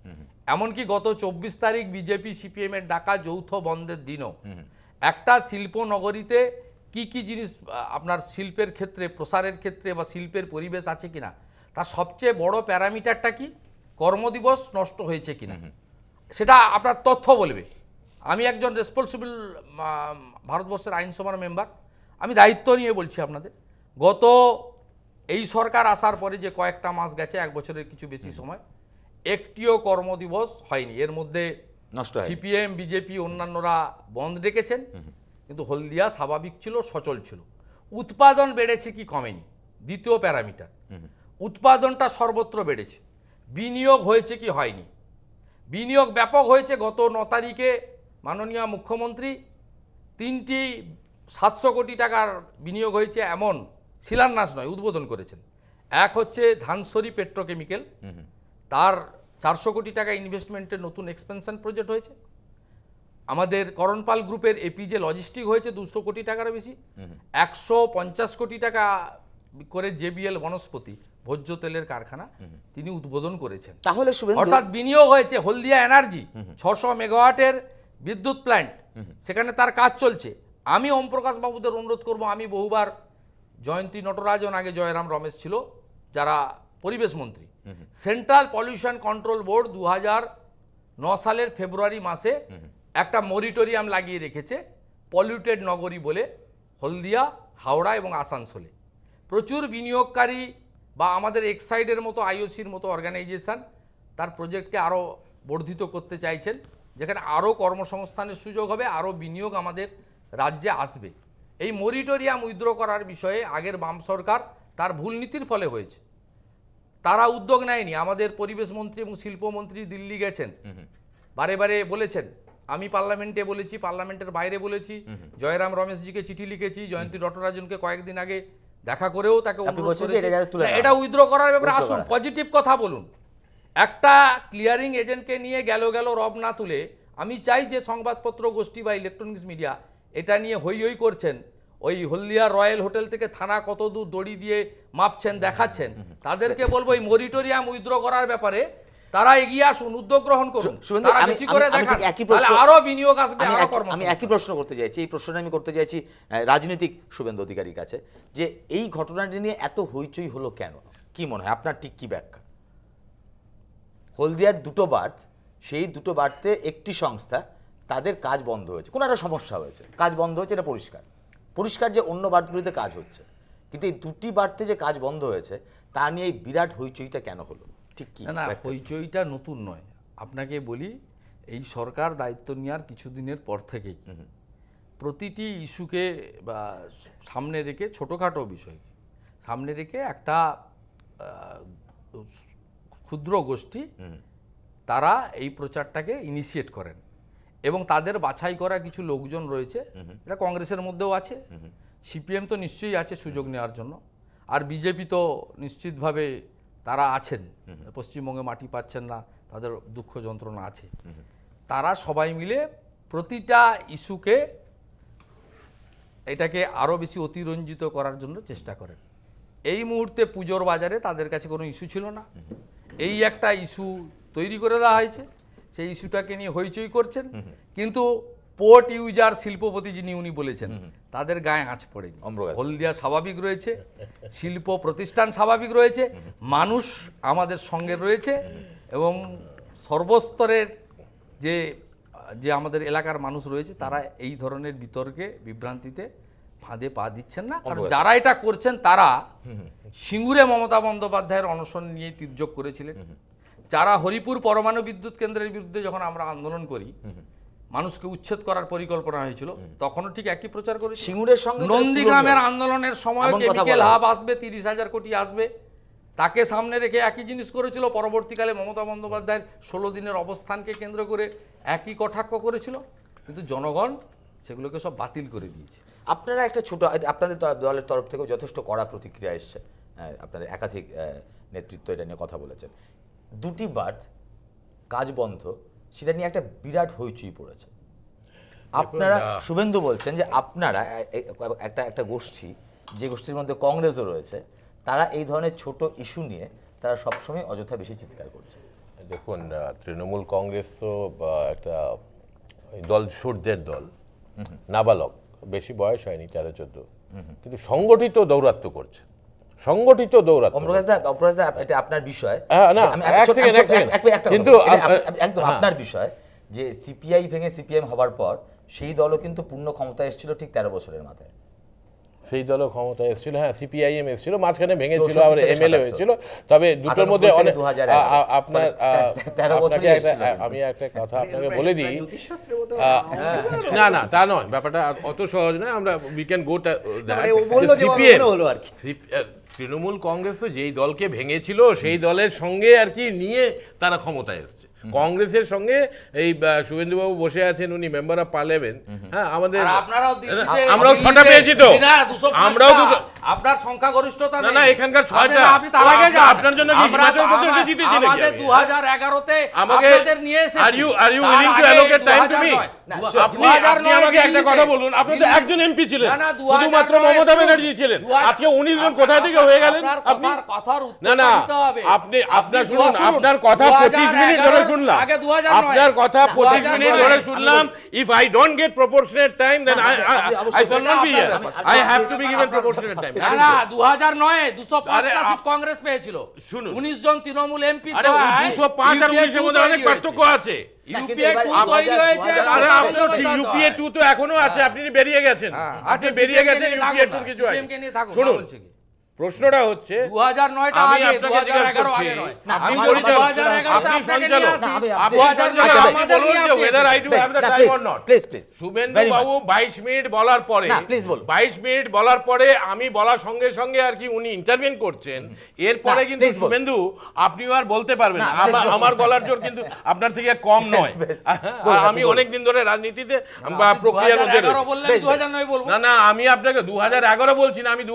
এমনকি গত চব্বিশ তারিখ বিজেপি সিপিএম এর ডাকা যৌথ বন্ধের দিনও একটা শিল্প নগরীতে কি কি জিনিস আপনার শিল্পের ক্ষেত্রে প্রসারের ক্ষেত্রে বা শিল্পের পরিবেশ আছে কিনা তার সবচেয়ে বড় প্যারামিটারটা কি কর্মদিবস নষ্ট হয়েছে কিনা সেটা আপনার তথ্য বলবে আমি একজন রেসপন্সিবল ভারতবর্ষের আইনসভার মেম্বার আমি দায়িত্ব নিয়ে বলছি আপনাদের গত এই সরকার আসার পরে যে কয়েকটা মাস গেছে এক বছরের কিছু বেশি সময় একটিও কর্মদিবস হয়নি এর মধ্যে নষ্ট সিপিএম বিজেপি অন্যান্যরা বন্ধ ডেকেছেন কিন্তু হলদিয়া স্বাভাবিক ছিল সচল ছিল উৎপাদন বেড়েছে কি কমেনি দ্বিতীয় প্যারামিটার উৎপাদনটা সর্বত্র বেড়েছে বিনিয়োগ হয়েছে কি হয়নি বিনিয়োগ ব্যাপক হয়েছে গত ন তারিখে মাননীয় মুখ্যমন্ত্রী তিনটি সাতশো কোটি টাকার বিনিয়োগ হয়েছে এমন শিলান্যাস নয় উদ্বোধন করেছেন এক হচ্ছে ধানসরি পেট্রোকেমিক্যাল তার চারশো কোটি টাকা ইনভেস্টমেন্টের নতুন এক্সপেনশন প্রজেক্ট হয়েছে আমাদের করণপাল গ্রুপের এপিজে লজিস্টিক হয়েছে দুশো কোটি টাকার বেশি একশো পঞ্চাশ কোটি টাকা করে জেবিএল বনস্পতি ভোজ্য তেলের কারখানা তিনি উদ্বোধন করেছেন তাহলে অর্থাৎ বিনিয়োগ হয়েছে হলদিয়া এনার্জি ছশো মেগাওয়াটের বিদ্যুৎ প্ল্যান্ট সেখানে তার কাজ চলছে আমি ওমপ্রকাশ বাবুদের অনুরোধ করব আমি বহুবার জয়ন্তী নটরাজন আগে জয়রাম রমেশ ছিল যারা পরিবেশ মন্ত্রী সেন্ট্রাল পলিউশন কন্ট্রোল বোর্ড দু সালের ফেব্রুয়ারি মাসে একটা মরিটোরিয়াম লাগিয়ে রেখেছে পলিউটেড নগরী বলে হলদিয়া হাওড়া এবং আসানসোলে প্রচুর বিনিয়োগকারী বা আমাদের এক্সাইডের মতো আইওসির মতো অর্গানাইজেশান তার প্রজেক্টকে আরও বর্ধিত করতে চাইছেন যেখানে আরও কর্মসংস্থানের সুযোগ হবে আরও বিনিয়োগ আমাদের রাজ্যে আসবে এই মরিটোরিয়াম উইথড্র করার বিষয়ে আগের বাম সরকার তার ভুল নীতির ফলে হয়েছে তারা উদ্যোগ নেয়নি আমাদের পরিবেশ মন্ত্রী এবং শিল্পমন্ত্রী দিল্লি গেছেন বারে বারে বলেছেন আমি পার্লামেন্টে বলেছি পার্লামেন্টের বাইরে বলেছি জয়রাম রমেশজিকে চিঠি লিখেছি জয়ন্তী নটরাজনকে কয়েকদিন আগে দেখা করেও তাকে এটা উইথড্র করার ব্যাপারে আসুন পজিটিভ কথা বলুন একটা ক্লিয়ারিং এজেন্টকে নিয়ে গেল গেল রব না তুলে আমি চাই যে সংবাদপত্র গোষ্ঠী বা ইলেকট্রনিক্স মিডিয়া এটা নিয়ে হই হই করছেন ওই হলদিয়া রয়্যাল হোটেল থেকে থানা কতদূর দড়ি দিয়ে মাপছেন দেখাচ্ছেন তাদেরকে বলবো এই মরিটোরিয়াম উইথড্র করার ব্যাপারে তারা এগিয়ে আসুন উদ্যোগ গ্রহণ করুন আরো বিনিয়োগ আসবে আমি একই প্রশ্ন করতে চাইছি এই প্রশ্নটা আমি করতে চাইছি রাজনৈতিক শুভেন্দু অধিকারীর কাছে যে এই ঘটনাটি নিয়ে এত হইচই হলো কেন কি মনে হয় আপনার ঠিক কি ব্যাখ্যা হলদিয়ার দুটো বার্থ সেই দুটো বার্থে একটি সংস্থা তাদের কাজ বন্ধ হয়েছে কোনো একটা সমস্যা হয়েছে কাজ বন্ধ হয়েছে এটা পরিষ্কার পরিষ্কার যে অন্য বার্থগুলিতে কাজ হচ্ছে কিন্তু এই দুটি বার্থে যে কাজ বন্ধ হয়েছে তা নিয়ে এই বিরাট হইচইটা কেন হলো ঠিক কি না হইচইটা নতুন নয় আপনাকে বলি এই সরকার দায়িত্ব নেওয়ার কিছুদিনের পর থেকেই প্রতিটি ইস্যুকে বা সামনে রেখে ছোটোখাটো বিষয়কে সামনে রেখে একটা ক্ষুদ্র গোষ্ঠী তারা এই প্রচারটাকে ইনিশিয়েট করেন এবং তাদের বাছাই করা কিছু লোকজন রয়েছে এটা কংগ্রেসের মধ্যেও আছে সিপিএম তো নিশ্চয়ই আছে সুযোগ নেওয়ার জন্য আর বিজেপি তো নিশ্চিতভাবে তারা আছেন পশ্চিমবঙ্গে মাটি পাচ্ছেন না তাদের দুঃখ যন্ত্রণা আছে তারা সবাই মিলে প্রতিটা ইস্যুকে এটাকে আরও বেশি অতিরঞ্জিত করার জন্য চেষ্টা করেন এই মুহূর্তে পুজোর বাজারে তাদের কাছে কোনো ইস্যু ছিল না এই একটা ইস্যু তৈরি করে দেওয়া হয়েছে সেই ইস্যুটাকে নিয়ে হইচই করছেন কিন্তু পোর্ট ইউজার শিল্পপতি যিনি উনি বলেছেন তাদের গায়ে আঁচ পড়েনি হলদিয়া স্বাভাবিক রয়েছে শিল্প প্রতিষ্ঠান স্বাভাবিক রয়েছে মানুষ আমাদের সঙ্গে রয়েছে এবং সর্বস্তরের যে যে আমাদের এলাকার মানুষ রয়েছে তারা এই ধরনের বিতর্কে বিভ্রান্তিতে ফাঁদে পা দিচ্ছেন না কারণ যারা এটা করছেন তারা সিঙ্গুরে মমতা বন্দ্যোপাধ্যায়ের অনশন নিয়ে তির্যক করেছিলেন যারা হরিপুর পরমাণু বিদ্যুৎ কেন্দ্রের বিরুদ্ধে যখন আমরা আন্দোলন করি মানুষকে উচ্ছেদ করার পরিকল্পনা হয়েছিল তখনও ঠিক একই প্রচার করে সিঙ্গুরের সঙ্গে নন্দীগ্রামের আন্দোলনের সময় কেমিক্যাল হাব আসবে তিরিশ হাজার কোটি আসবে তাকে সামনে রেখে একই জিনিস করেছিল পরবর্তীকালে মমতা বন্দ্যোপাধ্যায়ের ষোলো দিনের অবস্থানকে কেন্দ্র করে একই কটাক্ষ করেছিল কিন্তু জনগণ সেগুলোকে সব বাতিল করে দিয়েছে আপনারা একটা ছোট আপনাদের দলের তরফ থেকেও যথেষ্ট কড়া প্রতিক্রিয়া এসছে আপনাদের একাধিক নেতৃত্ব এটা নিয়ে কথা বলেছেন দুটি বার্থ কাজ বন্ধ সেটা নিয়ে একটা বিরাট হইচই পড়েছে আপনারা শুভেন্দু বলছেন যে আপনারা একটা একটা গোষ্ঠী যে গোষ্ঠীর মধ্যে কংগ্রেসও রয়েছে তারা এই ধরনের ছোট ইস্যু নিয়ে তারা সবসময় অযথা বেশি চিৎকার করছে দেখুন তৃণমূল কংগ্রেস তো একটা দল সূর্যের দল নাবালক বেশি বয়স হয়নি তেরো চোদ্দ কিন্তু সংগঠিত দৌরাত্ম্য করছে সংগঠিত দৌড়াত অমরকাশদা দা এটা আপনার বিষয় হ্যাঁ, না কিন্তু একদম হ্যাঁ। আপনার বিষয় যে সিপিআই ভেঙে সিপিএম হবার পর সেই দলও কিন্তু পূর্ণ ক্ষমতা এসেছিল ঠিক তেরো বছরের মাথায় সেই দলও ক্ষমতা এসেছিল হ্যাঁ সিপিআইএম এসেছিল মাঝখানে ভেঙেছিল আবার এমএলএ হয়েছিল তবে দুটোর মধ্যে অনেক আপনার মানে আমি একটা কথা আপনাকে বলে দিই না না তা নয় ব্যাপারটা অত সহজ নয় আমরা we can go CPM Trinamool Congress তো যেই দলকে ভেঙেছিল সেই দলের সঙ্গে আর কি নিয়ে তারা ক্ষমতায় এসছে কংগ্রেসের সঙ্গে এই শুভেন্দুবাবু বসে আছেন উনি মেম্বার অফ পার্লামেন্ট হ্যাঁ আমাদের আমরাও ছটা পেয়েছি তো আমরাও আপনার সংখ্যা গরিষ্ঠতা না না এখানকার ছয়টা আপনি তার আগে যান আপনার জন্য কি হিমাচল প্রদেশে জিতেছি আমাদের 2011 তে আপনাদের নিয়ে এসেছি are you are you willing to allocate time to me আপনি আপনি আমাকে একটা কথা বলুন আপনি তো একজন এমপি ছিলেন শুধুমাত্র মমতা ব্যানার্জি ছিলেন আজকে 19 জন কোথা থেকে হয়ে গেলেন আপনি কথার উত্তর না না আপনি আপনার শুনুন আপনার কথা 25 মিনিট ধরে শুনলাম আপনার কথা পঁচিশ মিনিট ধরে শুনলাম if I get time then I not be I have to be given time seat Congress পেয়েছিল শুনুন জন তৃণমূল এমপি আরে আর মধ্যে অনেক পার্থক্য আছে এখনো আছে আপনি বেরিয়ে গেছেন হ্যাঁ, আপনি বেরিয়ে গেছেন ইউপিএ কিছু শুনুন প্রশ্নটা হচ্ছে আমি বলার সঙ্গে সঙ্গে আর কি উনি ইন্টারভিউ করছেন এরপরে কিন্তু শুভেন্দু আপনিও আর বলতে পারবেন আমার বলার জোর কিন্তু আপনার থেকে কম নয় আমি অনেক দিন ধরে রাজনীতিতে প্রক্রিয়ার মধ্যে না না আমি আপনাকে দু বলছি না আমি দু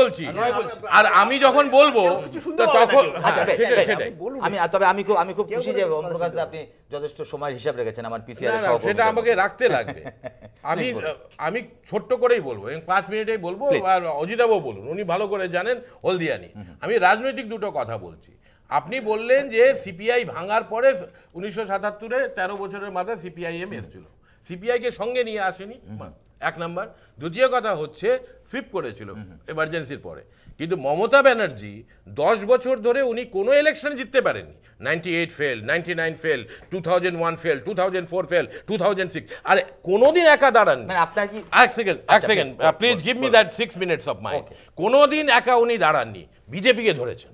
বলছি আর আমি যখন বলবো তখন হ্যাঁ, আচ্ছা, আমি তবে আমি খুব আমি খুব খুশি যে অম্রকাশ আপনি যথেষ্ট সময় হিসাব রেখেছেন আমার পিসিআর সেটা আমাকে রাখতে লাগবে আমি আমি ছোট্ট করেই বলবো এবং পাঁচ মিনিটেই বলবো আর অজিতাবও বলুন উনি ভালো করে জানেন হলদিয়ানি আমি রাজনৈতিক দুটো কথা বলছি আপনি বললেন যে সিপিআই ভাঙার পরে উনিশশো সাতাত্তরে তেরো বছরের মাথায় সিপিআইএম এসছিল সিপিআইকে সঙ্গে নিয়ে আসেনি এক নাম্বার দ্বিতীয় কথা হচ্ছে সুইপ করেছিল এমার্জেন্সির পরে কিন্তু মমতা ব্যানার্জি দশ বছর ধরে উনি কোনো ইলেকশন জিততে পারেনি ninety eight fail ninety nine fail two thousand one fail two thousand four fail two thousand six আর কোনোদিন একা দাঁড়ান মানে আপনার কি এক সেকেন্ড এক second please give me that six minutes of my কোনোদিন একা উনি দাঁড়াননি বিজেপিকে ধরেছেন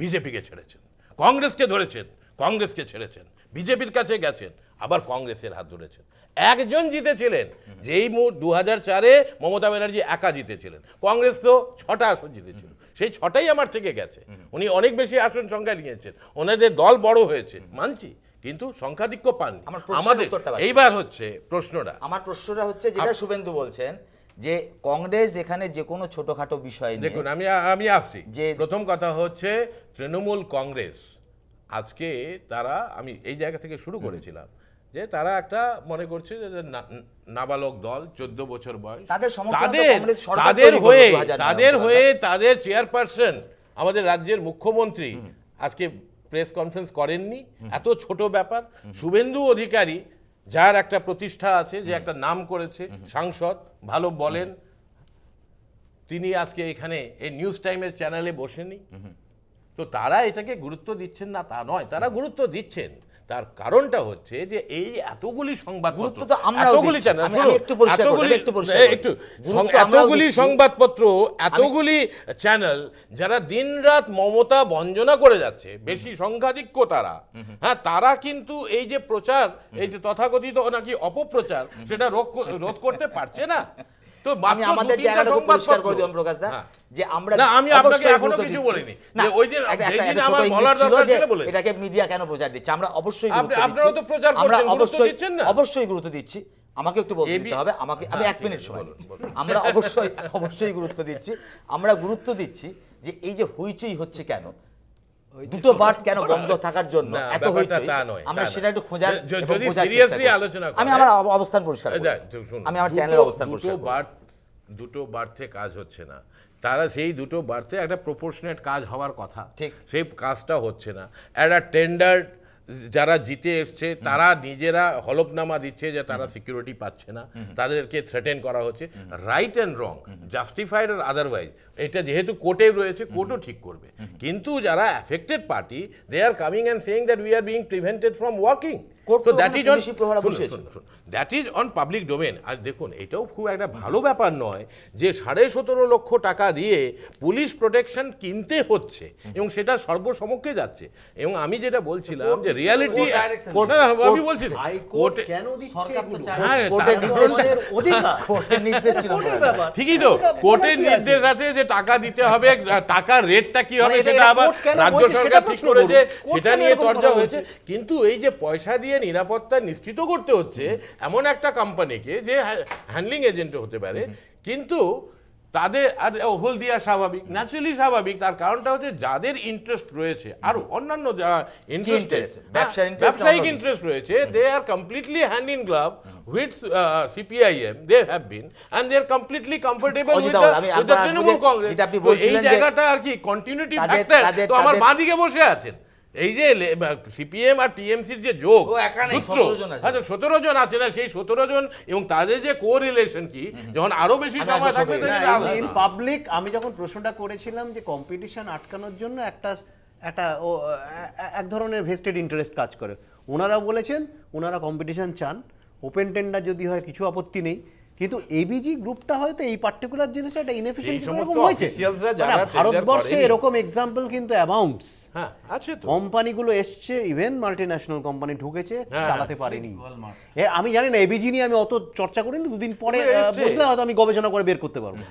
বিজেপিকে ছেড়েছেন কংগ্রেসকে ধরেছেন কংগ্রেসকে ছেড়েছেন বিজেপির কাছে গেছেন আবার কংগ্রেসের হাত ধরেছেন একজন জিতেছিলেন যেই মুহূর্ত দু হাজার চারে মমতা ব্যানার্জি একা জিতেছিলেন কংগ্রেস তো ছটা আসন জিতেছিল সেই ছটাই আমার থেকে গেছে উনি অনেক বেশি আসন সংখ্যা নিয়েছেন ওনাদের দল বড় হয়েছে মানছি কিন্তু সংখ্যাধিক্য পাননি আমাদের এইবার হচ্ছে প্রশ্নটা আমার প্রশ্নটা হচ্ছে যেটা শুভেন্দু বলছেন যে কংগ্রেস এখানে যে কোনো ছোটখাটো বিষয় দেখুন আমি আমি আসছি যে প্রথম কথা হচ্ছে তৃণমূল কংগ্রেস আজকে তারা আমি এই জায়গা থেকে শুরু করেছিলাম যে তারা একটা মনে করছে যে নাবালক দল চোদ্দ বছর বয়স তাদের তাদের তাদের হয়ে তাদের হয়ে তাদের চেয়ারপারসন আমাদের রাজ্যের মুখ্যমন্ত্রী আজকে প্রেস কনফারেন্স করেননি এত ছোট ব্যাপার শুভেন্দু অধিকারী যার একটা প্রতিষ্ঠা আছে যে একটা নাম করেছে সাংসদ ভালো বলেন তিনি আজকে এখানে এই নিউজ টাইমের চ্যানেলে বসেনি তো তারা এটাকে গুরুত্ব দিচ্ছেন না তা নয় তারা গুরুত্ব দিচ্ছেন তার কারণটা হচ্ছে যে এই এতগুলি সংবাদপত্র এতগুলি চ্যানেল একটু এতগুলি সংবাদপত্র এতগুলি চ্যানেল যারা দিন রাত মমতা বঞ্জনা করে যাচ্ছে বেশি সংখ্যাধিক্য তারা হ্যাঁ তারা কিন্তু এই যে প্রচার এই যে তথাকথিত নাকি অপপ্রচার সেটা রোধ করতে পারছে না অবশ্যই গুরুত্ব দিচ্ছি আমাকে একটু বলতে হবে আমাকে আমি হ্যাঁ, এক মিনিট সময় আমরা অবশ্যই অবশ্যই গুরুত্ব দিচ্ছি আমরা গুরুত্ব দিচ্ছি যে এই যে হইচই হচ্ছে কেন দুটো বার্থ কেন বন্ধ থাকার জন্য এত হইছে আমরা সেটা একটু খোঁজার যদি সিরিয়াসলি আলোচনা করি আমি আমার অবস্থান পরিষ্কার আমি আমার চ্যানেলের অবস্থান পরিষ্কার দুটো বার্থ দুটো বার্থে কাজ হচ্ছে না তারা সেই দুটো বার্থে একটা প্রপোর্শনেট কাজ হওয়ার কথা ঠিক সেই কাজটা হচ্ছে না একটা টেন্ডার যারা জিতে এসছে তারা নিজেরা হলফনামা দিচ্ছে যে তারা সিকিউরিটি পাচ্ছে না তাদেরকে থ্রেটেন করা হচ্ছে রাইট অ্যান্ড রং জাস্টিফাইড আর আদারওয়াইজ এটা যেহেতু কোর্টে রয়েছে কোর্টও ঠিক করবে কিন্তু যারা affected party they are coming and saying that we are being prevented from walking that is on public domain আর দেখুন এটাও খুব একটা ভালো ব্যাপার নয় যে সাড়ে সতেরো লক্ষ টাকা দিয়ে পুলিশ প্রোটেকশন কিনতে হচ্ছে এবং সেটা সর্বসমক্ষে যাচ্ছে এবং আমি যেটা বলছিলাম যে রিয়ালিটি আমি বলছি হ্যাঁ, ঠিকই তো কোর্টের নির্দেশ আছে যে টাকা দিতে হবে টাকার রেটটা কি হবে মানে সেটা আবার রাজ্য সরকার ঠিক করেছে সেটা নিয়ে তর্জা হয়েছে কিন্তু এই যে পয়সা দিয়ে দিয়ে নিরাপত্তা নিশ্চিত করতে হচ্ছে এমন একটা কোম্পানিকে যে হ্যান্ডলিং এজেন্টও হতে পারে কিন্তু তাদের আর হলদিয়া স্বাভাবিক ন্যাচুরালি স্বাভাবিক তার কারণটা হচ্ছে যাদের ইন্টারেস্ট রয়েছে আর অন্যান্য যারা ইন্টারেস্ট হ্যাঁ, ব্যবসায়িক ইন্টারেস্ট রয়েছে they are completely hand in glove with CPIM they have been and they are completely comfortable Trinamool Congress এই জায়গাটা আর কি কন্টিনিউটি ফ্যাক্টর তো আমার বাঁদিকে বসে আছেন এই যে সিপিএম আর টিএমসির যে যোগ সূত্র আচ্ছা সতেরো জন আছে না সেই সতেরো জন এবং তাদের যে কো রিলেশন কি যখন আরো বেশি আচ্ছা, সময় আচ্ছা, থাকবে ইন পাবলিক আমি যখন প্রশ্নটা করেছিলাম যে কম্পিটিশন আটকানোর জন্য একটা একটা এক ধরনের ভেস্টেড ইন্টারেস্ট কাজ করে ওনারা বলেছেন ওনারা কম্পিটিশন চান ওপেন টেন্ডার যদি হয় কিছু আপত্তি নেই কিন্তু এবিজি গ্রুপটা হয়তো এই পার্টিকুলার জিনিসে এটা ইনএফিশিয়েন্ট এরকম হয়েছে মানে ভারতবর্ষে এরকম এক্সাম্পল কিন্তু অ্যামাউন্টস হ্যাঁ আছে তো কোম্পানিগুলো এসছে ইভেন মাল্টিন্যাশনাল কোম্পানি ঢুকেছে হ্যাঁ। চালাতে পারেনি আমি জানি না এবিজি নিয়ে আমি অত চর্চা করি না দুদিন পরে বুঝলে হয়তো আমি গবেষণা করে বের করতে পারবো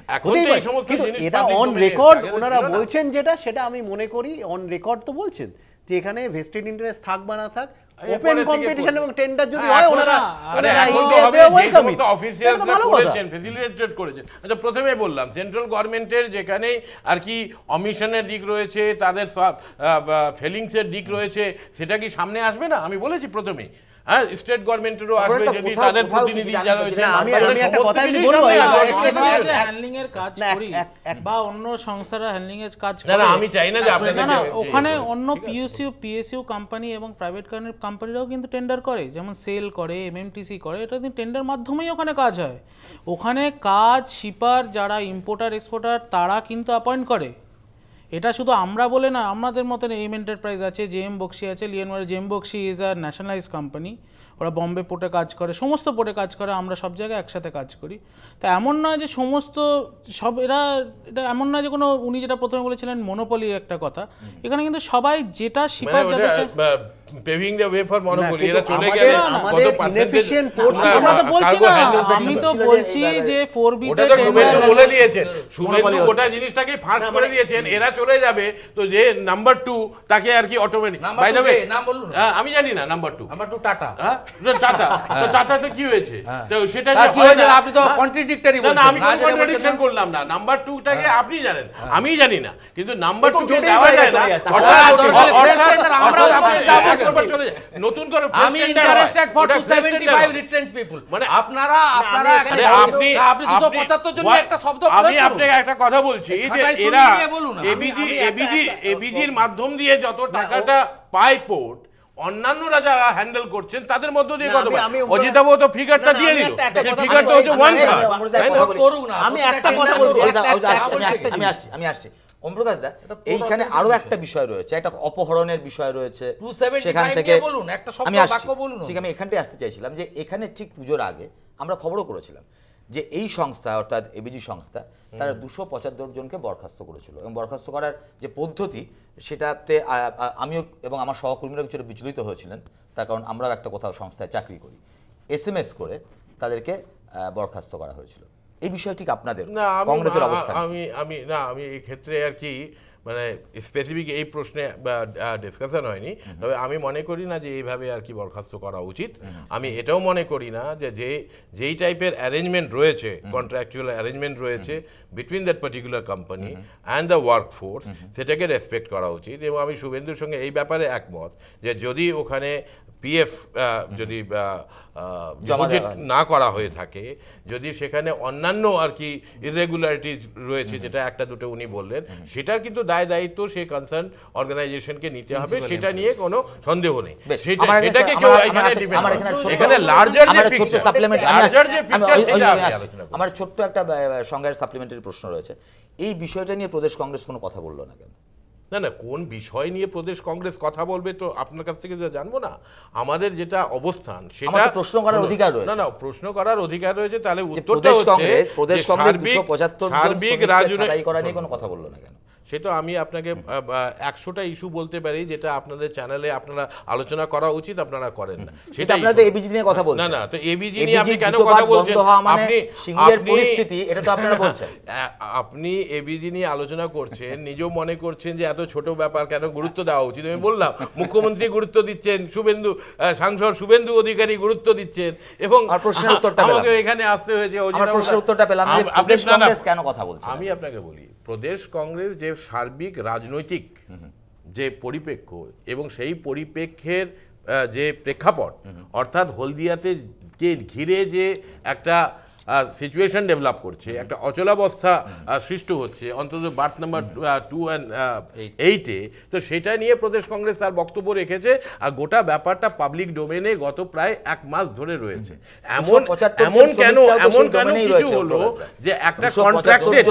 কিন্তু এটা অন রেকর্ড ওনারা বলছেন যেটা সেটা আমি মনে করি অন রেকর্ড তো বলছেন যে এখানে ভেস্টেড ইন্টারেস্ট থাক বা না থাক ওপেন কম্পিটিশন এবং টেন্ডার যদি হ্যাঁ, হয় ওনারা মানে, মানে এখন তো হবে যে সমস্ত অফিসিয়ালস করেছেন ফেসিলিটেট করেছেন আচ্ছা প্রথমে বললাম সেন্ট্রাল গভর্নমেন্টের যেখানে আর কি অমিশনের দিক রয়েছে তাদের সব ফেলিংসের দিক রয়েছে সেটা কি সামনে আসবে না আমি বলেছি প্রথমেই হ্যাঁ স্টেট গভর্নমেন্টেরও আসবে যদি তাদের প্রতিনিধি যারা রয়েছে আমি আমি একটা কথা বলবো হ্যান্ডলিং এর কাজ করি বা অন্য সংস্থার হ্যান্ডলিং এর কাজ করে না আমি চাই না যে আপনাদের ওখানে অন্য পিইউসিউ পিএসইউ কোম্পানি এবং প্রাইভেট কোম্পানিরাও কিন্তু টেন্ডার করে যেমন সেল করে এমএমটিসি করে এটা কিন্তু টেন্ডার মাধ্যমেই ওখানে কাজ হয় ওখানে কাজ শিপার যারা ইম্পোর্টার এক্সপোর্টার তারা কিন্তু অ্যাপয়েন্ট করে এটা শুধু আমরা বলে না আমাদের মতন এম এন্টারপ্রাইজ আছে জে এম বক্সি আছে লিয়েনওয়ার J M Baxi is a nationalise company ওরা বম্বে পোর্টে কাজ করে সমস্ত পোর্টে কাজ করে আমরা সব জায়গায় একসাথে কাজ করি তা এমন না যে সমস্ত সব এরা এটা এমন না যে কোনো উনি যেটা প্রথমে বলেছিলেন মনোপলি একটা কথা এখানে কিন্তু সবাই যেটা মানে শিকার paving the way for monopoly এরা চলে গেলে কত পার্সেন্টেজ আমরা তো বলছি না আমি তো বলছি যে 4 বি ওটা তো শুভেন্দু বলে দিয়েছেন শুভেন্দু গোটা জিনিসটাকে ফাঁস করে মানে দিয়েছেন এরা চলে যাবে তো যে নাম্বার 2 তাকে আর কি অটোমেটিক বাই দ্য ওয়ে নাম বলুন আমি জানি না নাম্বার 2 নাম্বার 2 টাটা হ্যাঁ টাটা হ্যাঁ। তো টাটাতে কি হয়েছে হ্যাঁ। তো সেটা কি হয় আপনি তো কন্ট্রাডিক্টরি বলছেন না আমি কন্ট্রাডিকশন করলাম না নাম্বার 2 টাকে হ্যাঁ। আপনি জানেন আমি জানি না কিন্তু নাম্বার 2 কে দেওয়া যায় না অর্থাৎ অর্থাৎ আমরা মাধ্যম দিয়ে যত টাকাটা পায় পোর্ট অন্যান্যরা যারা হ্যান্ডেল করছেন তাদের মধ্য দিয়ে কত অজিতাবু তো ফিগারটা দিয়ে দিল ফিগারটা হচ্ছে আমি একটা কথা বলবো আমি আসছি আমি আসছি অমপ্রকাশ দা এইখানে আরো একটা বিষয় রয়েছে একটা অপহরণের বিষয় রয়েছে সেখান থেকে বলুন একটা আমি বলুন ঠিক আমি এখানটায় আসতে চাইছিলাম যে এখানে ঠিক পুজোর আগে আমরা খবরও করেছিলাম যে এই সংস্থা অর্থাৎ এবিজি সংস্থা তারা দুশো পঁচাত্তর জনকে বরখাস্ত করেছিল এবং বরখাস্ত করার যে পদ্ধতি সেটাতে আমিও এবং আমার সহকর্মীরা কিছুটা বিচলিত হয়েছিলেন তার কারণ আমরাও একটা কোথাও সংস্থায় চাকরি করি এস করে তাদেরকে বরখাস্ত করা হয়েছিল এই বিষয়টি আপনাদের কংগ্রেসের অবস্থা আমি আমি না আমি এই ক্ষেত্রে আর কি মানে স্পেসিফিক এই প্রশ্নে ডিসকাশন হয়নি তবে আমি মনে করি না যে এইভাবে আর কি বরখাস্ত করা উচিত আমি এটাও মনে করি না যে যে যেই টাইপের অ্যারেঞ্জমেন্ট রয়েছে কন্ট্রাকচুয়াল অ্যারেঞ্জমেন্ট রয়েছে between that particular company and the work force সেটাকে রেসপেক্ট করা উচিত এবং আমি শুভেন্দুর সঙ্গে এই ব্যাপারে একমত যে যদি ওখানে পিএফ যদি ডিপোজিট না করা হয়ে থাকে যদি সেখানে অন্যান্য আর কি ইরেগুলারিটিজ রয়েছে যেটা একটা দুটো উনি বললেন সেটার কিন্তু দায় দায়িত্ব সে কনসার্ন অর্গানাইজেশনকে নিতে হবে সেটা নিয়ে কোনো সন্দেহ নেই সেটাকে কেউ এখানে এখানে লার্জার যে পিকচার সাপ্লিমেন্ট লার্জার যে পিকচার সেটা আমার ছোট্ট একটা সংজ্ঞার সাপ্লিমেন্টারি প্রশ্ন রয়েছে এই বিষয়টা নিয়ে প্রদেশ কংগ্রেস কোনো কথা বললো না কেন না না কোন বিষয় নিয়ে প্রদেশ কংগ্রেস কথা বলবে তো আপনার কাছ থেকে জানবো না আমাদের যেটা অবস্থান সেটা প্রশ্ন করার অধিকার রয়েছে না না প্রশ্ন করার অধিকার রয়েছে তাহলে উত্তরটা হচ্ছে প্রদেশ কংগ্রেস 275 সার্বিক রাজনীতি করা নিয়ে কোনো কথা বললো না কেন সে তো আমি আপনাকে একশোটা ইস্যু বলতে পারি যেটা আপনাদের চ্যানেলে আপনারা আলোচনা করা উচিত আপনারা করেন না সেটা আপনাদের এবিজি নিয়ে কথা বলছেন না না তো এবিজি নিয়ে আপনি কেন কথা বলছেন মানে আপনি সিঙ্গের পরিস্থিতি এটা তো আপনারা বলছেন আপনি এবিজি নিয়ে আলোচনা করছেন নিজেও মনে করছেন যে এত ছোট ব্যাপার কেন গুরুত্ব দেওয়া উচিত আমি বললাম মুখ্যমন্ত্রী গুরুত্ব দিচ্ছেন শুভেন্দু সাংসদ শুভেন্দু অধিকারী গুরুত্ব দিচ্ছেন এবং প্রশ্নের উত্তরটা আমাকে এখানে আসতে হয়েছে ওই প্রশ্নের উত্তরটা পেলাম আপনি কেন কথা বলছেন আমি আপনাকে বলি প্রদেশ কংগ্রেস যে সার্বিক রাজনৈতিক যে পরিপ্রেক্ষ এবং সেই পরিপ্রেক্ষের যে প্রেক্ষাপট অর্থাৎ হলদিয়াতে যে ঘিরে যে একটা সিচুয়েশন ডেভেলপ করছে একটা অচলাবস্থা সৃষ্টি হচ্ছে অন্তত বার্থ নাম্বার টু অ্যান্ড এইটে তো সেটা নিয়ে প্রদেশ কংগ্রেস তার বক্তব্য রেখেছে আর গোটা ব্যাপারটা পাবলিক ডোমেনে গত প্রায় এক মাস ধরে রয়েছে এমন এমন কেন এমন কেন কিছু হলো যে একটা কন্ট্রাক্টেড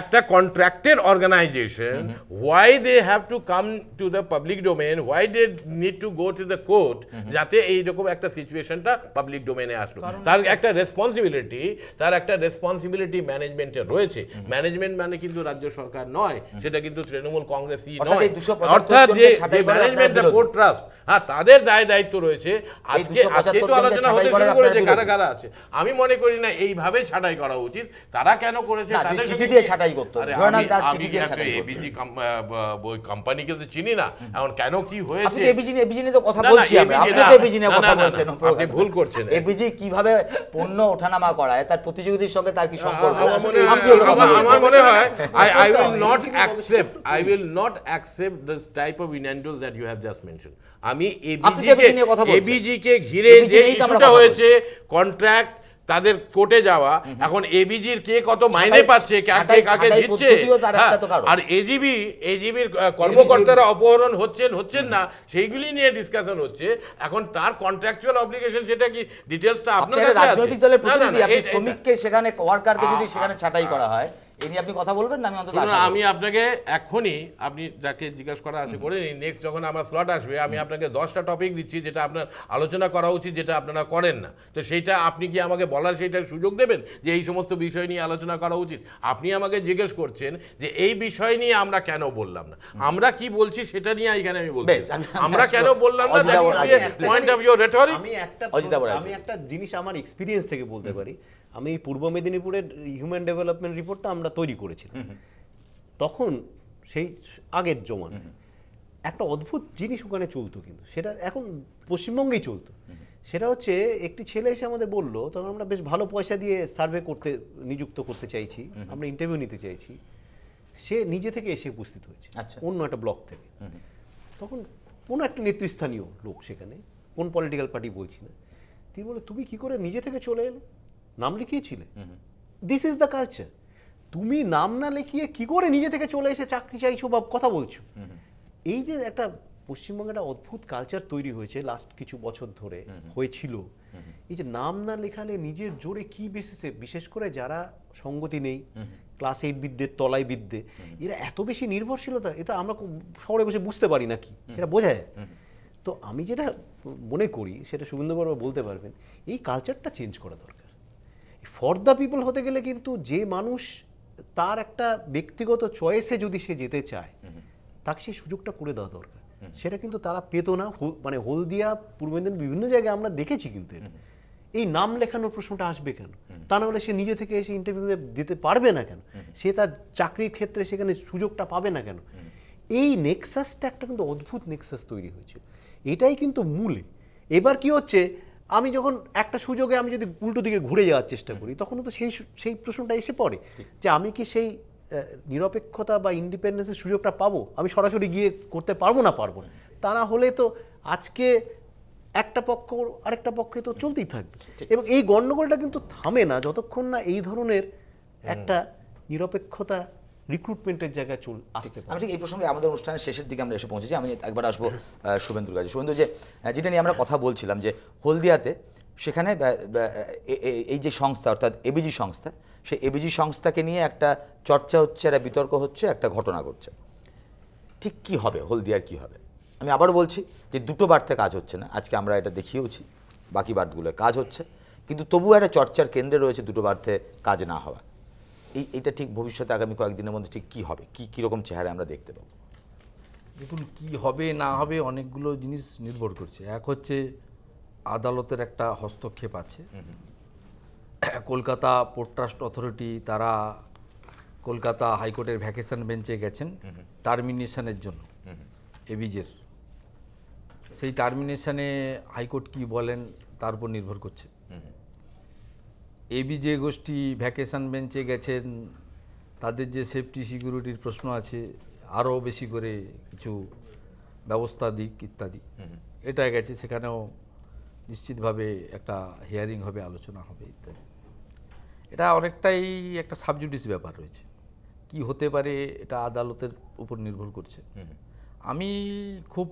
একটা contracted organisation why they have to come to the public domain why they need to go to the court যাতে এইরকম একটা সিচুয়েশনটা পাবলিক ডোমেনে আসলো তার একটা রেসপন্সিবিলিটি তার একটা রেসপন্সিবিলিটি ম্যানেজমেন্টে রয়েছে ম্যানেজমেন্ট মানে কিন্তু রাজ্য সরকার নয় সেটা কিন্তু তৃণমূল কংগ্রেসই নয় অর্থাৎ যে ম্যানেজমেন্ট বোর্ড ট্রাস্ট হ্যাঁ তাদের দায় দায়িত্ব রয়েছে আজকে আজকে তো আলোচনা হতে শুরু করেছে কারা কারা আছে আমি মনে করি না এইভাবে ছাটাই করা উচিত তারা কেন করেছে তাদের চিঠি দিয়ে আমি এবিজি কোম্পানিকে তো চিনি না এখন কেন কি হয়েছে আপনি এবিজি এবিজি তো কথা বলছি আমরা আপনি তো এবিজি নিয়ে কথা বলছেন আপনি ভুল করছেন এবিজি কিভাবে পণ্য ওঠানামা করা দাঁড়ায় তার প্রতিযোগীদের সঙ্গে তার কি সম্পর্ক আমার মনে হয় I I will not accept I will not accept this type of innuendos that you have just mention আমি এবিজি কে এবিজি কে ঘিরে যে ইস্যুটা হয়েছে কন্ট্রাক্ট তাদের কোটে যাওয়া এখন এবিজির কে কত মাইনে পাচ্ছে কাকে কাকে দিচ্ছে হ্যাঁ, আর এজিবি এজিবির কর্মকর্তারা অপহরণ হচ্ছেন হচ্ছেন না সেইগুলি নিয়ে ডিসকাশন হচ্ছে এখন তার কন্ট্রাকচুয়াল অব্লিগেশন সেটা কি ডিটেলসটা আপনার কাছে রাজনৈতিক দলের প্রতিনিধি আপনি শ্রমিককে সেখানে ওয়ার্কারকে যদি সেখানে ছাঁটাই করা হয় আপনি কথা বলবেন না আমি অন্তত আমি আপনাকে আপনি যাকে জিজ্ঞেস করা আছে করে নিন নেক্সট যখন আমার স্লট আসবে আমি আপনাকে টপিক দিচ্ছি যেটা আপনার আলোচনা করা উচিত যেটা আপনারা করেন না তো আপনি কি আমাকে বলার সুযোগ দেবেন যে এই সমস্ত বিষয় নিয়ে আলোচনা করা উচিত আপনি আমাকে জিজ্ঞেস করছেন যে এই বিষয় নিয়ে আমরা কেন বললাম না আমরা কি বলছি সেটা নিয়ে এখানে আমি বলছি আমরা কেন বললাম না পয়েন্ট অফ ইউর রেটরিক আমি একটা আমি একটা জিনিস আমার এক্সপিরিয়েন্স থেকে বলতে পারি আমি এই পূর্ব মেদিনীপুরের হিউম্যান ডেভেলপমেন্ট রিপোর্টটা আমরা তৈরি করেছিলাম তখন সেই আগের জমান একটা অদ্ভুত জিনিস ওখানে চলতো কিন্তু সেটা এখন পশ্চিমবঙ্গেই চলতো সেটা হচ্ছে একটি ছেলে এসে আমাদের বললো তখন আমরা বেশ ভালো পয়সা দিয়ে সার্ভে করতে নিযুক্ত করতে চাইছি আমরা ইন্টারভিউ নিতে চাইছি সে নিজে থেকে এসে উপস্থিত হয়েছে আচ্ছা। অন্য একটা ব্লক থেকে তখন কোনো একটা নেতৃস্থানীয় লোক সেখানে কোন পলিটিক্যাল পার্টি বলছি না তিনি বলে তুমি কি করে নিজে থেকে চলে এলো নাম লিখিয়েছিলে দিস ইজ দ্য কালচার তুমি নাম না লিখিয়ে কি করে নিজে থেকে চলে এসে চাকরি চাইছো বা কথা বলছো এই যে একটা পশ্চিমবঙ্গে একটা অদ্ভুত কালচার তৈরি হয়েছে লাস্ট কিছু বছর ধরে হয়েছিল এই যে নাম না লেখালে নিজের জোরে কি বেসিসে বিশেষ করে যারা সঙ্গতি নেই ক্লাস এইট বিদ্যে তলায় বিদ্যে এরা এত বেশি নির্ভরশীলতা এটা আমরা শহরে বসে বুঝতে পারি না কি সেটা বোঝায় তো আমি যেটা মনে করি সেটা শুভেন্দু বলতে পারবেন এই কালচারটা চেঞ্জ করা দরকার ফর দ্য পিপল হতে গেলে কিন্তু যে মানুষ তার একটা ব্যক্তিগত চয়েসে যদি সে যেতে চায় তাকে সেই সুযোগটা করে দেওয়া দরকার সেটা কিন্তু তারা পেত না মানে হলদিয়া পূর্ব মেদিনীপুর বিভিন্ন জায়গায় আমরা দেখেছি কিন্তু এই নাম লেখানোর প্রশ্নটা আসবে কেন তা না হলে সে নিজে থেকে এসে ইন্টারভিউ দিতে পারবে না কেন সে তার চাকরির ক্ষেত্রে সেখানে সুযোগটা পাবে না কেন এই নেক্সাসটা একটা কিন্তু অদ্ভুত নেক্সাস তৈরি হয়েছে এটাই কিন্তু মূলে এবার কি হচ্ছে আমি যখন একটা সুযোগে আমি যদি উল্টো দিকে ঘুরে যাওয়ার চেষ্টা করি তখন তো সেই সেই প্রশ্নটা এসে পড়ে যে আমি কি সেই নিরপেক্ষতা বা ইন্ডিপেন্ডেন্সের সুযোগটা পাবো আমি সরাসরি গিয়ে করতে পারবো না পারবো না তারা হলে তো আজকে একটা পক্ষ আরেকটা পক্ষে তো চলতেই থাকবে এবং এই গণ্ডগোলটা কিন্তু থামে না যতক্ষণ না এই ধরনের একটা নিরপেক্ষতা রিক্রুটমেন্টের জায়গায় চুল আসতে পারে আমি এই প্রসঙ্গে আমাদের অনুষ্ঠানের শেষের দিকে আমরা এসে পৌঁছেছি আমি একবার আসবো শুভেন্দুর কাছে শুভেন্দু যে যেটা নিয়ে আমরা কথা বলছিলাম যে হলদিয়াতে সেখানে এই যে সংস্থা অর্থাৎ এবিজি সংস্থা সেই এবিজি সংস্থাকে নিয়ে একটা চর্চা হচ্ছে একটা বিতর্ক হচ্ছে একটা ঘটনা ঘটছে ঠিক কি হবে হলদিয়ার কি হবে আমি আবার বলছি যে দুটো বার্তে কাজ হচ্ছে না আজকে আমরা এটা দেখিয়েওছি বাকি বার্তগুলো কাজ হচ্ছে কিন্তু তবুও একটা চর্চার কেন্দ্রে রয়েছে দুটো বার্তে কাজ না হওয়া এই এটা ঠিক ভবিষ্যতে আগামী কয়েকদিনের মধ্যে ঠিক কি হবে কি কীরকম চেহারা আমরা দেখতে পাবো দেখুন কি হবে না হবে অনেকগুলো জিনিস নির্ভর করছে এক হচ্ছে আদালতের একটা হস্তক্ষেপ আছে কলকাতা পোর্ট ট্রাস্ট অথরিটি তারা কলকাতা হাইকোর্টের ভ্যাকেশন বেঞ্চে গেছেন টার্মিনেশনের জন্য এবিজের সেই টার্মিনেশনে হাইকোর্ট কি বলেন তার উপর নির্ভর করছে এবি যে গোষ্ঠী ভ্যাকেশান বেঞ্চে গেছেন তাদের যে সেফটি সিকিউরিটির প্রশ্ন আছে আরও বেশি করে কিছু ব্যবস্থা দিক ইত্যাদি এটা গেছে সেখানেও নিশ্চিতভাবে একটা হিয়ারিং হবে আলোচনা হবে ইত্যাদি এটা অনেকটাই একটা সাবজুডিস ব্যাপার রয়েছে কি হতে পারে এটা আদালতের উপর নির্ভর করছে আমি খুব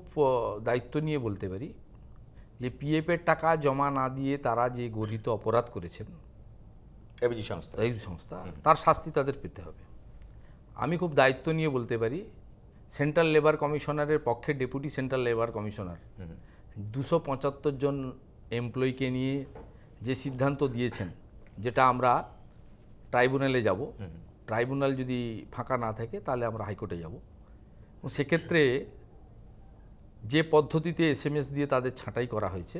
দায়িত্ব নিয়ে বলতে পারি যে পিএফের টাকা জমা না দিয়ে তারা যে গর্হিত অপরাধ করেছেন এবিজি সংস্থা এবিজি সংস্থা তার শাস্তি তাদের পেতে হবে আমি খুব দায়িত্ব নিয়ে বলতে পারি সেন্ট্রাল লেবার কমিশনারের পক্ষে ডেপুটি সেন্ট্রাল লেবার কমিশনার দুশো পঁচাত্তর জন এমপ্লয়িকে নিয়ে যে সিদ্ধান্ত দিয়েছেন যেটা আমরা ট্রাইব্যুনালে যাব ট্রাইব্যুনাল যদি ফাঁকা না থাকে তাহলে আমরা হাইকোর্টে যাব সেক্ষেত্রে যে পদ্ধতিতে এস দিয়ে তাদের ছাঁটাই করা হয়েছে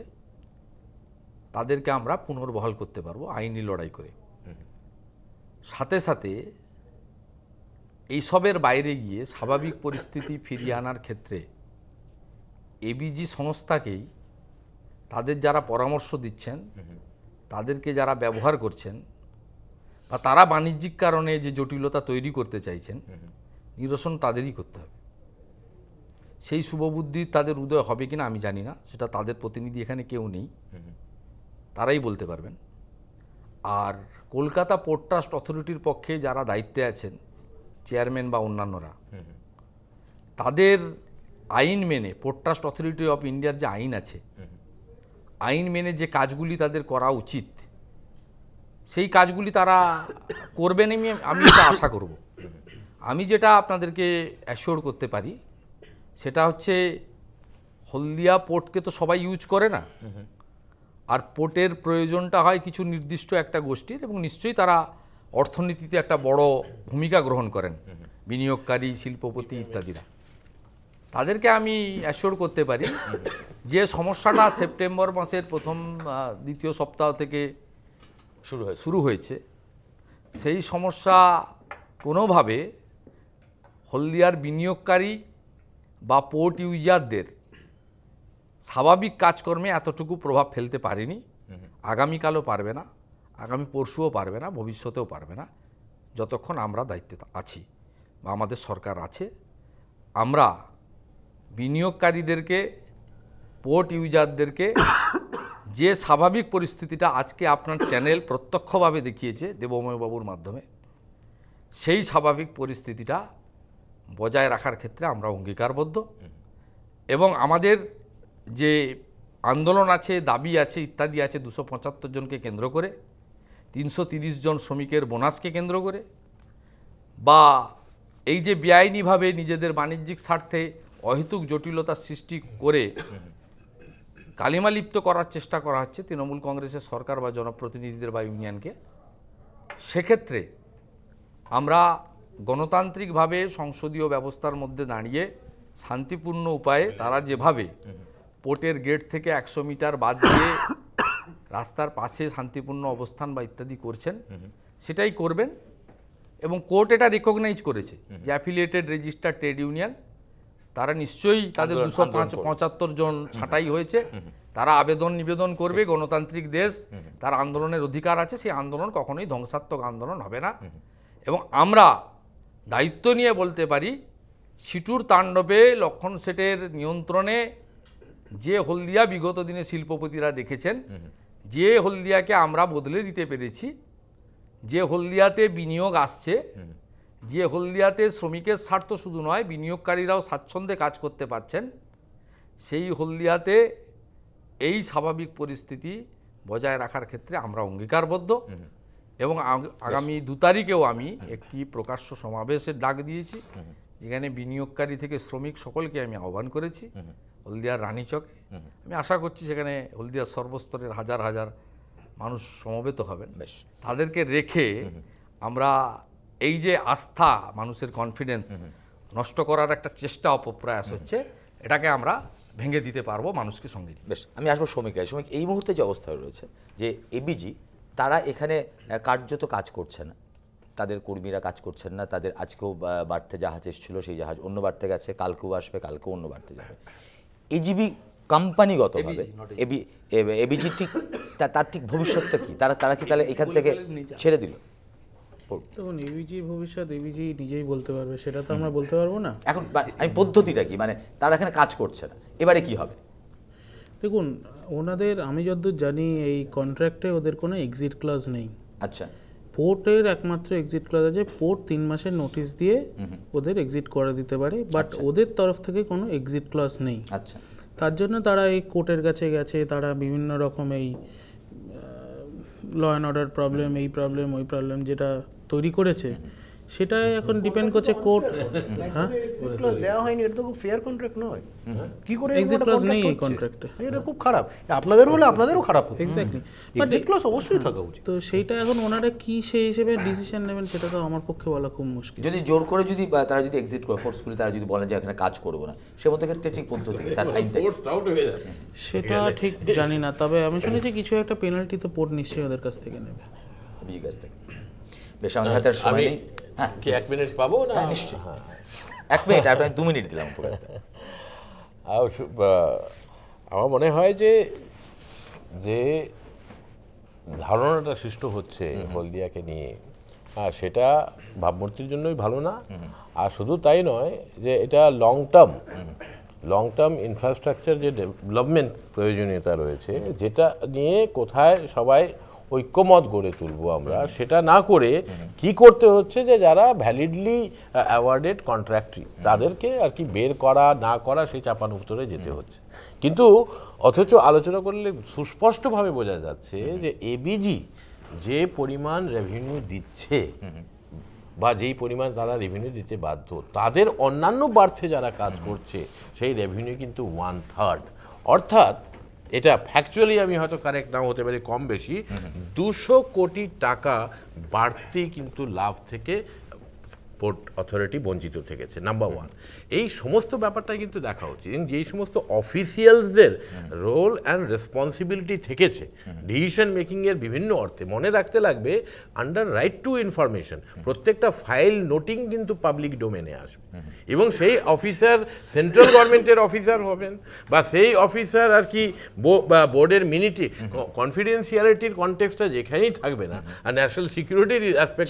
তাদেরকে আমরা পুনর্বহাল করতে পারবো আইনি লড়াই করে সাথে সাথে এইসবের বাইরে গিয়ে স্বাভাবিক পরিস্থিতি ফিরিয়ে আনার ক্ষেত্রে এবিজি সংস্থাকেই তাদের যারা পরামর্শ দিচ্ছেন তাদেরকে যারা ব্যবহার করছেন বা তারা বাণিজ্যিক কারণে যে জটিলতা তৈরি করতে চাইছেন নিরসন তাদেরই করতে হবে সেই শুভবুদ্ধি তাদের উদয় হবে কিনা আমি জানি না সেটা তাদের প্রতিনিধি এখানে কেউ নেই তারাই বলতে পারবেন আর কলকাতা পোর্ট ট্রাস্ট অথরিটির পক্ষে যারা দায়িত্বে আছেন চেয়ারম্যান বা অন্যান্যরা তাদের আইন মেনে পোর্ট ট্রাস্ট অথরিটি অফ ইন্ডিয়ার যে আইন আছে আইন মেনে যে কাজগুলি তাদের করা উচিত সেই কাজগুলি তারা করবেন আমি আমি এটা আশা করব আমি যেটা আপনাদেরকে অ্যাসিওর করতে পারি সেটা হচ্ছে হলদিয়া পোর্টকে তো সবাই ইউজ করে না আর পোর্টের প্রয়োজনটা হয় কিছু নির্দিষ্ট একটা গোষ্ঠীর এবং নিশ্চয়ই তারা অর্থনীতিতে একটা বড় ভূমিকা গ্রহণ করেন বিনিয়োগকারী শিল্পপতি ইত্যাদিরা তাদেরকে আমি অ্যাসিওর করতে পারি যে সমস্যাটা সেপ্টেম্বর মাসের প্রথম দ্বিতীয় সপ্তাহ থেকে শুরু হয় শুরু হয়েছে সেই সমস্যা কোনোভাবে হলদিয়ার বিনিয়োগকারী বা পোর্ট ইউজারদের স্বাভাবিক কাজকর্মে এতটুকু প্রভাব ফেলতে পারেনি আগামীকালও পারবে না আগামী পরশুও পারবে না ভবিষ্যতেও পারবে না যতক্ষণ আমরা দায়িত্বে আছি বা আমাদের সরকার আছে আমরা বিনিয়োগকারীদেরকে পোর্ট ইউজারদেরকে যে স্বাভাবিক পরিস্থিতিটা আজকে আপনার চ্যানেল প্রত্যক্ষভাবে দেখিয়েছে দেবময়বাবুর মাধ্যমে সেই স্বাভাবিক পরিস্থিতিটা বজায় রাখার ক্ষেত্রে আমরা অঙ্গীকারবদ্ধ এবং আমাদের যে আন্দোলন আছে দাবি আছে ইত্যাদি আছে দুশো পঁচাত্তর জনকে কেন্দ্র করে তিনশো জন শ্রমিকের বোনাসকে কেন্দ্র করে বা এই যে বেআইনিভাবে নিজেদের বাণিজ্যিক স্বার্থে অহেতুক জটিলতা সৃষ্টি করে কালিমা লিপ্ত করার চেষ্টা করা হচ্ছে তৃণমূল কংগ্রেসের সরকার বা জনপ্রতিনিধিদের বা ইউনিয়নকে সেক্ষেত্রে আমরা গণতান্ত্রিকভাবে সংসদীয় ব্যবস্থার মধ্যে দাঁড়িয়ে শান্তিপূর্ণ উপায়ে তারা যেভাবে পোর্টের গেট থেকে একশো মিটার বাদ দিয়ে রাস্তার পাশে শান্তিপূর্ণ অবস্থান বা ইত্যাদি করছেন সেটাই করবেন এবং কোর্ট এটা রিকগনাইজ করেছে যে অ্যাফিলিয়েটেড রেজিস্টার ট্রেড ইউনিয়ন তারা নিশ্চয়ই তাদের দুশো পঁচাত্তর জন ছাঁটাই হয়েছে তারা আবেদন নিবেদন করবে গণতান্ত্রিক দেশ তার আন্দোলনের অধিকার আছে সেই আন্দোলন কখনোই ধ্বংসাত্মক আন্দোলন হবে না এবং আমরা দায়িত্ব নিয়ে বলতে পারি সিটুর তাণ্ডবে লক্ষণ সেটের নিয়ন্ত্রণে যে হলদিয়া বিগত দিনে শিল্পপতিরা দেখেছেন যে হলদিয়াকে আমরা বদলে দিতে পেরেছি যে হলদিয়াতে বিনিয়োগ আসছে যে হলদিয়াতে শ্রমিকের স্বার্থ শুধু নয় বিনিয়োগকারীরাও স্বাচ্ছন্দ্যে কাজ করতে পারছেন সেই হলদিয়াতে এই স্বাভাবিক পরিস্থিতি বজায় রাখার ক্ষেত্রে আমরা অঙ্গীকারবদ্ধ এবং আগামী দু তারিখেও আমি একটি প্রকাশ্য সমাবেশের ডাক দিয়েছি যেখানে বিনিয়োগকারী থেকে শ্রমিক সকলকে আমি আহ্বান করেছি হলদিয়ার রানীচকে আমি আশা করছি সেখানে হলদিয়ার সর্বস্তরের হাজার হাজার মানুষ সমবেত হবেন বেশ তাদেরকে রেখে আমরা এই যে আস্থা মানুষের কনফিডেন্স নষ্ট করার একটা চেষ্টা অপপ্রয়াস হচ্ছে এটাকে আমরা ভেঙে দিতে পারবো মানুষকে সঙ্গে বেশ আমি আসবো শ্রমিকরা শ্রমিক এই মুহূর্তে যে অবস্থা রয়েছে যে এবিজি তারা এখানে কার্যত কাজ করছে না তাদের কর্মীরা কাজ করছেন না তাদের আজকেও বাড়তে জাহাজ এসেছিল সেই জাহাজ অন্য বাড়তে গেছে কালকেও আসবে কালকেও অন্য বাড়তে যাবে এজিবি কোম্পানিগতভাবে এবি এবিজি ঠিক তার ঠিক ভবিষ্যৎটা কি তারা তারা কি তাহলে এখান থেকে ছেড়ে দিল তখন এবিজি ভবিষ্যৎ এবিজি নিজেই বলতে পারবে সেটা তো আমরা বলতে পারবো না এখন আমি পদ্ধতিটা কি মানে তারা এখানে কাজ করছে না এবারে কি হবে দেখুন ওনাদের আমি যতদূর জানি এই কন্ট্রাক্টে ওদের কোনো এক্সিট ক্লাস নেই আচ্ছা পোর্টের একমাত্র এক্সিট করা যায় যে পোর্ট তিন মাসের নোটিশ দিয়ে ওদের এক্সিট করে দিতে পারে বাট আচ্ছা। ওদের তরফ থেকে কোনো এক্সিট ক্লাস নেই আচ্ছা তার জন্য তারা এই কোর্টের কাছে গেছে তারা বিভিন্ন রকম এই ল অ্যান্ড অর্ডার প্রবলেম এই প্রবলেম ওই প্রবলেম যেটা তৈরি করেছে সেটা এখন ডিপেন্ড করছে কোর্ট হ্যাঁ ক্লজ দেওয়া হয়নি এটা তো খুব ফেয়ার কন্ট্রাক্ট নয় কি করে এক্সিট ক্লজ নেই এই কন্ট্রাক্টে এটা খুব খারাপ আপনাদের হলে আপনাদেরও খারাপ হতো এক্স্যাক্টলি এক্সিট ক্লজ অবশ্যই থাকা হ্যাঁ, উচিত তো সেইটা এখন ওনারা কি সেই হিসেবে ডিসিশন নেবেন সেটা তো আমার পক্ষে বলা খুব মুশকিল যদি জোর করে যদি তারা যদি এক্সিট করে ফোর্সফুলি তারা যদি বলে যে এখানে কাজ করব না সে মতো ক্ষেত্রে ঠিক পদ্ধতি তার সেটা ঠিক জানি না তবে আমি শুনেছি কিছু একটা পেনাল্টি তো পোর্ট নিশ্চয়ই ওদের কাছ থেকে নেবে বিজির কাছ থেকে বেশ আমাদের সময় নেই হ্যাঁ কি এক মিনিট হ্যাঁ, পাবো না হ্যাঁ, নিশ্চয়ই হ্যাঁ, এক মিনিট দু মিনিট দিলাম আমার মনে হয় যে যে ধারণাটা সৃষ্ট হচ্ছে হলদিয়াকে নিয়ে হ্যাঁ সেটা ভাবমূর্তির জন্যই ভালো না আর শুধু তাই নয় যে এটা long term long term infrastructure যে ডেভেলপমেন্ট প্রয়োজনীয়তা রয়েছে যেটা নিয়ে কোথায় সবাই ঐক্যমত গড়ে তুলবো আমরা সেটা না করে কি করতে হচ্ছে যে যারা ভ্যালিডলি অ্যাওয়ার্ডেড কন্ট্রাক্টরি তাদেরকে আর কি বের করা না করা সেই চাপান উত্তরে যেতে হচ্ছে কিন্তু অথচ আলোচনা করলে সুস্পষ্টভাবে বোঝা যাচ্ছে যে এবিজি যে পরিমাণ রেভিনিউ দিচ্ছে বা যেই পরিমাণ তারা রেভিনিউ দিতে বাধ্য তাদের অন্যান্য বার্থে যারা কাজ করছে সেই রেভিনিউ কিন্তু ওয়ান থার্ড অর্থাৎ এটা ফ্যাকচুয়ালি আমি হয়তো কারেক্ট নাও হতে পারি কম বেশি দুশো কোটি টাকা বাড়তি কিন্তু লাভ থেকে পোর্ট অথরিটি বঞ্চিত থেকেছে নাম্বার ওয়ান এই সমস্ত ব্যাপারটা কিন্তু দেখা উচিত যেই সমস্ত অফিসিয়ালসদের রোল অ্যান্ড রেসপন্সিবিলিটি থেকেছে ডিসিশন মেকিংয়ের বিভিন্ন অর্থে মনে রাখতে লাগবে আন্ডার রাইট টু ইনফরমেশন প্রত্যেকটা ফাইল নোটিং কিন্তু পাবলিক ডোমেনে আসবে এবং সেই অফিসার সেন্ট্রাল গভর্নমেন্টের অফিসার হবেন বা সেই অফিসার আর কি বোর্ডের মিনিটি কনফিডেন্সিয়ালিটির কনটেক্সটা যেখানেই থাকবে না আর ন্যাশনাল সিকিউরিটির অ্যাসপেক্ট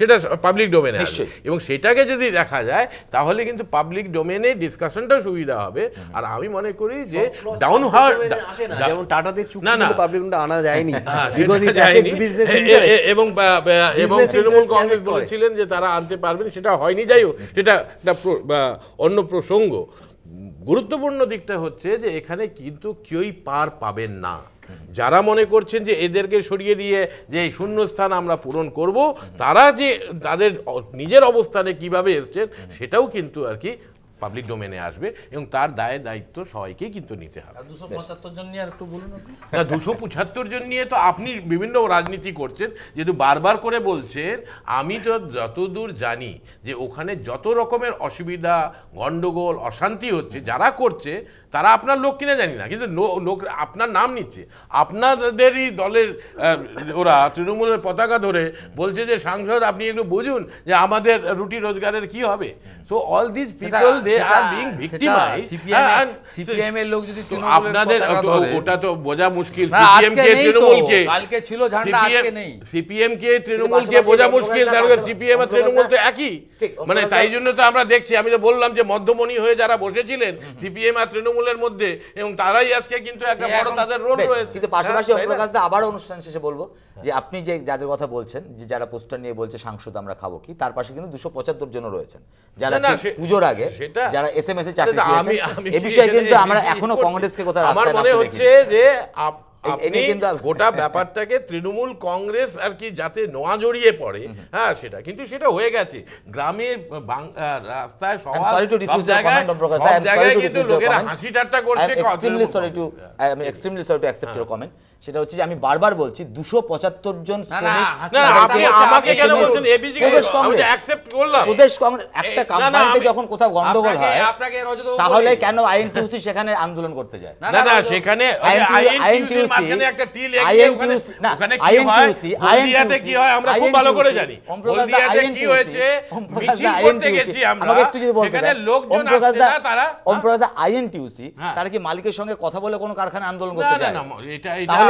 সেটা পাবলিক ডোমেনে এবং সেটাকে যদি দেখা যায় তাহলে কিন্তু পাবলিক ডোমেনে ডিসকাশনটা সুবিধা হবে আর আমি মনে করি যে ডাউন হ্যাঁ, এবং তৃণমূল কংগ্রেস বলেছিলেন যে তারা আনতে পারবেন সেটা হয়নি যাই হোক সেটা অন্য প্রসঙ্গ গুরুত্বপূর্ণ দিকটা হচ্ছে যে এখানে কিন্তু কেউই পার পাবেন না যারা মনে করছেন যে এদেরকে সরিয়ে দিয়ে যে এই শূন্যস্থান আমরা পূরণ করব তারা যে তাদের নিজের অবস্থানে কিভাবে এসছেন সেটাও কিন্তু আর কি পাবলিক ডোমেনে আসবে এবং তার দায় দায়িত্ব সবাইকে কিন্তু নিতে হবে দুশো পঁচাত্তর জন নিয়ে না দুশো পঁচাত্তর জন নিয়ে তো আপনি বিভিন্ন রাজনীতি করছেন যেহেতু বারবার করে বলছেন আমি তো যতদূর জানি যে ওখানে যত রকমের অসুবিধা গণ্ডগোল অশান্তি হচ্ছে যারা করছে তারা আপনার লোক কিনা জানি না কিন্তু লোক আপনার নাম নিচ্ছে আপনাদেরই দলের ওরা তৃণমূলের পতাকা ধরে বলছে যে সাংসদ আপনি একটু বুঝুন যে আমাদের রুটি রোজগারের কি হবে so all this people they they are being victimise CPM CPM এর লোক যদি আপনাদের ওটা তো বোঝা মুশকিল সিপিএম কে তৃণমূল কে কালকে ছিল ঝান্ডা আজকে নেই সিপিএম কে তৃণমূল কে বোঝা মুশকিল কারণ মানে সিপিএম আর তৃণমূল তো একই মানে তাই জন্য তো আমরা দেখছি আমি তো বললাম যে মধ্যমণি হয়ে যারা বসেছিলেন সিপিএম আর তৃণমূলের মধ্যে এবং তারাই আজকে কিন্তু একটা বড় তাদের রোল রয়েছে কিন্তু পাশাপাশি আপনার হ্যাঁ, কাছে আবার অনুষ্ঠান শেষে বলবো হ্যাঁ। যে আপনি যে যাদের কথা বলছেন যে যারা পোস্টার নিয়ে বলছে সাংসদ আমরা খাবো কি তার পাশে কিন্তু দুশো পঁচাত্তর জন রয়েছেন যারা পুজোর আগে সেটা যারা এসএমএস এ চাকরি আমি এই বিষয়ে কিন্তু আমরা এখনো কংগ্রেসকে কোথাও আমার মনে হচ্ছে যে আপনি গোটা ব্যাপারটাকে তৃণমূল কংগ্রেস আর কি যাতে নোয়া জড়িয়ে পড়ে হ্যাঁ সেটা কিন্তু সেটা হয়ে গেছে গ্রামে রাস্তায় সব জায়গায় কিন্তু লোকেরা হাসি ঠাট্টা করছে আমি extremely sorry to accept your comment সেটা হচ্ছে যে আমি বারবার বলছি দুশো পঁচাত্তর জন তারা কি মালিকের সঙ্গে কথা বলে কোন কারখানা আন্দোলন করতে যায়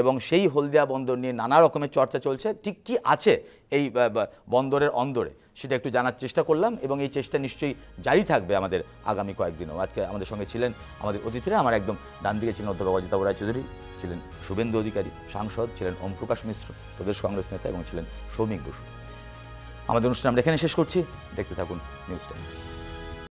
এবং সেই হলদিয়া বন্দর নিয়ে নানা রকমের চর্চা চলছে ঠিক কি আছে এই বন্দরের অন্দরে সেটা একটু জানার চেষ্টা করলাম এবং এই চেষ্টা নিশ্চয়ই জারি থাকবে আমাদের আগামী কয়েকদিনও আজকে আমাদের সঙ্গে ছিলেন আমাদের অতিথিরা আমার একদম ডান দিকে ছিলেন অধ্যাপক অজিতাব রায়চৌধুরী ছিলেন শুভেন্দু অধিকারী সাংসদ ছিলেন ওমপ্রকাশ মিশ্র প্রদেশ কংগ্রেস নেতা এবং ছিলেন সৌমিক বসু আমাদের অনুষ্ঠান আমরা এখানে শেষ করছি দেখতে থাকুন নিউজ টাইম